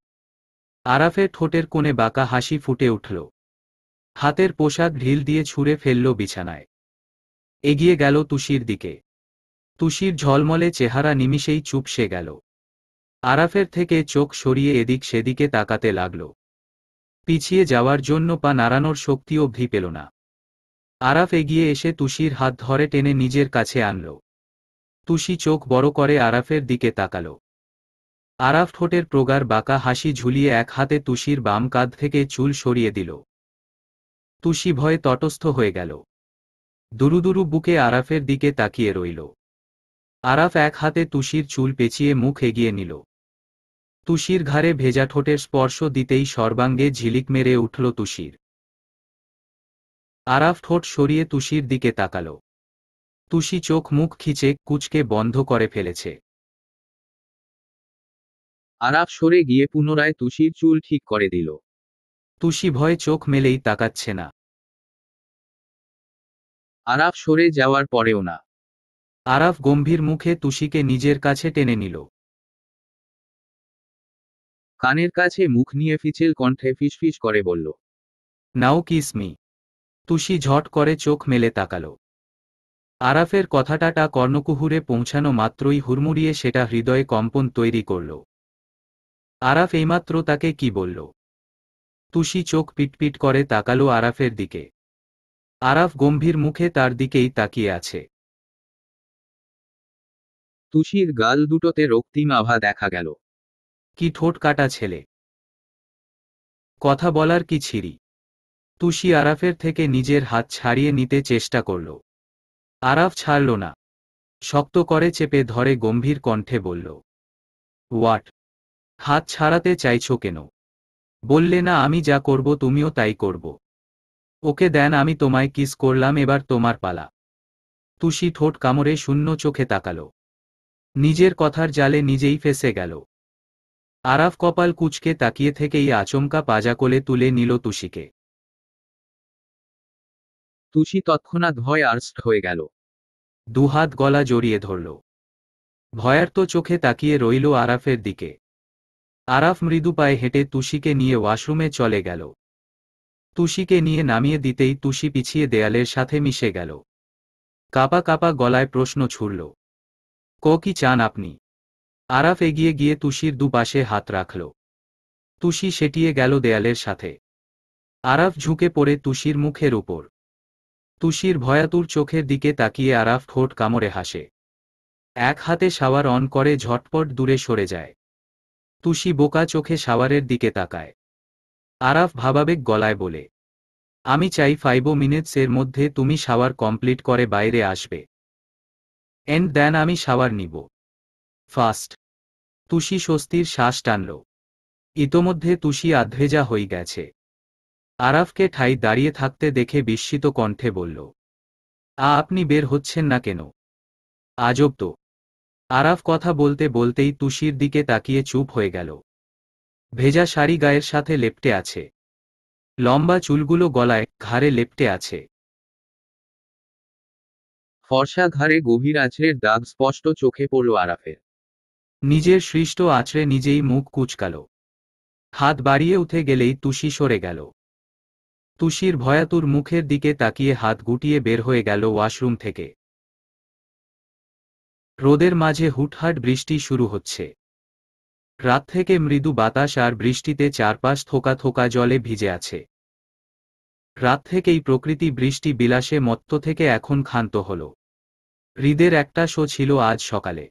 আরাফের ঠোঁটের কোণে বাঁকা হাসি ফুটে উঠল হাতের পোশাক ঢিল দিয়ে ছুঁড়ে ফেলল বিছানায় এগিয়ে গেল তুষির দিকে তুষির ঝলমলে চেহারা নিমিষেই চুপসে গেল আরাফের থেকে চোখ সরিয়ে এদিক সেদিকে তাকাতে লাগল পিছিয়ে যাওয়ার জন্য পা নাড়ানোর শক্তি অবধি পেল না আরাফ এগিয়ে এসে তুষির হাত ধরে টেনে নিজের কাছে আনল তুষি চোখ বড় করে আরাফের দিকে তাকালো আরাফ ঠোঁটের প্রগার বাঁকা হাসি ঝুলিয়ে এক হাতে তুষির বাম কাঁধ থেকে চুল সরিয়ে দিল তুষি ভয়ে তটস্থ হয়ে গেল দুরুদুরু বুকে আরাফের দিকে তাকিয়ে রইল আরাফ এক হাতে তুষির চুল পেঁচিয়ে মুখ এগিয়ে নিল তুষির ঘাড়ে ভেজা ঠোঁটের স্পর্শ দিতেই সর্বাঙ্গে ঝিলিক মেরে উঠল তুষির আরাফ ঠোঁট সরিয়ে তুষির দিকে তাকাল তুষি চোখ মুখ খিচে কুচকে বন্ধ করে ফেলেছে আরাফ সরে গিয়ে পুনরায় তুষির চুল ঠিক করে দিল তুষি ভয়ে চোখ মেলেই তাকাচ্ছে না আরাফ সরে যাওয়ার পরেও না আরাফ গম্ভীর মুখে তুষিকে নিজের কাছে টেনে নিল কানের কাছে মুখ নিয়ে ফিচেল কণ্ঠে ফিসফিস করে বলল নাও কিসমি তুষি ঝট করে চোখ মেলে তাকালো আরাফের কথাটাটা কর্ণকুহুরে পৌঁছানো মাত্রই হুড়মুড়িয়ে সেটা হৃদয়ে কম্পন তৈরি করল আরাফ এইমাত্র তাকে কি বলল তুষি চোখ পিটপিট করে তাকালো আরাফের দিকে আরাফ গম্ভীর মুখে তার দিকেই তাকিয়ে আছে তুষির গাল দুটোতে রক্তিম আভা দেখা গেল কি ঠোঁট কাটা ছেলে কথা বলার কি ছিরি তুষি আরাফের থেকে নিজের হাত ছাড়িয়ে নিতে চেষ্টা করল আরাফ ছাড়ল না শক্ত করে চেপে ধরে গম্ভীর কণ্ঠে বলল ওয়াট হাত ছাড়াতে চাইছ কেন বললে না আমি যা করব তুমিও তাই করব ওকে দেন আমি তোমায় কিস করলাম এবার তোমার পালা তুষি ঠোঁট কামড়ে শূন্য চোখে তাকাল নিজের কথার জালে নিজেই ফেসে গেল আরাফ কপাল কুচকে তাকিয়ে থেকেই আচমকা পাজা কোলে তুলে নিল তুষিকে তুষি তৎক্ষণাৎ ভয় আর্স্ট হয়ে গেল দুহাত গলা জড়িয়ে ধরল ভয়ার্ত চোখে তাকিয়ে রইল আরাফের দিকে আরাফ মৃদু পায়ে হেঁটে তুষিকে নিয়ে ওয়াশরুমে চলে গেল তুষিকে নিয়ে নামিয়ে দিতেই তুষি পিছিয়ে দেয়ালের সাথে মিশে গেল কাপা কাপা গলায় প্রশ্ন ছুড়ল ক কি চান আপনি আরাফ এগিয়ে গিয়ে তুষির দুপাশে হাত রাখল তুষি সেটিয়ে গেল দেয়ালের সাথে আরাফ ঝুঁকে পড়ে তুষির মুখের উপর তুষির ভয়াতুর চোখের দিকে তাকিয়ে আরাফ ঠোঁট কামড়ে হাসে এক হাতে শাওয়ার অন করে ঝটপট দূরে সরে যায় তুষি বোকা চোখে শাওয়ারের দিকে তাকায় আরাফ ভাবাবেগ গলায় বলে আমি চাই ফাইভ মিনিটস এর মধ্যে তুমি শাওয়ার কমপ্লিট করে বাইরে আসবে এন্ড দেন আমি শাওয়ার নিব ফাস্ট তুষি স্বস্তির শ্বাস টানল ইতোমধ্যে তুষি আধভেজা হয়ে গেছে আরাফকে ঠাই দাঁড়িয়ে থাকতে দেখে বিস্মিত কণ্ঠে বলল আ আপনি বের হচ্ছেন না কেন আজব তো আরাফ কথা বলতে বলতেই তুষির দিকে তাকিয়ে চুপ হয়ে গেল ভেজা শাড়ি গায়ের সাথে লেপটে আছে লম্বা চুলগুলো গলায় ঘাড়ে লেপটে আছে ফর্সা ঘাড়ে গভীর আছড়ের দাগ স্পষ্ট চোখে পড়ল আরাফের নিজের সৃষ্ট আছড়ে নিজেই মুখ কুচকাল হাত বাড়িয়ে উঠে গেলেই তুষি সরে গেল তুষির ভয়াতুর মুখের দিকে তাকিয়ে হাত গুটিয়ে বের হয়ে গেল ওয়াশরুম থেকে রোদের মাঝে হুটহাট বৃষ্টি শুরু হচ্ছে রাত থেকে মৃদু বাতাস আর বৃষ্টিতে চারপাশ থোকা থোকা জলে ভিজে আছে রাত থেকেই প্রকৃতি বৃষ্টি বিলাসে মত্ত থেকে এখন ক্ষান্ত হল হৃদের একটা শো ছিল আজ সকালে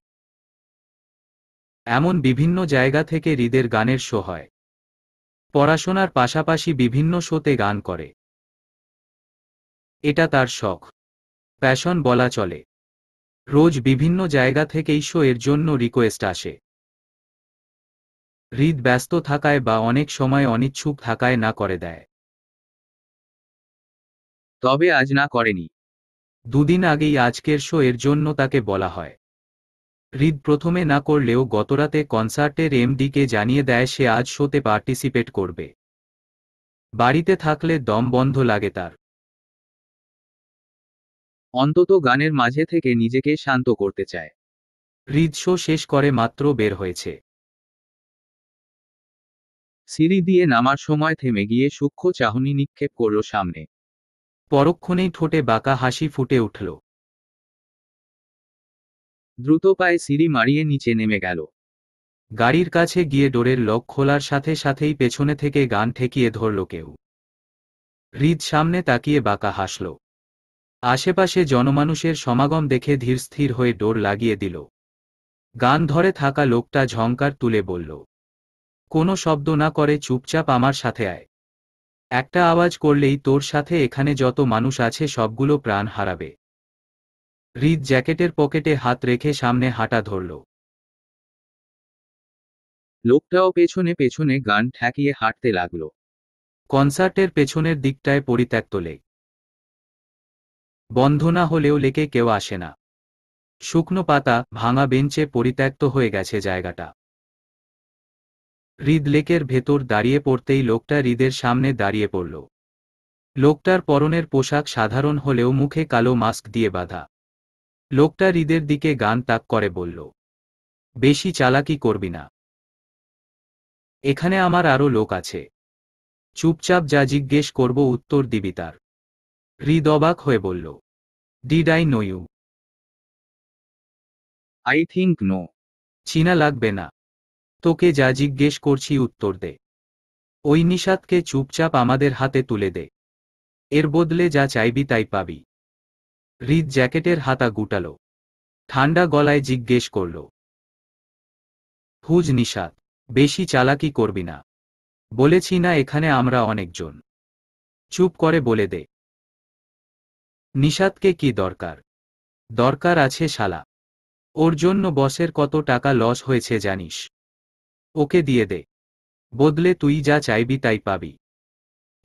এমন বিভিন্ন জায়গা থেকে হৃদের গানের শো হয় পড়াশোনার পাশাপাশি বিভিন্ন শোতে গান করে এটা তার শখ প্যাশন বলা চলে রোজ বিভিন্ন জায়গা থেকেই শো এর জন্য রিকোয়েস্ট আসে হৃদ ব্যস্ত থাকায় বা অনেক সময় অনিচ্ছুক থাকায় না করে দেয় তবে আজ না করেনি দুদিন আগেই আজকের শো এর জন্য তাকে বলা হয় হৃদ প্রথমে না করলেও গতরাতে কনসার্টের এমডিকে জানিয়ে দেয় সে আজ শোতে পার্টিসিপেট করবে বাড়িতে থাকলে দম বন্ধ লাগে তার অন্তত গানের মাঝে থেকে নিজেকে শান্ত করতে চায় হৃদ শো শেষ করে মাত্র বের হয়েছে সিঁড়ি দিয়ে নামার সময় থেমে গিয়ে সূক্ষ্ম চাহনি নিক্ষেপ করল সামনে পরক্ষণেই ঠোঁটে বাঁকা হাসি ফুটে উঠল দ্রুত পায়ে সিঁড়ি মারিয়ে নিচে নেমে গেল গাড়ির কাছে গিয়ে ডোরের লক খোলার সাথে সাথেই পেছনে থেকে গান ঠেকিয়ে ধরল কেউ হৃদ সামনে তাকিয়ে বাঁকা হাসল আশেপাশে জনমানুষের সমাগম দেখে ধীর স্থির হয়ে ডোর লাগিয়ে দিল গান ধরে থাকা লোকটা ঝঙ্কার তুলে বলল কোনো শব্দ না করে চুপচাপ আমার সাথে আয় একটা আওয়াজ করলেই তোর সাথে এখানে যত মানুষ আছে সবগুলো প্রাণ হারাবে হৃদ জ্যাকেটের পকেটে হাত রেখে সামনে হাঁটা ধরল লোকটাও পেছনে পেছনে গান ঠেকিয়ে হাঁটতে লাগল কনসার্টের পেছনের দিকটায় পরিত্যক্ত লেক বন্ধ না হলেও লেকে কেউ আসে না শুকনো পাতা ভাঙা বেঞ্চে পরিত্যক্ত হয়ে গেছে জায়গাটা হৃদ লেকের ভেতর দাঁড়িয়ে পড়তেই লোকটা হৃদের সামনে দাঁড়িয়ে পড়ল লোকটার পরনের পোশাক সাধারণ হলেও মুখে কালো মাস্ক দিয়ে বাঁধা লোকটা হৃদের দিকে গান তাক করে বলল বেশি চালাকি করবি না এখানে আমার আরও লোক আছে চুপচাপ যা জিজ্ঞেস করব উত্তর দিবি তার হৃদ অবাক হয়ে বলল did I know you I think no চিনা লাগবে না তোকে যা জিজ্ঞেস করছি উত্তর দে ওই নিষাদকে চুপচাপ আমাদের হাতে তুলে দে এর বদলে যা চাইবি তাই পাবি রিদ জ্যাকেটের হাতা গুটাল ঠান্ডা গলায় জিজ্ঞেস করল হুজ নিষাদ বেশি চালাকি করবি না বলেছি না এখানে আমরা অনেকজন চুপ করে বলে দে নিষাদকে কি দরকার দরকার আছে শালা ওর জন্য বসের কত টাকা লস হয়েছে জানিস ওকে দিয়ে দে বদলে তুই যা চাইবি তাই পাবি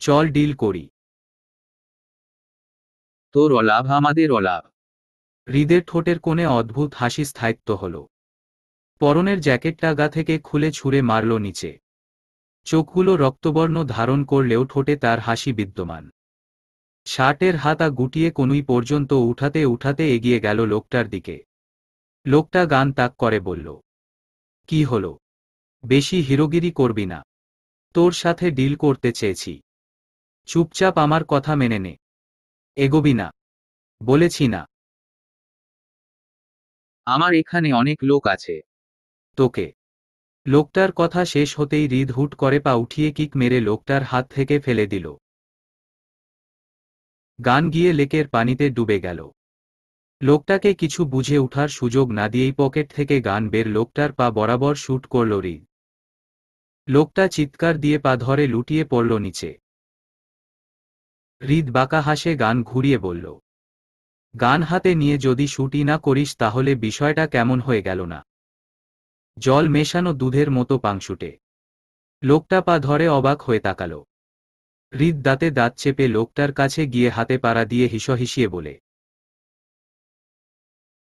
চল ডিল করি তোর অলাভ আমাদের অলাভ হৃদের ঠোঁটের কোণে অদ্ভুত হাসি স্থায়িত্ব হল পরনের জ্যাকেট টাগা থেকে খুলে ছুঁড়ে মারল নিচে চোখগুলো রক্তবর্ণ ধারণ করলেও ঠোঁটে তার হাসি বিদ্যমান শার্টের হাতা গুটিয়ে কোনুই পর্যন্ত উঠাতে উঠাতে এগিয়ে গেল লোকটার দিকে লোকটা গান তাক করে বলল কি হল বেশি হিরোগিরি করবি না তোর সাথে ডিল করতে চেয়েছি চুপচাপ আমার কথা মেনে নে এগোবি না বলেছি না আমার এখানে অনেক লোক আছে তোকে লোকটার কথা শেষ হতেই হৃদ হুট করে পা উঠিয়ে কিক মেরে লোকটার হাত থেকে ফেলে দিল গান গিয়ে লেকের পানিতে ডুবে গেল লোকটাকে কিছু বুঝে উঠার সুযোগ না দিয়েই পকেট থেকে গান বের লোকটার পা বরাবর শ্যুট করল রিদ লোকটা চিৎকার দিয়ে পা ধরে লুটিয়ে পড়ল নিচে হৃদ বাঁকা হাসে গান ঘুরিয়ে বলল গান হাতে নিয়ে যদি শুটি না করিস তাহলে বিষয়টা কেমন হয়ে গেল না জল মেশানো দুধের মতো পাংশুটে লোকটা পা ধরে অবাক হয়ে তাকাল হৃদ দাঁতে দাঁত চেপে লোকটার কাছে গিয়ে হাতে পাড়া দিয়ে হিসহিসিয়ে বলে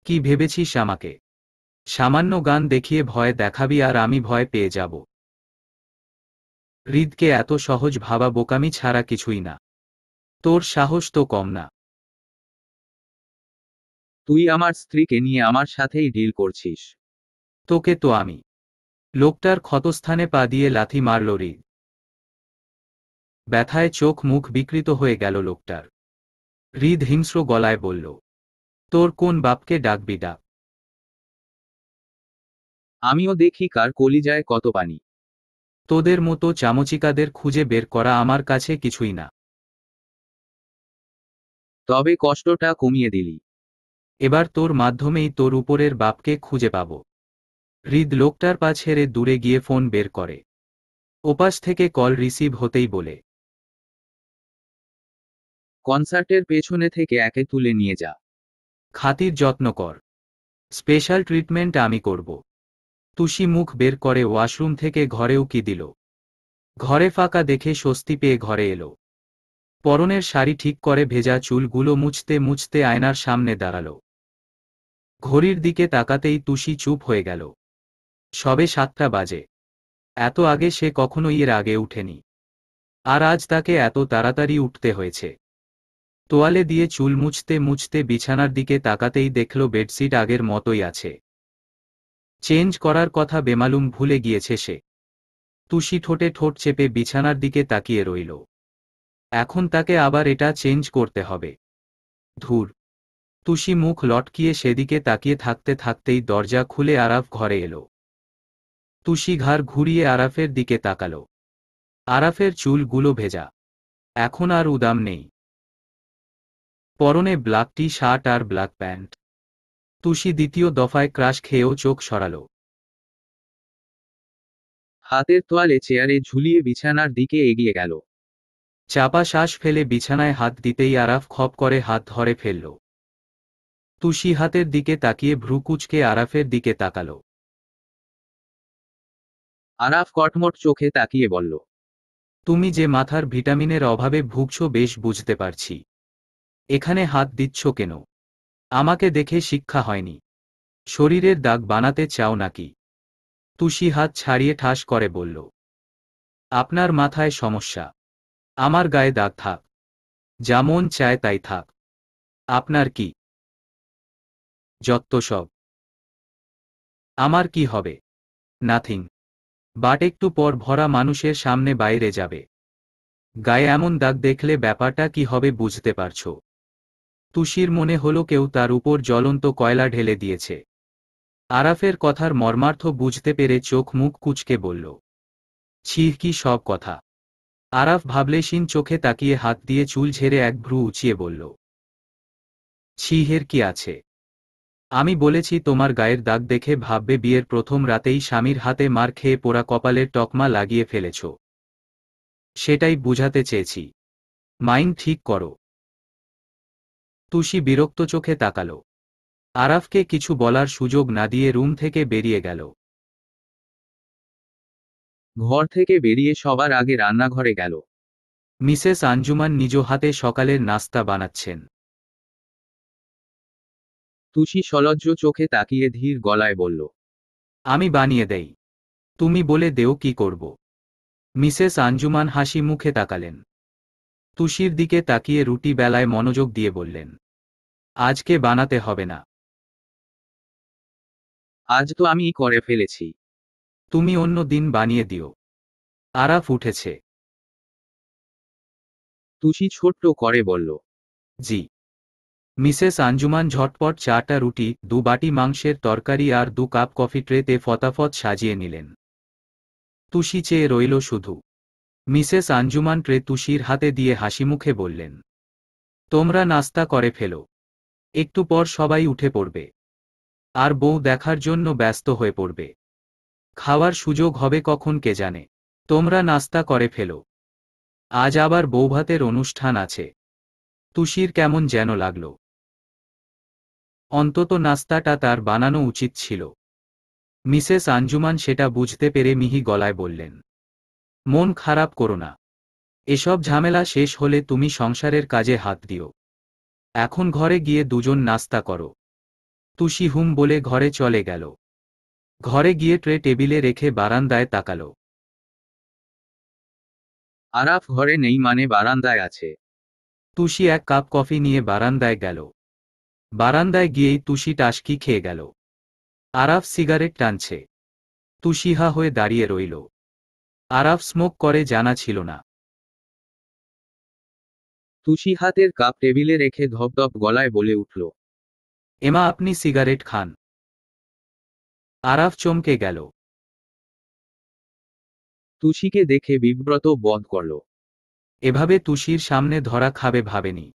কি ভেবেছিস আমাকে সামান্য গান দেখিয়ে ভয় দেখাবি আর আমি ভয় পেয়ে যাব হৃদকে এত সহজ ভাবা বোকামি ছাড়া কিছুই না তোর সাহস তো কম না তুই আমার স্ত্রীকে নিয়ে আমার সাথেই ডিল করছিস তোকে তো আমি লোকটার ক্ষতস্থানে পা দিয়ে লাথি মারল রি ব্যথায় চোখ মুখ বিকৃত হয়ে গেল লোকটার হৃদ হিংস্র গলায় বলল তোর কোন বাপকে ডাকবি ডাক আমিও দেখি কার কলিজায় কত পানি তোদের মতো চামচিকাদের খুঁজে বের করা আমার কাছে কিছুই না তবে কষ্টটা কমিয়ে দিলি এবার তোর মাধ্যমেই তোর উপরের বাপকে খুঁজে পাব হৃদ লোকটার পা ছেড়ে দূরে গিয়ে ফোন বের করে ওপাশ থেকে কল রিসিভ হতেই বলে কনসার্টের পেছনে থেকে একে তুলে নিয়ে যা খাতির যত্ন কর স্পেশাল ট্রিটমেন্ট আমি করব তুষি মুখ বের করে ওয়াশরুম থেকে ঘরেও কি দিল ঘরে ফাঁকা দেখে স্বস্তি পেয়ে ঘরে এলো পরনের শাড়ি ঠিক করে ভেজা চুলগুলো মুছতে মুছতে আয়নার সামনে দাঁড়াল ঘড়ির দিকে তাকাতেই তুষি চুপ হয়ে গেল সবে সাতটা বাজে এত আগে সে কখনোই এর আগে উঠেনি আর আজ তাকে এত তাড়াতাড়ি উঠতে হয়েছে তোয়ালে দিয়ে চুল মুছতে মুছতে বিছানার দিকে তাকাতেই দেখল বেডশিট আগের মতোই আছে চেঞ্জ করার কথা বেমালুম ভুলে গিয়েছে সে তুষি ঠোঁটে ঠোঁট চেপে বিছানার দিকে তাকিয়ে রইল এখন তাকে আবার এটা চেঞ্জ করতে হবে ধুর তুষি মুখ লটকিয়ে সেদিকে তাকিয়ে থাকতে থাকতেই দরজা খুলে আরাফ ঘরে এলো তুষি ঘাড় ঘুরিয়ে আরাফের দিকে তাকালো আরাফের চুলগুলো ভেজা এখন আর উদাম নেই পরনে ব্ল্যাক টি শার্ট আর ব্ল্যাক প্যান্ট তুষি দ্বিতীয় দফায় ক্রাশ খেয়েও চোখ সরালো হাতের তোয়ালে চেয়ারে ঝুলিয়ে বিছানার দিকে এগিয়ে গেল চাপা শ্বাস ফেলে বিছানায় হাত দিতেই আরাফ খপ করে হাত ধরে ফেলল তুষি হাতের দিকে তাকিয়ে ভ্রুকুচকে আরাফের দিকে তাকাল আরাফ কটমট চোখে তাকিয়ে বলল তুমি যে মাথার ভিটামিনের অভাবে ভুগছ বেশ বুঝতে পারছি এখানে হাত দিচ্ছ কেন আমাকে দেখে শিক্ষা হয়নি শরীরের দাগ বানাতে চাও নাকি তুষি হাত ছাড়িয়ে ঠাস করে বলল আপনার মাথায় সমস্যা আমার গায়ে দাগ থাক যা মন চায় তাই থাক আপনার কি যত্ত সব আমার কি হবে নাথিং বাট একটু পর ভরা মানুষের সামনে বাইরে যাবে গায়ে এমন দাগ দেখলে ব্যাপারটা কি হবে বুঝতে পারছ তুষির মনে হলো কেউ তার উপর জ্বলন্ত কয়লা ঢেলে দিয়েছে আরাফের কথার মর্মার্থ বুঝতে পেরে চোখ মুখ কুচকে বলল ছিহ কি সব কথা আরাফ ভাবলেশীন চোখে তাকিয়ে হাত দিয়ে চুল ঝেড়ে এক ভ্রু উঁচিয়ে বলল ছিহের কি আছে আমি বলেছি তোমার গায়ের দাগ দেখে ভাববে বিয়ের প্রথম রাতেই স্বামীর হাতে মার খেয়ে পোড়া কপালের টকমা লাগিয়ে ফেলেছ সেটাই বুঝাতে চেয়েছি মাইন্ড ঠিক করো তুষি বিরক্ত চোখে তাকাল আরাফকে কিছু বলার সুযোগ না দিয়ে রুম থেকে বেরিয়ে গেল ঘর থেকে বেরিয়ে সবার আগে রান্নাঘরে গেল মিসেস আঞ্জুমান নিজ হাতে সকালের নাস্তা বানাচ্ছেন তুষি সলজ্জ চোখে তাকিয়ে ধীর গলায় বলল আমি বানিয়ে দেই তুমি বলে দেও কি করব মিসেস আঞ্জুমান হাসি মুখে তাকালেন তুষির দিকে তাকিয়ে রুটি বেলায় মনোযোগ দিয়ে বললেন আজকে বানাতে হবে না আজ তো আমি করে ফেলেছি তুমি অন্য দিন বানিয়ে দিও আরাফ উঠেছে তুষি ছোট্ট করে বলল জি মিসেস আঞ্জুমান ঝটপট চাটা রুটি দু বাটি মাংসের তরকারি আর দু কাপ কফি ট্রেতে ফতাফত সাজিয়ে নিলেন তুষি চেয়ে রইল শুধু মিসেস আঞ্জুমান ট্রে তুষির হাতে দিয়ে হাসি মুখে বললেন তোমরা নাস্তা করে ফেলো একটু পর সবাই উঠে পড়বে আর বউ দেখার জন্য ব্যস্ত হয়ে পড়বে খাওয়ার সুযোগ হবে কখন কে জানে তোমরা নাস্তা করে ফেলো আজ আবার বৌভাতের অনুষ্ঠান আছে তুষির কেমন যেন লাগল অন্তত নাস্তাটা তার বানানো উচিত ছিল মিসেস আঞ্জুমান সেটা বুঝতে পেরে মিহি গলায় বললেন মন খারাপ করো না এসব ঝামেলা শেষ হলে তুমি সংসারের কাজে হাত দিও এখন ঘরে গিয়ে দুজন নাস্তা করো তুষি হুম বলে ঘরে চলে গেল ঘরে গিয়ে ট্রে টেবিলে রেখে বারান্দায় তাকাল আরাফ ঘরে নেই মানে বারান্দায় আছে তুষি এক কাপ কফি নিয়ে বারান্দায় গেল বারান্দায় গিয়েই তুষি টাসকি খেয়ে গেল আরাফ সিগারেট টানছে তুষিহা হয়ে দাঁড়িয়ে রইল আরাফ স্মোক করে জানা ছিল না তুষি হাতের কাপ টেবিলে রেখে ধপ গলায় বলে উঠল এমা আপনি সিগারেট খান আরাফ চমকে গেল তুষিকে দেখে বিব্রত বধ করল এভাবে তুষির সামনে ধরা খাবে ভাবেনি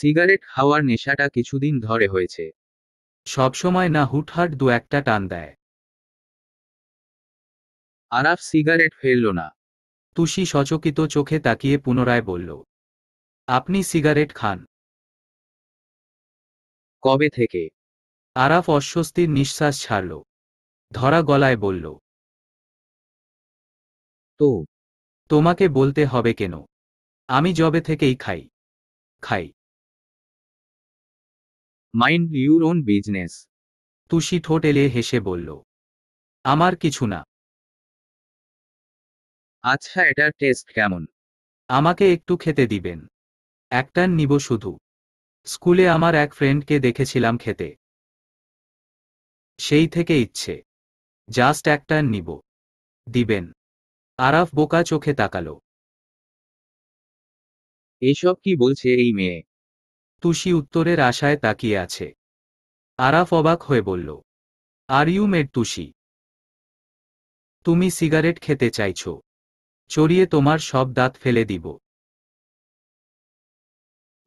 সিগারেট খাওয়ার নেশাটা কিছুদিন ধরে হয়েছে সবসময় না হুটহাট দু একটা টান দেয় আরাফ সিগারেট ফেলল না তুষি সচকিত চোখে তাকিয়ে পুনরায় বলল আপনি সিগারেট খান কবে থেকে আরাফ অস্বস্তির নিঃশ্বাস ছাড়ল ধরা গলায় বলল তো তোমাকে বলতে হবে কেন আমি জবে থেকেই খাই খাই mind your own business Tushi ঠোঁট এলে হেসে বলল আমার কিছু না আচ্ছা এটার টেস্ট কেমন আমাকে একটু খেতে দিবেন একটার নিব শুধু স্কুলে আমার এক ফ্রেন্ডকে দেখেছিলাম খেতে সেই থেকে ইচ্ছে জাস্ট একটা নিব দিবেন আরাফ বোকা চোখে তাকালো এসব কি বলছে এই মেয়ে তুষি উত্তরের আশায় তাকিয়ে আছে আরাফ অবাক হয়ে বলল আর ইউ মেড তুষি তুমি সিগারেট খেতে চাইছ চড়িয়ে তোমার সব দাঁত ফেলে দিব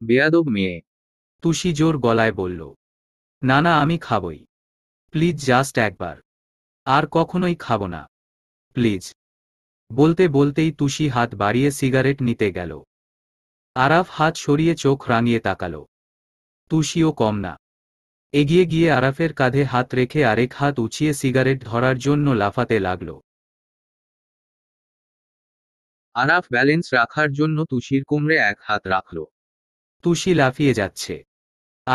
বেয়াদব মেয়ে তুষি জোর গলায় বলল না না আমি খাবই প্লিজ জাস্ট একবার আর কখনোই খাব না প্লিজ বলতে বলতেই তুষি হাত বাড়িয়ে সিগারেট নিতে গেল আরাফ হাত সরিয়ে চোখ রাঙিয়ে তাকাল তুষিও কম না এগিয়ে গিয়ে আরাফের কাঁধে হাত রেখে আরেক হাত উঁচিয়ে সিগারেট ধরার জন্য লাফাতে লাগল আরাফ ব্যালেন্স রাখার জন্য তুষির কুমড়ে এক হাত রাখল তুষি লাফিয়ে যাচ্ছে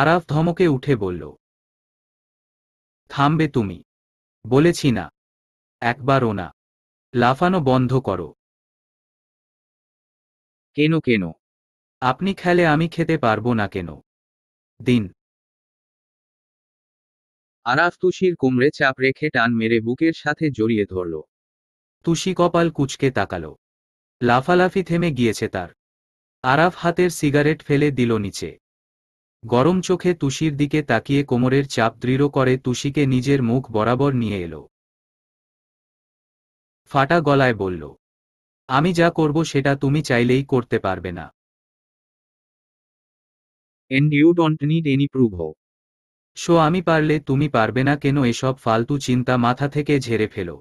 আরাফ ধমকে উঠে বলল থামবে তুমি বলেছি না ও না লাফানো বন্ধ করো কেন কেন আপনি খেলে আমি খেতে পারবো না কেন দিন আরাফ তুষির কুমড়ে চাপ রেখে টান মেরে বুকের সাথে জড়িয়ে ধরল তুষি কপাল কুচকে তাকালো লাফালাফি থেমে গিয়েছে তার আরাফ হাতের সিগারেট ফেলে দিল নিচে গরম চোখে তুষির দিকে তাকিয়ে কোমরের চাপ দৃঢ় করে তুষিকে নিজের মুখ বরাবর নিয়ে এলো ফাটা গলায় বলল আমি যা করব সেটা তুমি চাইলেই করতে পারবে না প্রুভ সো আমি পারলে তুমি পারবে না কেন এসব ফালতু চিন্তা মাথা থেকে ঝেড়ে ফেলো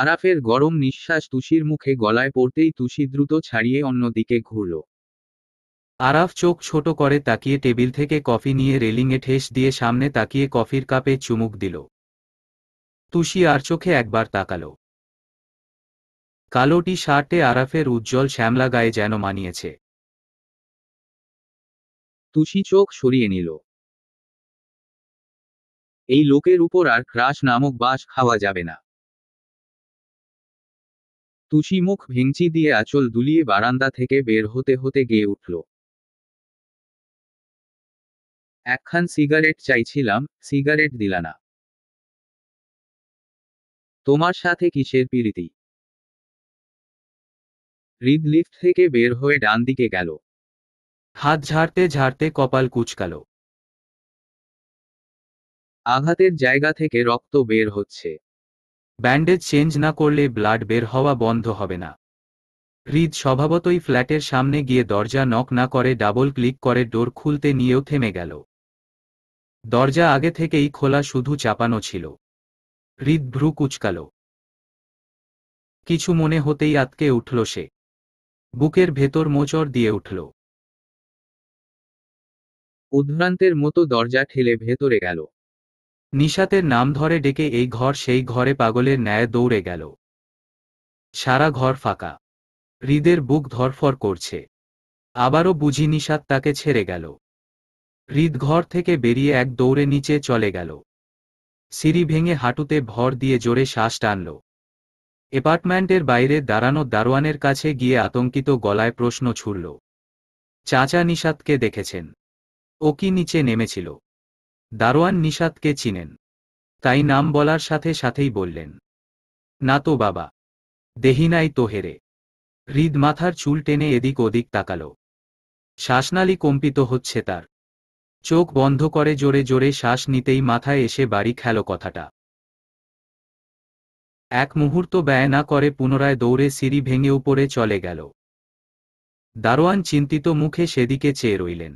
আরাফের গরম নিঃশ্বাস তুষির মুখে গলায় পড়তেই তুষি দ্রুত ছাড়িয়ে অন্যদিকে ঘুরল আরাফ চোখ ছোট করে তাকিয়ে টেবিল থেকে কফি নিয়ে রেলিংয়ে ঠেস দিয়ে সামনে তাকিয়ে কফির কাপে চুমুক দিল তুষি আর চোখে একবার তাকালো কালোটি শার্টে আরাফের উজ্জ্বল শ্যামলা গায়ে যেন মানিয়েছে তুষি চোখ সরিয়ে নিল এই লোকের উপর আর ক্রাশ নামক বাস খাওয়া যাবে না তুষি মুখ ভেঙচি দিয়ে আঁচল দুলিয়ে বারান্দা থেকে বের হতে হতে গেয়ে উঠল একখান সিগারেট চাইছিলাম সিগারেট দিলা না তোমার সাথে কিসের পিরিতি হৃদ লিফট থেকে বের হয়ে ডান দিকে গেল হাত ঝাড়তে ঝাড়তে কপাল কুচকালো আঘাতের জায়গা থেকে রক্ত বের হচ্ছে ব্যান্ডেজ চেঞ্জ না করলে ব্লাড বের হওয়া বন্ধ হবে না হৃদ স্বভাবতই ফ্ল্যাটের সামনে গিয়ে দরজা নক না করে ডাবল ক্লিক করে ডোর খুলতে নিয়েও থেমে গেল দরজা আগে থেকেই খোলা শুধু চাপানো ছিল হৃদভ্রু কুচকাল কিছু মনে হতেই আতকে উঠল সে বুকের ভেতর মোচর দিয়ে উঠল উদ্ভ্রান্তের মতো দরজা ঠেলে ভেতরে গেল নিশাতের নাম ধরে ডেকে এই ঘর সেই ঘরে পাগলের ন্যায় দৌড়ে গেল সারা ঘর ফাঁকা হৃদের বুক ধরফর করছে আবারও বুঝি নিশাত তাকে ছেড়ে গেল হৃদঘর থেকে বেরিয়ে এক দৌড়ে নিচে চলে গেল সিঁড়ি ভেঙে হাঁটুতে ভর দিয়ে জোরে শ্বাস টানল এপার্টমেন্টের বাইরে দাঁড়ানো দারোয়ানের কাছে গিয়ে আতঙ্কিত গলায় প্রশ্ন ছুড়ল চাচা নিষাদকে দেখেছেন ও কি নিচে নেমেছিল দারোয়ান নিষাদকে চিনেন তাই নাম বলার সাথে সাথেই বললেন না তো বাবা দেহিনাই তো হেরে হৃদ মাথার চুল টেনে এদিক ওদিক তাকাল শ্বাসনালী কম্পিত হচ্ছে তার চোখ বন্ধ করে জোরে জোরে শ্বাস নিতেই মাথায় এসে বাড়ি খেল কথাটা এক মুহূর্ত ব্যয় না করে পুনরায় দৌড়ে সিঁড়ি ভেঙে উপরে চলে গেল দারোয়ান চিন্তিত মুখে সেদিকে চেয়ে রইলেন